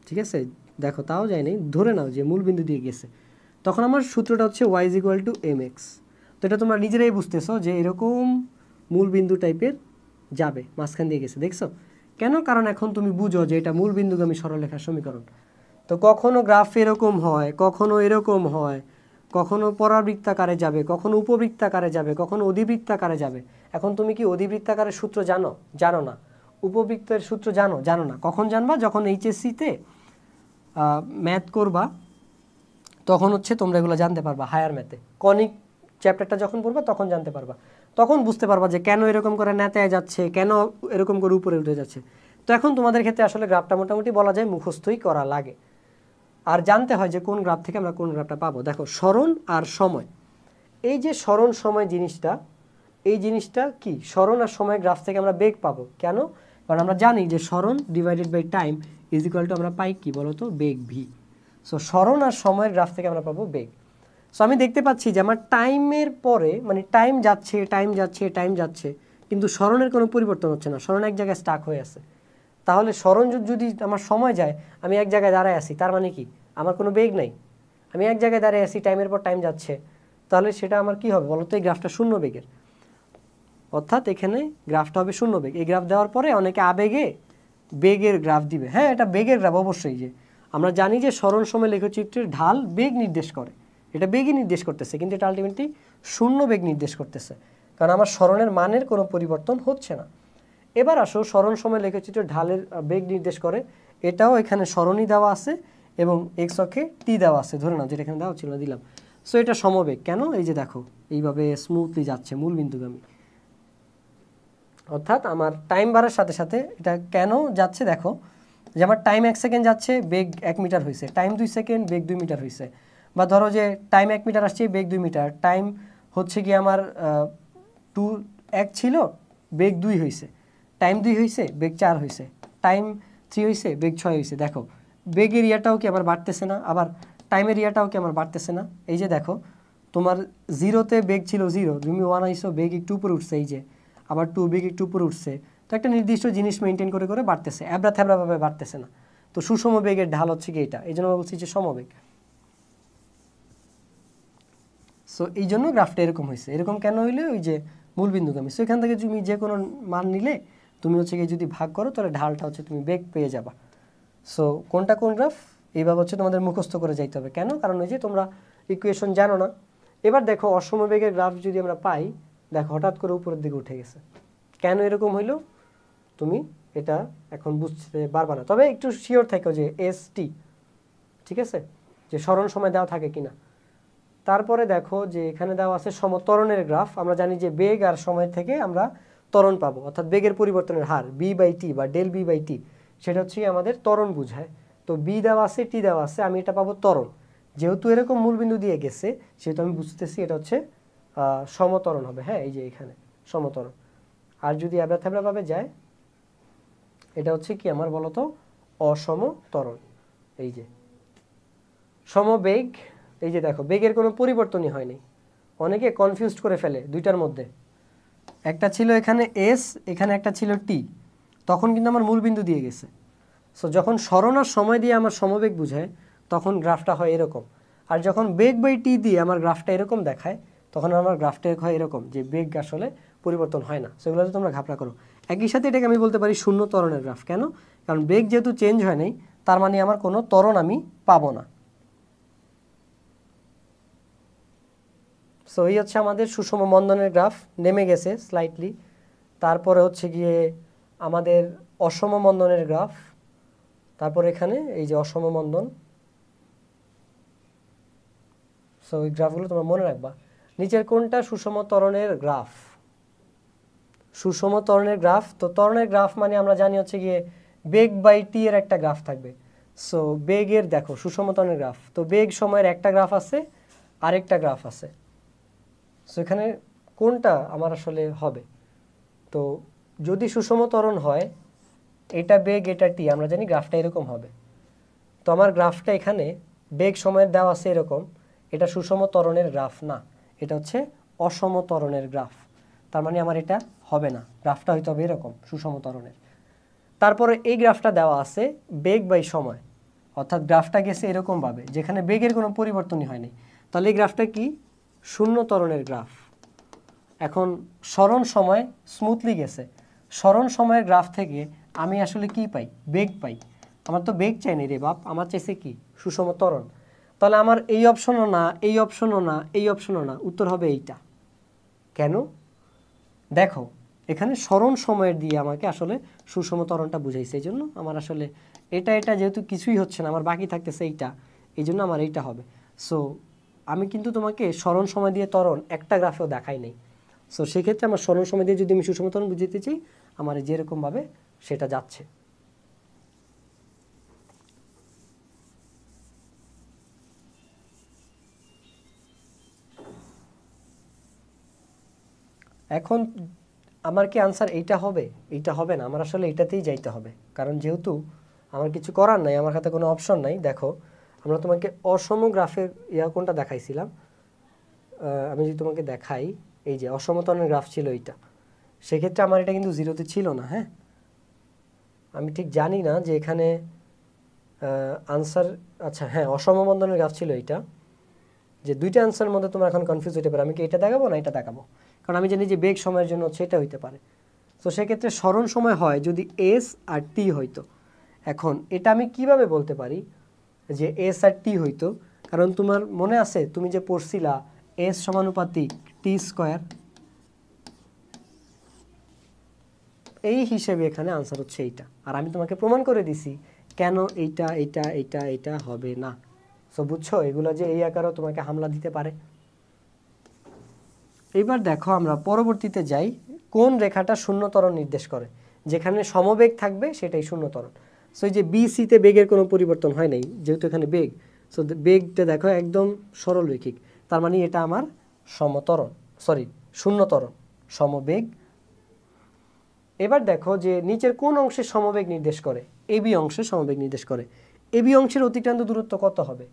ঠিক আছে দেখো তাও যায়নি ধরে নাও যে মূল বিন্দু দিয়ে গেছে তখন আমার সূত্রটা হচ্ছে Y is equal to M X তো এটা তোমরা নিজেরাই বুঝতেছো যে এরকম মূল বিন্দু টাইপের যাবে মাঝখান দিয়ে গেছে দেখছো কেন কারণ এখন তুমি বুঝো যে এটা মূল বিন্দুগামী সরলরেখার সমীকরণ তো কখনো গ্রাফ এরকম হয় কখনো এরকম হয় কখনো পরাবৃত্তাকারে যাবে কখনো উপবৃত্তাকারে যাবে কখনো অধিবৃত্তাকারে যাবে এখন তুমি কি অধিবৃত্তাকারের সূত্র জানো জানো না উপবৃত্তের সূত্র জানো জানো না কখন জানবা যখন এইচএসসিতে ম্যাথ করবা তখন হচ্ছে তোমরা এগুলো জানতে পারবা হায়ার ম্যাথে কনিক চ্যাপ্টারটা যখন পড়বা তখন জানতে পারবা তখন বুঝতে পারবা যে কেন এরকম করে নেতায় যাচ্ছে কেন এরকম করে উপরে উঠে যাচ্ছে তো এখন তোমাদের ক্ষেত্রে আসলে গ্রাফটা মোটামুটি বলা যায় মুখস্থই করা লাগে আর জানতে হয় যে কোন গ্রাফ থেকে আমরা কোন গ্রাফটা পাবো দেখো স্মরণ আর সময় এই যে স্মরণ সময় জিনিসটা এই জিনিসটা কি স্মরণ আর সময় গ্রাফ থেকে আমরা বেগ পাবো কেন কারণ আমরা জানি যে স্মরণ divided by time is equal to আমরা পাই কি বলতো বেগ ভি সো স্মরণ আর সময়ের গ্রাফ থেকে আমরা পাবো বেগ সো আমি দেখতে পাচ্ছি যে আমার টাইমের পরে মানে টাইম যাচ্ছে টাইম যাচ্ছে টাইম যাচ্ছে কিন্তু স্মরণের কোনো পরিবর্তন হচ্ছে না স্মরণ এক জায়গায় স্টাক হয়ে আছে তাহলে স্মরণযুগ যদি আমার সময় যায় আমি এক জায়গায় দাঁড়ায় আসি তার মানে কি আমার কোনো বেগ নাই আমি এক জায়গায় দাঁড়ায় আসি টাইমের পর টাইম যাচ্ছে তাহলে সেটা আমার কি হবে বলতো এই গ্রাফটা শূন্য বেগের অর্থাৎ এখানে গ্রাফটা হবে শূন্য বেগ এই গ্রাফ দেওয়ার পরে অনেকে আবেগে বেগের গ্রাফ দিবে হ্যাঁ এটা বেগের গ্রাফ অবশ্যই যে আমরা জানি যে স্মরণ সময় লেখচিত্রের ঢাল বেগ নির্দেশ করে এটা বেগই নির্দেশ করতেছে কিন্তু এটা আলটিমেটলি শূন্য বেগ নির্দেশ করতেছে কারণ আমার স্মরণের মানের কোনো পরিবর্তন হচ্ছে না এবার আসো স্মরণ সময় লেখচিত্র ঢালের বেগ নির্দেশ করে এটাও এখানে স্মরণই দেওয়া আছে এবং এক্স অক্ষে টি দেওয়া আছে ধরে নাও যেটা এখানে দেওয়া ছিল দিলাম সো এটা সমবেগ কেন এই যে দেখো এইভাবে স্মুথলি যাচ্ছে মূল বিন্দুগামী অর্থাৎ আমার টাইম বাড়ার সাথে সাথে এটা কেন যাচ্ছে দেখো যে আমার টাইম এক সেকেন্ড যাচ্ছে বেগ এক মিটার হয়েছে টাইম দুই সেকেন্ড বেগ দুই মিটার হয়েছে বা ধরো যে টাইম এক মিটার আসছে বেগ দুই মিটার টাইম হচ্ছে কি আমার টু এক ছিল বেগ দুই হয়েছে টাইম দুই হয়েছে বেগ চার হয়েছে টাইম থ্রি হয়েছে বেগ ছয় হয়েছে দেখো বেগ এরিয়াটাও কি আমার বাড়তেছে না আবার টাইম এরিয়াটাও কি আমার বাড়তেছে না এই যে দেখো তোমার জিরোতে বেগ ছিল জিরো তুমি ওয়ান আইসো বেগ একটু উপরে উঠছে এই যে আবার টু বেগ একটু উপরে উঠছে তো একটা নির্দিষ্ট জিনিস মেনটেন করে করে বাড়তেছে অ্যাবরা থ্যাবরাভাবে বাড়তেছে না তো সুষম বেগের ঢাল হচ্ছে কি এটা এই জন্য বলছি যে সমবেগ সো এই জন্য গ্রাফটা এরকম হয়েছে এরকম কেন হইলে ওই যে মূল মূলবিন্দুগামী সো এখান থেকে তুমি যে কোনো মান নিলে তুমি হচ্ছে গিয়ে যদি ভাগ করো তাহলে ঢালটা হচ্ছে তুমি বেগ পেয়ে যাবা সো কোনটা কোন গ্রাফ এইভাবে হচ্ছে তোমাদের মুখস্থ করে যাইতে হবে কেন কারণ ওই যে তোমরা ইকুয়েশন জানো না এবার দেখো অসম বেগের গ্রাফ যদি আমরা পাই দেখো হঠাৎ করে উপরের দিকে উঠে গেছে কেন এরকম হইল তুমি এটা এখন বুঝতে পারবা না তবে একটু শিওর থাকো যে এস টি ঠিক আছে যে স্মরণ সময় দেওয়া থাকে কিনা তারপরে দেখো যে এখানে দেওয়া আছে সমতরণের গ্রাফ আমরা জানি যে বেগ আর সময় থেকে আমরা ত্বরণ পাবো অর্থাৎ বেগের পরিবর্তনের হার বি বাই টি বা ডেল বি বাই টি সেটা হচ্ছে আমাদের ত্বরণ বুঝায় তো বি দেওয়া আছে টি দেওয়া আছে আমি এটা পাবো ত্বরণ যেহেতু এরকম মূলবিন্দু দিয়ে গেছে সেহেতু আমি বুঝতেছি এটা হচ্ছে সমতরণ হবে হ্যাঁ এই যে এখানে সমতরণ আর যদি অ্যাবলা থ্যাবলাভাবে যায় এটা হচ্ছে কি আমার বলতো অসম তরণ এই যে সমবেগ এই যে দেখো বেগের কোনো পরিবর্তনই হয়নি অনেকে কনফিউজড করে ফেলে দুইটার মধ্যে একটা ছিল এখানে এস এখানে একটা ছিল টি তখন কিন্তু আমার মূলবিন্দু দিয়ে গেছে সো যখন সরণার সময় দিয়ে আমার সমবেগ বুঝায় তখন গ্রাফটা হয় এরকম আর যখন বেগ বাই টি দিয়ে আমার গ্রাফটা এরকম দেখায় তখন আমার গ্রাফটা হয় এরকম যে বেগ আসলে পরিবর্তন হয় না সেগুলোতে তোমরা ঘাপড়া করো একই সাথে এটাকে আমি বলতে পারি শূন্য তরণের গ্রাফ কেন কারণ বেগ যেহেতু চেঞ্জ হয় নাই তার মানে আমার কোনো তরণ আমি পাবো না সো এই হচ্ছে আমাদের সুষম বন্ধনের গ্রাফ নেমে গেছে স্লাইটলি তারপরে হচ্ছে গিয়ে আমাদের অসম বন্ধনের গ্রাফ তারপর এখানে এই যে অসম বন্ধন সো এই গ্রাফগুলো তোমরা মনে রাখবা নিচের কোনটা সুষম তরণের গ্রাফ সুষম তরণের গ্রাফ তো তরণের গ্রাফ মানে আমরা জানি হচ্ছে গিয়ে বেগ বাই টি এর একটা গ্রাফ থাকবে সো বেগের দেখো সুষম তরণের গ্রাফ তো বেগ সময়ের একটা গ্রাফ আছে আরেকটা গ্রাফ আছে সো এখানে কোনটা আমার আসলে হবে তো যদি সুষম তরণ হয় এটা বেগ এটা টি আমরা জানি গ্রাফটা এরকম হবে তো আমার গ্রাফটা এখানে বেগ সময়ের দেওয়া আছে এরকম এটা সুষম তরণের গ্রাফ না এটা হচ্ছে অসম তরণের গ্রাফ তার মানে আমার এটা হবে না গ্রাফটা হয়তো হবে এরকম সুষম তরণের তারপরে এই গ্রাফটা দেওয়া আছে বেগ বাই সময় অর্থাৎ গ্রাফটা গেছে এরকমভাবে যেখানে বেগের কোনো পরিবর্তনই হয়নি তাহলে এই গ্রাফটা কি শূন্য তরণের গ্রাফ এখন স্মরণ সময় স্মুথলি গেছে স্মরণ সময়ের গ্রাফ থেকে আমি আসলে কি পাই বেগ পাই আমার তো বেগ চাইনি রে বাপ আমার চাইছে কি সুষম তরণ তাহলে আমার এই অপশনও না এই অপশনও না এই অপশনও না উত্তর হবে এইটা কেন দেখো এখানে স্মরণ সময়ের দিয়ে আমাকে আসলে সুষম তরণটা বুঝাইছে এই জন্য আমার আসলে এটা এটা যেহেতু কিছুই হচ্ছে না আমার বাকি থাকতেছে এইটা এই জন্য আমার এইটা হবে সো আমি কিন্তু তোমাকে স্মরণ সময় দিয়ে তরণ একটা গ্রাফেও দেখাই নেই সো সেক্ষেত্রে আমার স্মরণ সময় দিয়ে যদি আমি সুষম তরণ বুঝতে চাই আমার যেরকমভাবে সেটা যাচ্ছে এখন আমার কি আনসার এইটা হবে এইটা হবে না আমার আসলে এইটাতেই যাইতে হবে কারণ যেহেতু আমার কিছু করার নাই আমার হাতে কোনো অপশন নাই দেখো আমরা তোমাকে অসম গ্রাফের ইয়া কোনটা দেখাইছিলাম আমি যদি তোমাকে দেখাই এই যে অসমতনের গ্রাফ ছিল এইটা সেক্ষেত্রে আমার এটা কিন্তু জিরোতে ছিল না হ্যাঁ আমি ঠিক জানি না যে এখানে আনসার আচ্ছা হ্যাঁ অসমবন্ধনের গ্রাফ ছিল এইটা যে দুইটা আনসারের মধ্যে তোমার এখন কনফিউজ হতে পারে আমি কি এটা দেখাবো না এটা দেখাবো কারণ আমি জানি যে বেগ সময়ের জন্য হচ্ছে এটা হইতে পারে তো সেক্ষেত্রে স্মরণ সময় হয় যদি এস আর টি হইতো এখন এটা আমি কিভাবে বলতে পারি যে এস আর টি হইতো কারণ তোমার মনে আছে তুমি যে পড়ছিলা এস সমানুপাতিক টি স্কোয়ার এই হিসেবে এখানে আনসার হচ্ছে এইটা আর আমি তোমাকে প্রমাণ করে দিছি কেন এইটা এইটা এইটা এইটা হবে না সো বুঝছো এগুলো যে এই আকারও তোমাকে হামলা দিতে পারে এবার দেখো আমরা পরবর্তীতে যাই কোন রেখাটা শূন্যতরণ নির্দেশ করে যেখানে সমবেগ থাকবে সেটাই শূন্যতরণ সো এই যে বিসিতে বেগের কোনো পরিবর্তন হয় নাই যেহেতু এখানে বেগ সো বেগটা দেখো একদম সরলরৈখিক তার মানে এটা আমার সমতরণ সরি শূন্যতরণ সমবেগ এবার দেখো যে নিচের কোন অংশে সমবেগ নির্দেশ করে এ বি অংশে সমবেগ নির্দেশ করে এ বি অংশের অতিক্রান্ত দূরত্ব কত হবে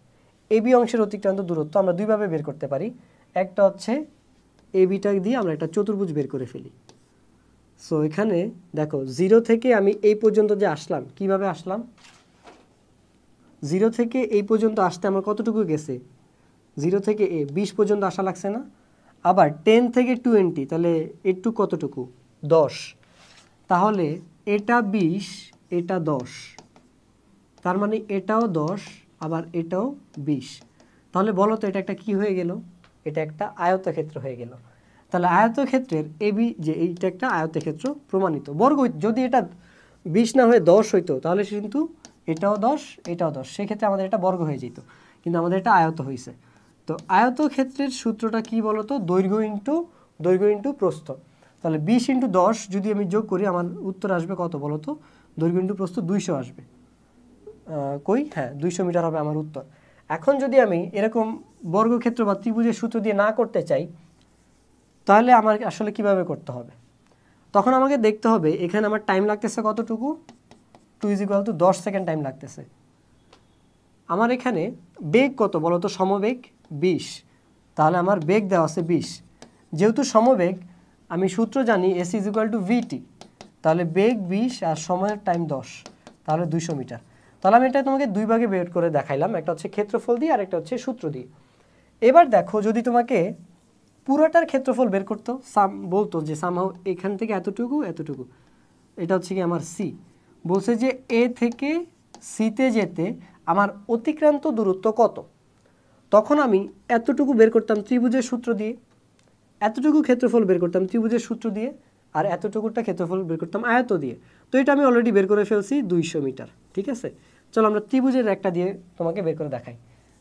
এ বি অংশের অতিক্রান্ত দূরত্ব আমরা দুইভাবে বের করতে পারি একটা হচ্ছে এবিটা দিয়ে আমরা একটা চতুর্ভুজ বের করে ফেলি সো এখানে দেখো জিরো থেকে আমি এই পর্যন্ত যে আসলাম কিভাবে আসলাম জিরো থেকে এই পর্যন্ত আসতে আমার কতটুকু গেছে জিরো থেকে এ বিশ পর্যন্ত আসা লাগছে না আবার টেন থেকে টোয়েন্টি তাহলে একটু কতটুকু দশ তাহলে এটা বিশ এটা দশ তার মানে এটাও দশ আবার এটাও বিশ তাহলে বলো তো এটা একটা কি হয়ে গেল এটা একটা আয়তক্ষেত্র হয়ে গেল তাহলে আয়তক্ষেত্রের এবি যে এইটা একটা আয়তক্ষেত্র প্রমাণিত বর্গ যদি এটা বিশ না হয়ে দশ হইতো তাহলে কিন্তু এটাও দশ এটাও দশ সেক্ষেত্রে আমাদের এটা বর্গ হয়ে যেত কিন্তু আমাদের এটা আয়ত হয়েছে তো আয়তক্ষেত্রের সূত্রটা কি বলতো দৈর্ঘ্য ইন্টু দৈর্ঘ্য ইন্টু প্রস্থ তাহলে বিশ ইন্টু দশ যদি আমি যোগ করি আমার উত্তর আসবে কত বলতো দৈর্ঘ্য ইন্টু প্রস্থ দুইশো আসবে কই হ্যাঁ দুইশো মিটার হবে আমার উত্তর এখন যদি আমি এরকম বর্গক্ষেত্র বা ত্রিভুজের সূত্র দিয়ে না করতে চাই তাহলে আমার আসলে কিভাবে করতে হবে তখন আমাকে দেখতে হবে এখানে আমার টাইম লাগতেছে কতটুকু টু ইজ ইকুয়াল টু দশ সেকেন্ড টাইম লাগতেছে আমার এখানে বেগ কত বলো তো সমবেগ বিশ তাহলে আমার বেগ দেওয়া আছে বিশ যেহেতু সমবেগ আমি সূত্র জানি S is equal to VT তাহলে বেগ বিশ আর সময়ের টাইম দশ তাহলে দুইশো মিটার তাহলে আমি এটা তোমাকে দুই ভাগে বের করে দেখাইলাম একটা হচ্ছে ক্ষেত্রফল দিয়ে আর একটা হচ্ছে সূত্র দিয়ে এবার দেখো যদি তোমাকে পুরোটার ক্ষেত্রফল বের করতো সাম বলতো যে সামহাও এখান থেকে এতটুকু এতটুকু এটা হচ্ছে কি আমার সি বলছে যে এ থেকে সিতে যেতে আমার অতিক্রান্ত দূরত্ব কত তখন আমি এতটুকু বের করতাম ত্রিভুজের সূত্র দিয়ে এতটুকু ক্ষেত্রফল বের করতাম ত্রিভুজের সূত্র দিয়ে আর এতটুকুটা ক্ষেত্রফল বের করতাম আয়ত দিয়ে তো এটা আমি অলরেডি বের করে ফেলছি দুইশো মিটার ঠিক আছে চলো আমরা ত্রিভুজের একটা দিয়ে তোমাকে বের করে দেখাই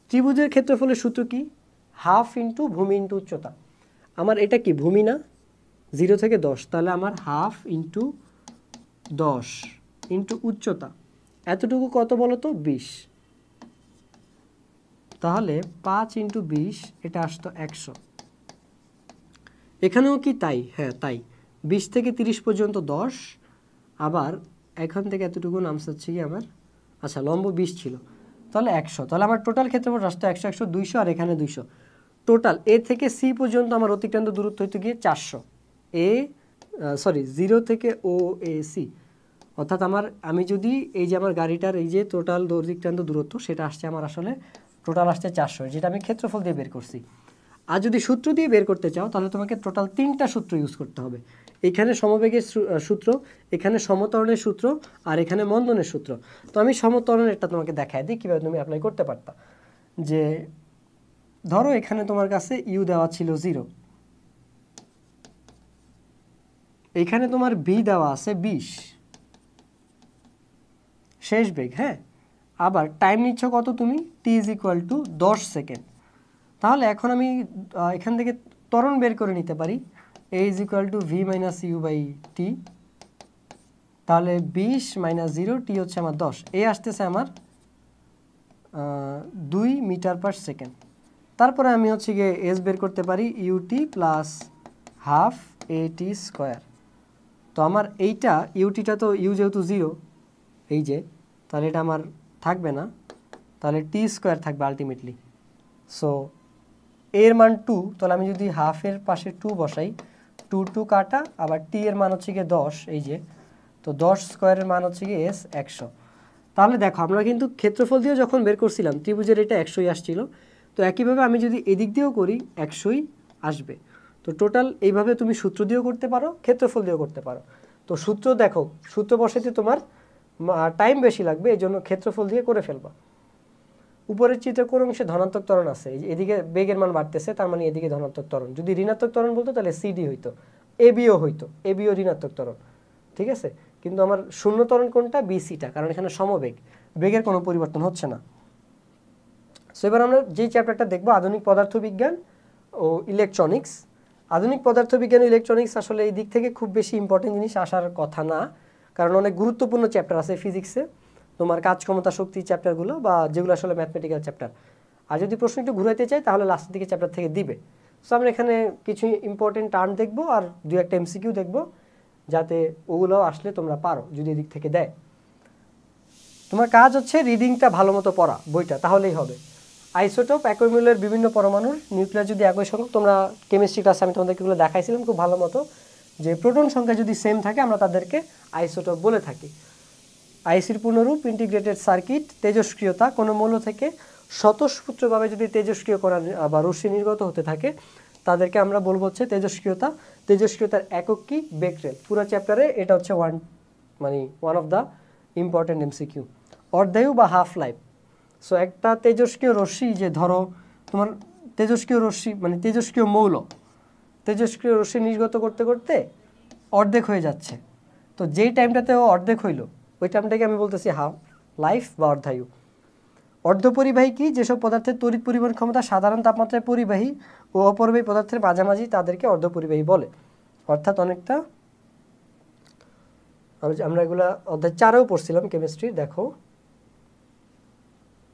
ত্রিভুজের ক্ষেত্রফলের সূত্র কি হাফ ইন্টু ভূমি ইন্টু উচ্চতা আমার এটা কি ভূমি না জিরো থেকে দশ তাহলে আমার হাফ ইন্টু দশ ইন্টু উচ্চতা এতটুকু কত বলো তো বিশ তাহলে পাঁচ ইন্টু বিশ এটা আসতো একশো এখানেও কি তাই হ্যাঁ তাই বিশ থেকে তিরিশ পর্যন্ত দশ আবার এখান থেকে এতটুকু নামস হচ্ছে কি আমার আচ্ছা লম্ব বিশ ছিল তাহলে একশো তাহলে আমার টোটাল ক্ষেত্রফল রাস্তা একশো একশো দুইশো আর এখানে দুইশো টোটাল এ থেকে সি পর্যন্ত আমার অতিক্রান্ত দূরত্ব হইতে গিয়ে চারশো এ সরি জিরো থেকে ও এ সি অর্থাৎ আমার আমি যদি এই যে আমার গাড়িটার এই যে টোটাল অতিক্রান্ত দূরত্ব সেটা আসছে আমার আসলে টোটাল আসছে চারশো যেটা আমি ক্ষেত্রফল দিয়ে বের করছি আর যদি সূত্র দিয়ে বের করতে চাও তাহলে তোমাকে টোটাল তিনটা সূত্র ইউজ করতে হবে এখানে সমবেগের সূত্র এখানে সমতরণের সূত্র আর এখানে মন্দনের সূত্র তো আমি সমতরণের একটা তোমাকে দেখায় দিই কীভাবে তুমি অ্যাপ্লাই করতে পারতা যে ধরো এখানে তোমার কাছে ইউ দেওয়া ছিল জিরো এখানে তোমার বি দেওয়া আছে বিশ শেষ বেগ হ্যাঁ আবার টাইম নিচ্ছ কত তুমি টি ইজ ইকুয়াল টু দশ সেকেন্ড তাহলে এখন আমি এখান থেকে ত্বরণ বের করে নিতে পারি A is equal to V minus U by T তাহলে বিশ মাইনাস জিরো টি হচ্ছে আমার দশ এ আসতেছে আমার দুই মিটার পার সেকেন্ড তারপরে আমি হচ্ছে গিয়ে এস বের করতে পারি ইউটি প্লাস হাফ এটি স্কোয়ার তো আমার এইটা ইউটিটা তো ইউ যেহেতু জিরো এই যে তাহলে এটা আমার থাকবে না তাহলে টি স্কোয়ার থাকবে আলটিমেটলি সো এর মান টু তাহলে আমি যদি হাফের পাশে টু বসাই টু টু কাটা আবার টি এর মান হচ্ছে গিয়ে দশ এই যে তো দশ স্কোয়ারের মান হচ্ছে গিয়ে এস একশো তাহলে দেখো আমরা কিন্তু ক্ষেত্রফল দিয়ে যখন বের করছিলাম ত্রিভুজের এটা একশোই আসছিল তো একইভাবে আমি যদি এদিক দিয়েও করি একশোই আসবে তো টোটাল এইভাবে তুমি সূত্র দিয়েও করতে পারো ক্ষেত্রফল দিয়েও করতে পারো তো সূত্র দেখো সূত্র বসাতে তোমার টাইম বেশি লাগবে এই জন্য ক্ষেত্রফল দিয়ে করে ফেলবা উপরের চিত্রে কোন অংশে ধনাত্মক তরণ আছে এদিকে বেগের মান বাড়তেছে তার মানে এদিকে ধনাত্মক তরণ যদি ঋণাত্মক তরণ বলতো তাহলে সিডি হইতো এবিও হইতো এবিও ঋণাত্মক তরণ ঠিক আছে কিন্তু আমার শূন্য তরণ কোনটা বিসিটা কারণ এখানে সমবেগ বেগের কোনো পরিবর্তন হচ্ছে না সো এবার আমরা যেই চ্যাপ্টারটা দেখব আধুনিক পদার্থবিজ্ঞান ও ইলেকট্রনিক্স আধুনিক পদার্থবিজ্ঞান ও ইলেকট্রনিক্স আসলে এই দিক থেকে খুব বেশি ইম্পর্টেন্ট জিনিস আসার কথা না কারণ অনেক গুরুত্বপূর্ণ চ্যাপ্টার আছে ফিজিক্সে তোমার কাজ ক্ষমতা শক্তি চ্যাপ্টারগুলো বা যেগুলো আসলে ম্যাথমেটিক্যাল চ্যাপ্টার আর যদি প্রশ্ন একটু ঘুরাইতে চাই তাহলে লাস্টের দিকে চ্যাপ্টার থেকে দিবে সো আমরা এখানে কিছু ইম্পর্টেন্ট টার্ম দেখব আর দু একটা এমসিকিউ দেখব যাতে ওগুলো আসলে তোমরা পারো যদি এদিক থেকে দেয় তোমার কাজ হচ্ছে রিডিংটা ভালো মতো পড়া বইটা তাহলেই হবে আইসোটোপ একই মূলের বিভিন্ন পরমাণুর নিউক্লিয়ার যদি একই সংখ্যক তোমরা কেমিস্ট্রি ক্লাসে আমি তোমাদেরকে এগুলো দেখাইছিলাম খুব ভালো মতো যে প্রোটন সংখ্যা যদি সেম থাকে আমরা তাদেরকে আইসোটোপ বলে থাকি আইসির পূর্ণরূপ ইন্টিগ্রেটেড সার্কিট তেজস্ক্রিয়তা কোনো মৌল থেকে স্বতঃস্ফূর্তভাবে যদি তেজস্ক্রিয় করা বা রশ্মি নির্গত হতে থাকে তাদেরকে আমরা বলবো হচ্ছে তেজস্ক্রিয়তা তেজস্ক্রিয়তার একক কি বেকরেল পুরো চ্যাপ্টারে এটা হচ্ছে ওয়ান মানে one of the important MCQ অর্ধায়ু বা হাফ লাইফ সো একটা তেজস্ক্রিয় রশ্মি যে ধরো তোমার তেজস্ক্রিয় রশ্মি মানে তেজস্ক্রিয় মৌল তেজস্ক্রিয় রশ্মি নির্গত করতে করতে অর্ধেক হয়ে যাচ্ছে তো যেই টাইমটাতে ও অর্ধেক হইল ওই টাইমটাকে আমি বলতেছি হাফ লাইফ বা অর্ধায়ু অর্ধপরিবাহী কি যেসব পদার্থের তড়িৎ পরিবহন ক্ষমতা সাধারণ তাপমাত্রায় পরিবাহী ও অপরিবাহী পদার্থের মাঝামাঝি তাদেরকে অর্ধপরিবাহী বলে অর্থাৎ অনেকটা আমরা এগুলা অধ্যায় চারেও পড়ছিলাম কেমিস্ট্রি দেখো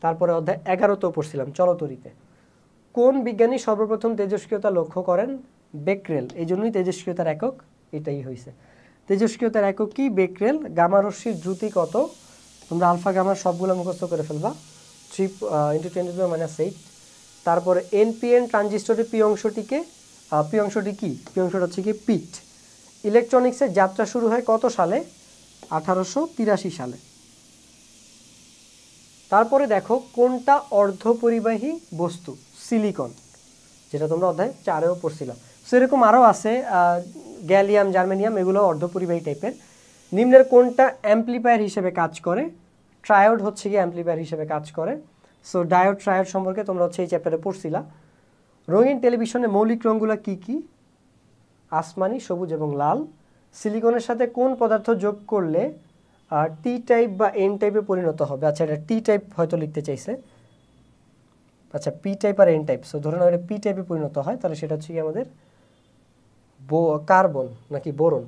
তারপরে অধ্যায় এগারোতেও পড়ছিলাম চলতরিতে কোন বিজ্ঞানী সর্বপ্রথম তেজস্ক্রিয়তা লক্ষ্য করেন বেক্রেল এই জন্যই তেজস্ক্রিয়তার একক এটাই হয়েছে তেজস্ক্রিয়তার একক কি বেক্রেল গামারশ্মির দ্রুতি কত তোমরা আলফা গামার সবগুলো মুখস্থ করে ফেলবা three into ten to minus eight তারপরে এনপিএন ট্রানজিস্টরের পি অংশটিকে পি অংশটি কি পি অংশটা হচ্ছে কি পিট ইলেকট্রনিক্সের যাত্রা শুরু হয় কত সালে আঠারোশো সালে তারপরে দেখো কোনটা অর্ধপরিবাহী বস্তু সিলিকন যেটা তোমরা অধ্যায় চারেও পড়ছিলাম সো এরকম আরও আছে গ্যালিয়াম জার্মেনিয়াম এগুলো অর্ধপরিবাহী টাইপের নিম্নের কোনটা অ্যাম্প্লিফায়ার হিসেবে কাজ করে ট্রায়োড হচ্ছে গিয়ে অ্যাম্প্লিফায়ার হিসেবে কাজ করে সো ডায়োড ট্রায়োড সম্পর্কে তোমরা হচ্ছে এই চ্যাপ্টারে পড়ছিলা রঙিন টেলিভিশনে মৌলিক রঙগুলো কি কি আসমানি সবুজ এবং লাল সিলিকনের সাথে কোন পদার্থ যোগ করলে টি টাইপ বা এন টাইপে পরিণত হবে আচ্ছা এটা টি টাইপ হয়তো লিখতে চাইছে আচ্ছা পি টাইপ আর এন টাইপ সো ধরে নাও এটা পি টাইপে পরিণত হয় তাহলে সেটা হচ্ছে কি আমাদের কার্বন নাকি বোরন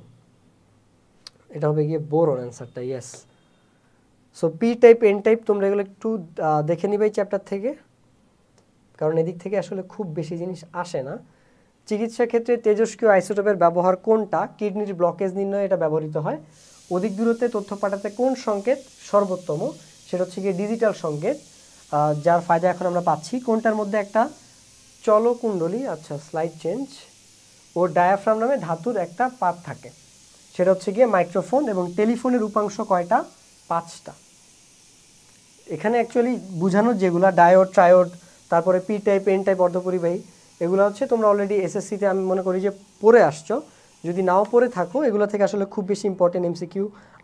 এটা হবে গিয়ে বোরন অ্যান্সারটা yes so P type N type তোমরা এগুলো একটু দেখে নিবে চ্যাপ্টার থেকে কারণ এদিক থেকে আসলে খুব বেশি জিনিস আসে না চিকিৎসা ক্ষেত্রে তেজস্ক্রিয় আইসোটোপের ব্যবহার কোনটা কিডনির ব্লকেজ নির্ণয় এটা ব্যবহৃত হয় অধিক দূরত্বে তথ্য পাঠাতে কোন সংকেত সর্বোত্তম সেটা হচ্ছে গিয়ে ডিজিটাল সংকেত যার ফায়দা এখন আমরা পাচ্ছি কোনটার মধ্যে একটা চলকুণ্ডলী আচ্ছা স্লাইড চেঞ্জ ও ডায়াফ্রাম নামে ধাতুর একটা পাত থাকে সেটা হচ্ছে গিয়ে মাইক্রোফোন এবং টেলিফোনের উপাংশ কয়টা পাঁচটা এখানে অ্যাকচুয়ালি বোঝানোর যেগুলো ডায়োড ট্রায়োড তারপরে পি টাইপ এন টাইপ অর্ধপরিবাহী এগুলো হচ্ছে তোমরা অলরেডি এসএসসিতে আমি মনে করি যে পড়ে আসছো যদি নাও পড়ে থাকো এগুলো থেকে আসলে খুব বেশি ইম্পর্টেন্ট এমসিকিউ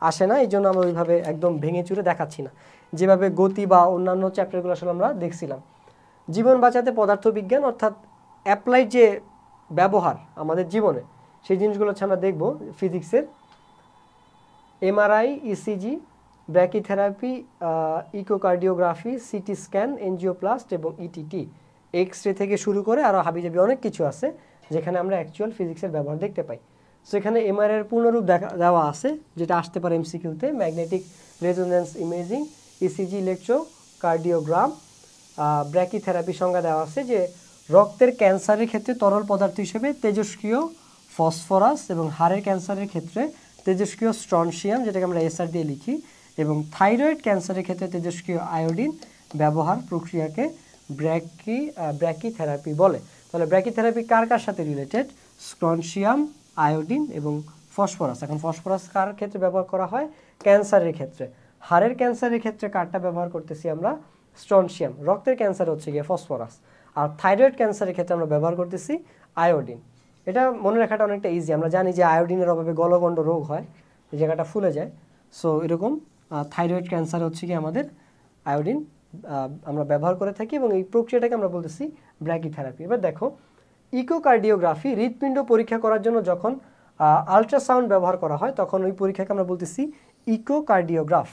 আসে না এই জন্য আমরা ওইভাবে একদম ভেঙে চুরে দেখাচ্ছি না যেভাবে গতি বা অন্যান্য চ্যাপ্টারগুলো আসলে আমরা দেখছিলাম জীবন বাঁচাতে পদার্থবিজ্ঞান অর্থাৎ অ্যাপ্লাইড যে ব্যবহার আমাদের জীবনে সেই জিনিসগুলো হচ্ছে আমরা দেখব ফিজিক্সের MRI ECG brachytherapy echocardiography CT scan angioplast এবং ইটিটি এক্স রে থেকে শুরু করে আরও হাবিজাবি অনেক কিছু আছে যেখানে আমরা অ্যাকচুয়াল ফিজিক্সের ব্যবহার দেখতে পাই সো এখানে এমআর এর পূর্ণরূপ দেখা দেওয়া আছে যেটা আসতে পারে এমসিকিউতে magnetic resonance imaging ECG electrocardiogram brachytherapy সংজ্ঞা দেওয়া আছে যে রক্তের ক্যান্সারের ক্ষেত্রে তরল পদার্থ হিসেবে তেজস্ক্রিয় ফসফরাস এবং হাড়ের ক্যান্সারের ক্ষেত্রে তেজস্ক্রিয় স্ট্রনশিয়াম যেটাকে আমরা এসআর দিয়ে লিখি এবং থাইরয়েড ক্যান্সারের ক্ষেত্রে তেজস্ক্রিয় আয়োডিন ব্যবহার প্রক্রিয়াকে ব্র্যাকি ব্র্যাকি থেরাপি বলে তাহলে ব্র্যাকিথেরাপি কার কার সাথে রিলেটেড স্ক্রনশিয়াম আয়োডিন এবং ফসফরাস এখন ফসফরাস কার ক্ষেত্রে ব্যবহার করা হয় ক্যান্সারের ক্ষেত্রে হাড়ের ক্যান্সারের ক্ষেত্রে কারটা ব্যবহার করতেছি আমরা স্ট্রনশিয়াম রক্তের ক্যান্সার হচ্ছে গিয়ে ফসফরাস আর থাইরয়েড ক্যান্সারের ক্ষেত্রে আমরা ব্যবহার করতেছি আয়োডিন এটা মনে রাখাটা অনেকটা ইজি আমরা জানি যে আয়োডিনের অভাবে গলগণ্ড রোগ হয় জায়গাটা ফুলে যায় সো এরকম থাইরয়েড ক্যান্সার হচ্ছে গিয়ে আমাদের আয়োডিন আমরা ব্যবহার করে থাকি এবং এই প্রক্রিয়াটাকে আমরা বলতেছি ব্র্যাকিথেরাপি এবার দেখো ইকোকার্ডিওগ্রাফি হৃৎপিণ্ড পরীক্ষা করার জন্য যখন আলট্রাসাউন্ড ব্যবহার করা হয় তখন ওই পরীক্ষাকে আমরা বলতেছি ইকোকার্ডিওগ্রাফ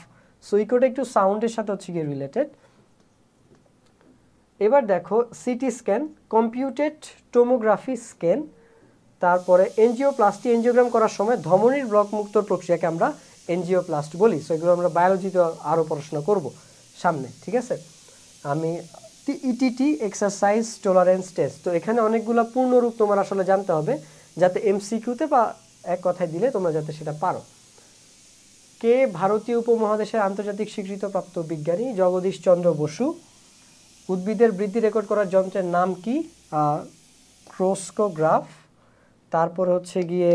সো ইকোটা একটু সাউন্ডের সাথে হচ্ছে গিয়ে রিলেটেড এবার দেখো CT scan computed tomography scan তারপরে এনজিও প্লাস্টি এনজিওগ্রাম করার সময় ধমনির ব্লক মুক্ত প্রক্রিয়াকে আমরা এনজিও প্লাস্ট বলি সো এগুলো আমরা বায়োলজিতে আরও পড়াশোনা করবো সামনে ঠিক আছে আমি ইটিটি এক্সারসাইজ টলারেন্স টেস্ট তো এখানে অনেকগুলো পূর্ণরূপ তোমার আসলে জানতে হবে যাতে এমসিকিউতে বা এক কথায় দিলে তোমরা যাতে সেটা পারো কে ভারতীয় উপমহাদেশের আন্তর্জাতিক স্বীকৃতপ্রাপ্ত বিজ্ঞানী জগদীশ চন্দ্র বসু উদ্ভিদের বৃদ্ধি রেকর্ড করার যন্ত্রের নাম কি ক্রোস্কোগ্রাফ তারপর হচ্ছে গিয়ে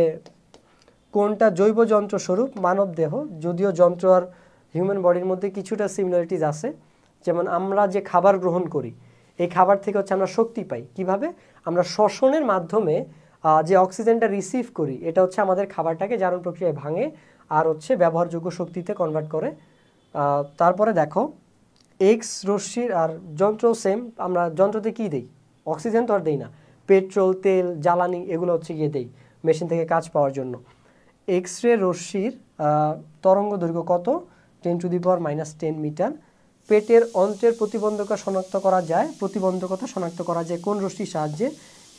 কোনটা জৈব যন্ত্রস্বরূপ স্বরূপ মানব দেহ যদিও যন্ত্র আর হিউম্যান বডির মধ্যে কিছুটা সিমিলারিটিস আছে যেমন আমরা যে খাবার গ্রহণ করি এই খাবার থেকে হচ্ছে আমরা শক্তি পাই কিভাবে আমরা শ্বসনের মাধ্যমে যে অক্সিজেনটা রিসিভ করি এটা হচ্ছে আমাদের খাবারটাকে জারণ প্রক্রিয়ায় ভাঙে আর হচ্ছে ব্যবহারযোগ্য শক্তিতে কনভার্ট করে তারপরে দেখো এক্স রশ্মির আর যন্ত্র সেম আমরা যন্ত্রতে কি দেই অক্সিজেন তো আর দেই না পেট্রোল তেল জ্বালানি এগুলো হচ্ছে গিয়ে দেই মেশিন থেকে কাজ পাওয়ার জন্য এক্স রে রশ্মির তরঙ্গ দৈর্ঘ্য কত ten to the power minus ten metre পেটের অন্ত্রের প্রতিবন্ধকতা শনাক্ত করা যায় প্রতিবন্ধকতা শনাক্ত করা যায় কোন রশ্মির সাহায্যে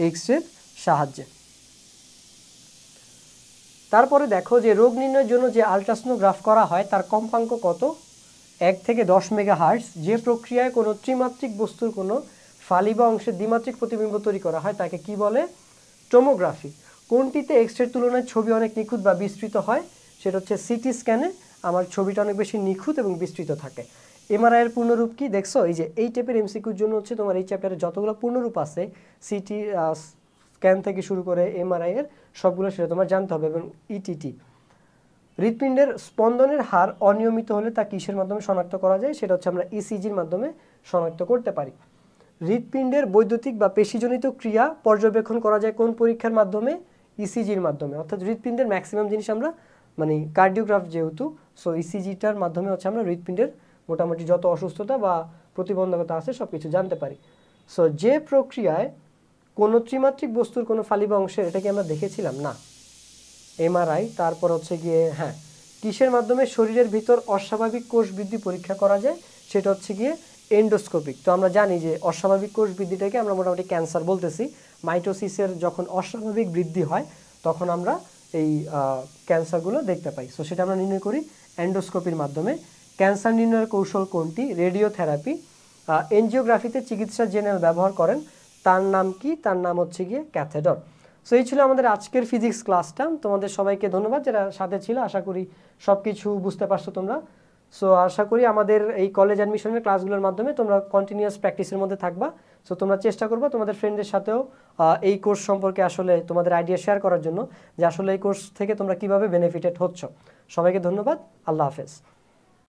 এক্স রের সাহায্যে তারপরে দেখো যে রোগ নির্ণয়ের জন্য যে আলট্রাসনোগ্রাফ করা হয় তার কম্পাঙ্ক কত এক থেকে দশ মেগাহার্স যে প্রক্রিয়ায় কোনো ত্রিমাত্রিক বস্তুর কোনো ফালি বা অংশের দ্বিমাত্রিক প্রতিবিম্ব তৈরি করা হয় তাকে কি বলে টোমোগ্রাফি কোনটিতে এক্স রের তুলনায় ছবি অনেক নিখুঁত বা বিস্তৃত হয় সেটা হচ্ছে সিটি স্ক্যানে আমার ছবিটা অনেক বেশি নিখুঁত এবং বিস্তৃত থাকে এমআরআইয়ের পূর্ণরূপ কি দেখছো এই যে এই টাইপের এমসিকিউর জন্য হচ্ছে তোমার এই চ্যাপ্টারে যতগুলো পূর্ণরূপ আছে সিটি স্ক্যান থেকে শুরু করে এমআরআই এর সবগুলো সেটা তোমার জানতে হবে এবং ইটিটি e হৃৎপিণ্ডের স্পন্দনের হার অনিয়মিত হলে তা কিসের মাধ্যমে শনাক্ত করা যায় সেটা হচ্ছে আমরা ইসিজির e মাধ্যমে শনাক্ত করতে পারি হৃৎপিণ্ডের বৈদ্যুতিক বা পেশিজনিত ক্রিয়া পর্যবেক্ষণ করা যায় কোন পরীক্ষার মাধ্যমে ইসিজির e মাধ্যমে অর্থাৎ হৃৎপিণ্ডের ম্যাক্সিমাম জিনিস আমরা মানে কার্ডিওগ্রাফ যেহেতু সো ইসিজিটার e মাধ্যমে হচ্ছে আমরা হৃৎপিণ্ডের মোটামুটি যত অসুস্থতা বা প্রতিবন্ধকতা আছে সব কিছু জানতে পারি সো যে প্রক্রিয়ায় কোনো ত্রিমাত্রিক বস্তুর কোনো ফালি বা অংশের এটাকে আমরা দেখেছিলাম না এমআরআই তারপর হচ্ছে গিয়ে হ্যাঁ কিসের মাধ্যমে শরীরের ভিতর অস্বাভাবিক কোষ বৃদ্ধি পরীক্ষা করা যায় সেটা হচ্ছে গিয়ে এন্ডোস্কোপিক তো আমরা জানি যে অস্বাভাবিক কোষ বৃদ্ধিটাকে আমরা মোটামুটি ক্যান্সার বলতেছি মাইটোসিসের যখন অস্বাভাবিক বৃদ্ধি হয় তখন আমরা এই ক্যান্সারগুলো দেখতে পাই সো সেটা আমরা নির্ণয় করি অ্যান্ডোস্কোপির মাধ্যমে ক্যান্সার নির্ণয়ের কৌশল কোনটি রেডিওথেরাপি এনজিওগ্রাফিতে চিকিৎসা জেনারেল ব্যবহার করেন তার নাম কি তার নাম হচ্ছে গিয়ে ক্যাথেডর সো এই ছিল আমাদের আজকের ফিজিক্স ক্লাসটা তোমাদের সবাইকে ধন্যবাদ যারা সাথে ছিল আশা করি সব কিছু বুঝতে পারছো তোমরা সো আশা করি আমাদের এই কলেজ অ্যাডমিশনের ক্লাসগুলোর মাধ্যমে তোমরা কন্টিনিউয়াস প্র্যাকটিসের মধ্যে থাকবা সো তোমরা চেষ্টা করবো তোমাদের ফ্রেন্ডের সাথেও এই কোর্স সম্পর্কে আসলে তোমাদের আইডিয়া শেয়ার করার জন্য যে আসলে এই কোর্স থেকে তোমরা কিভাবে বেনিফিটেড হচ্ছ সবাইকে ধন্যবাদ আল্লাহ হাফেজ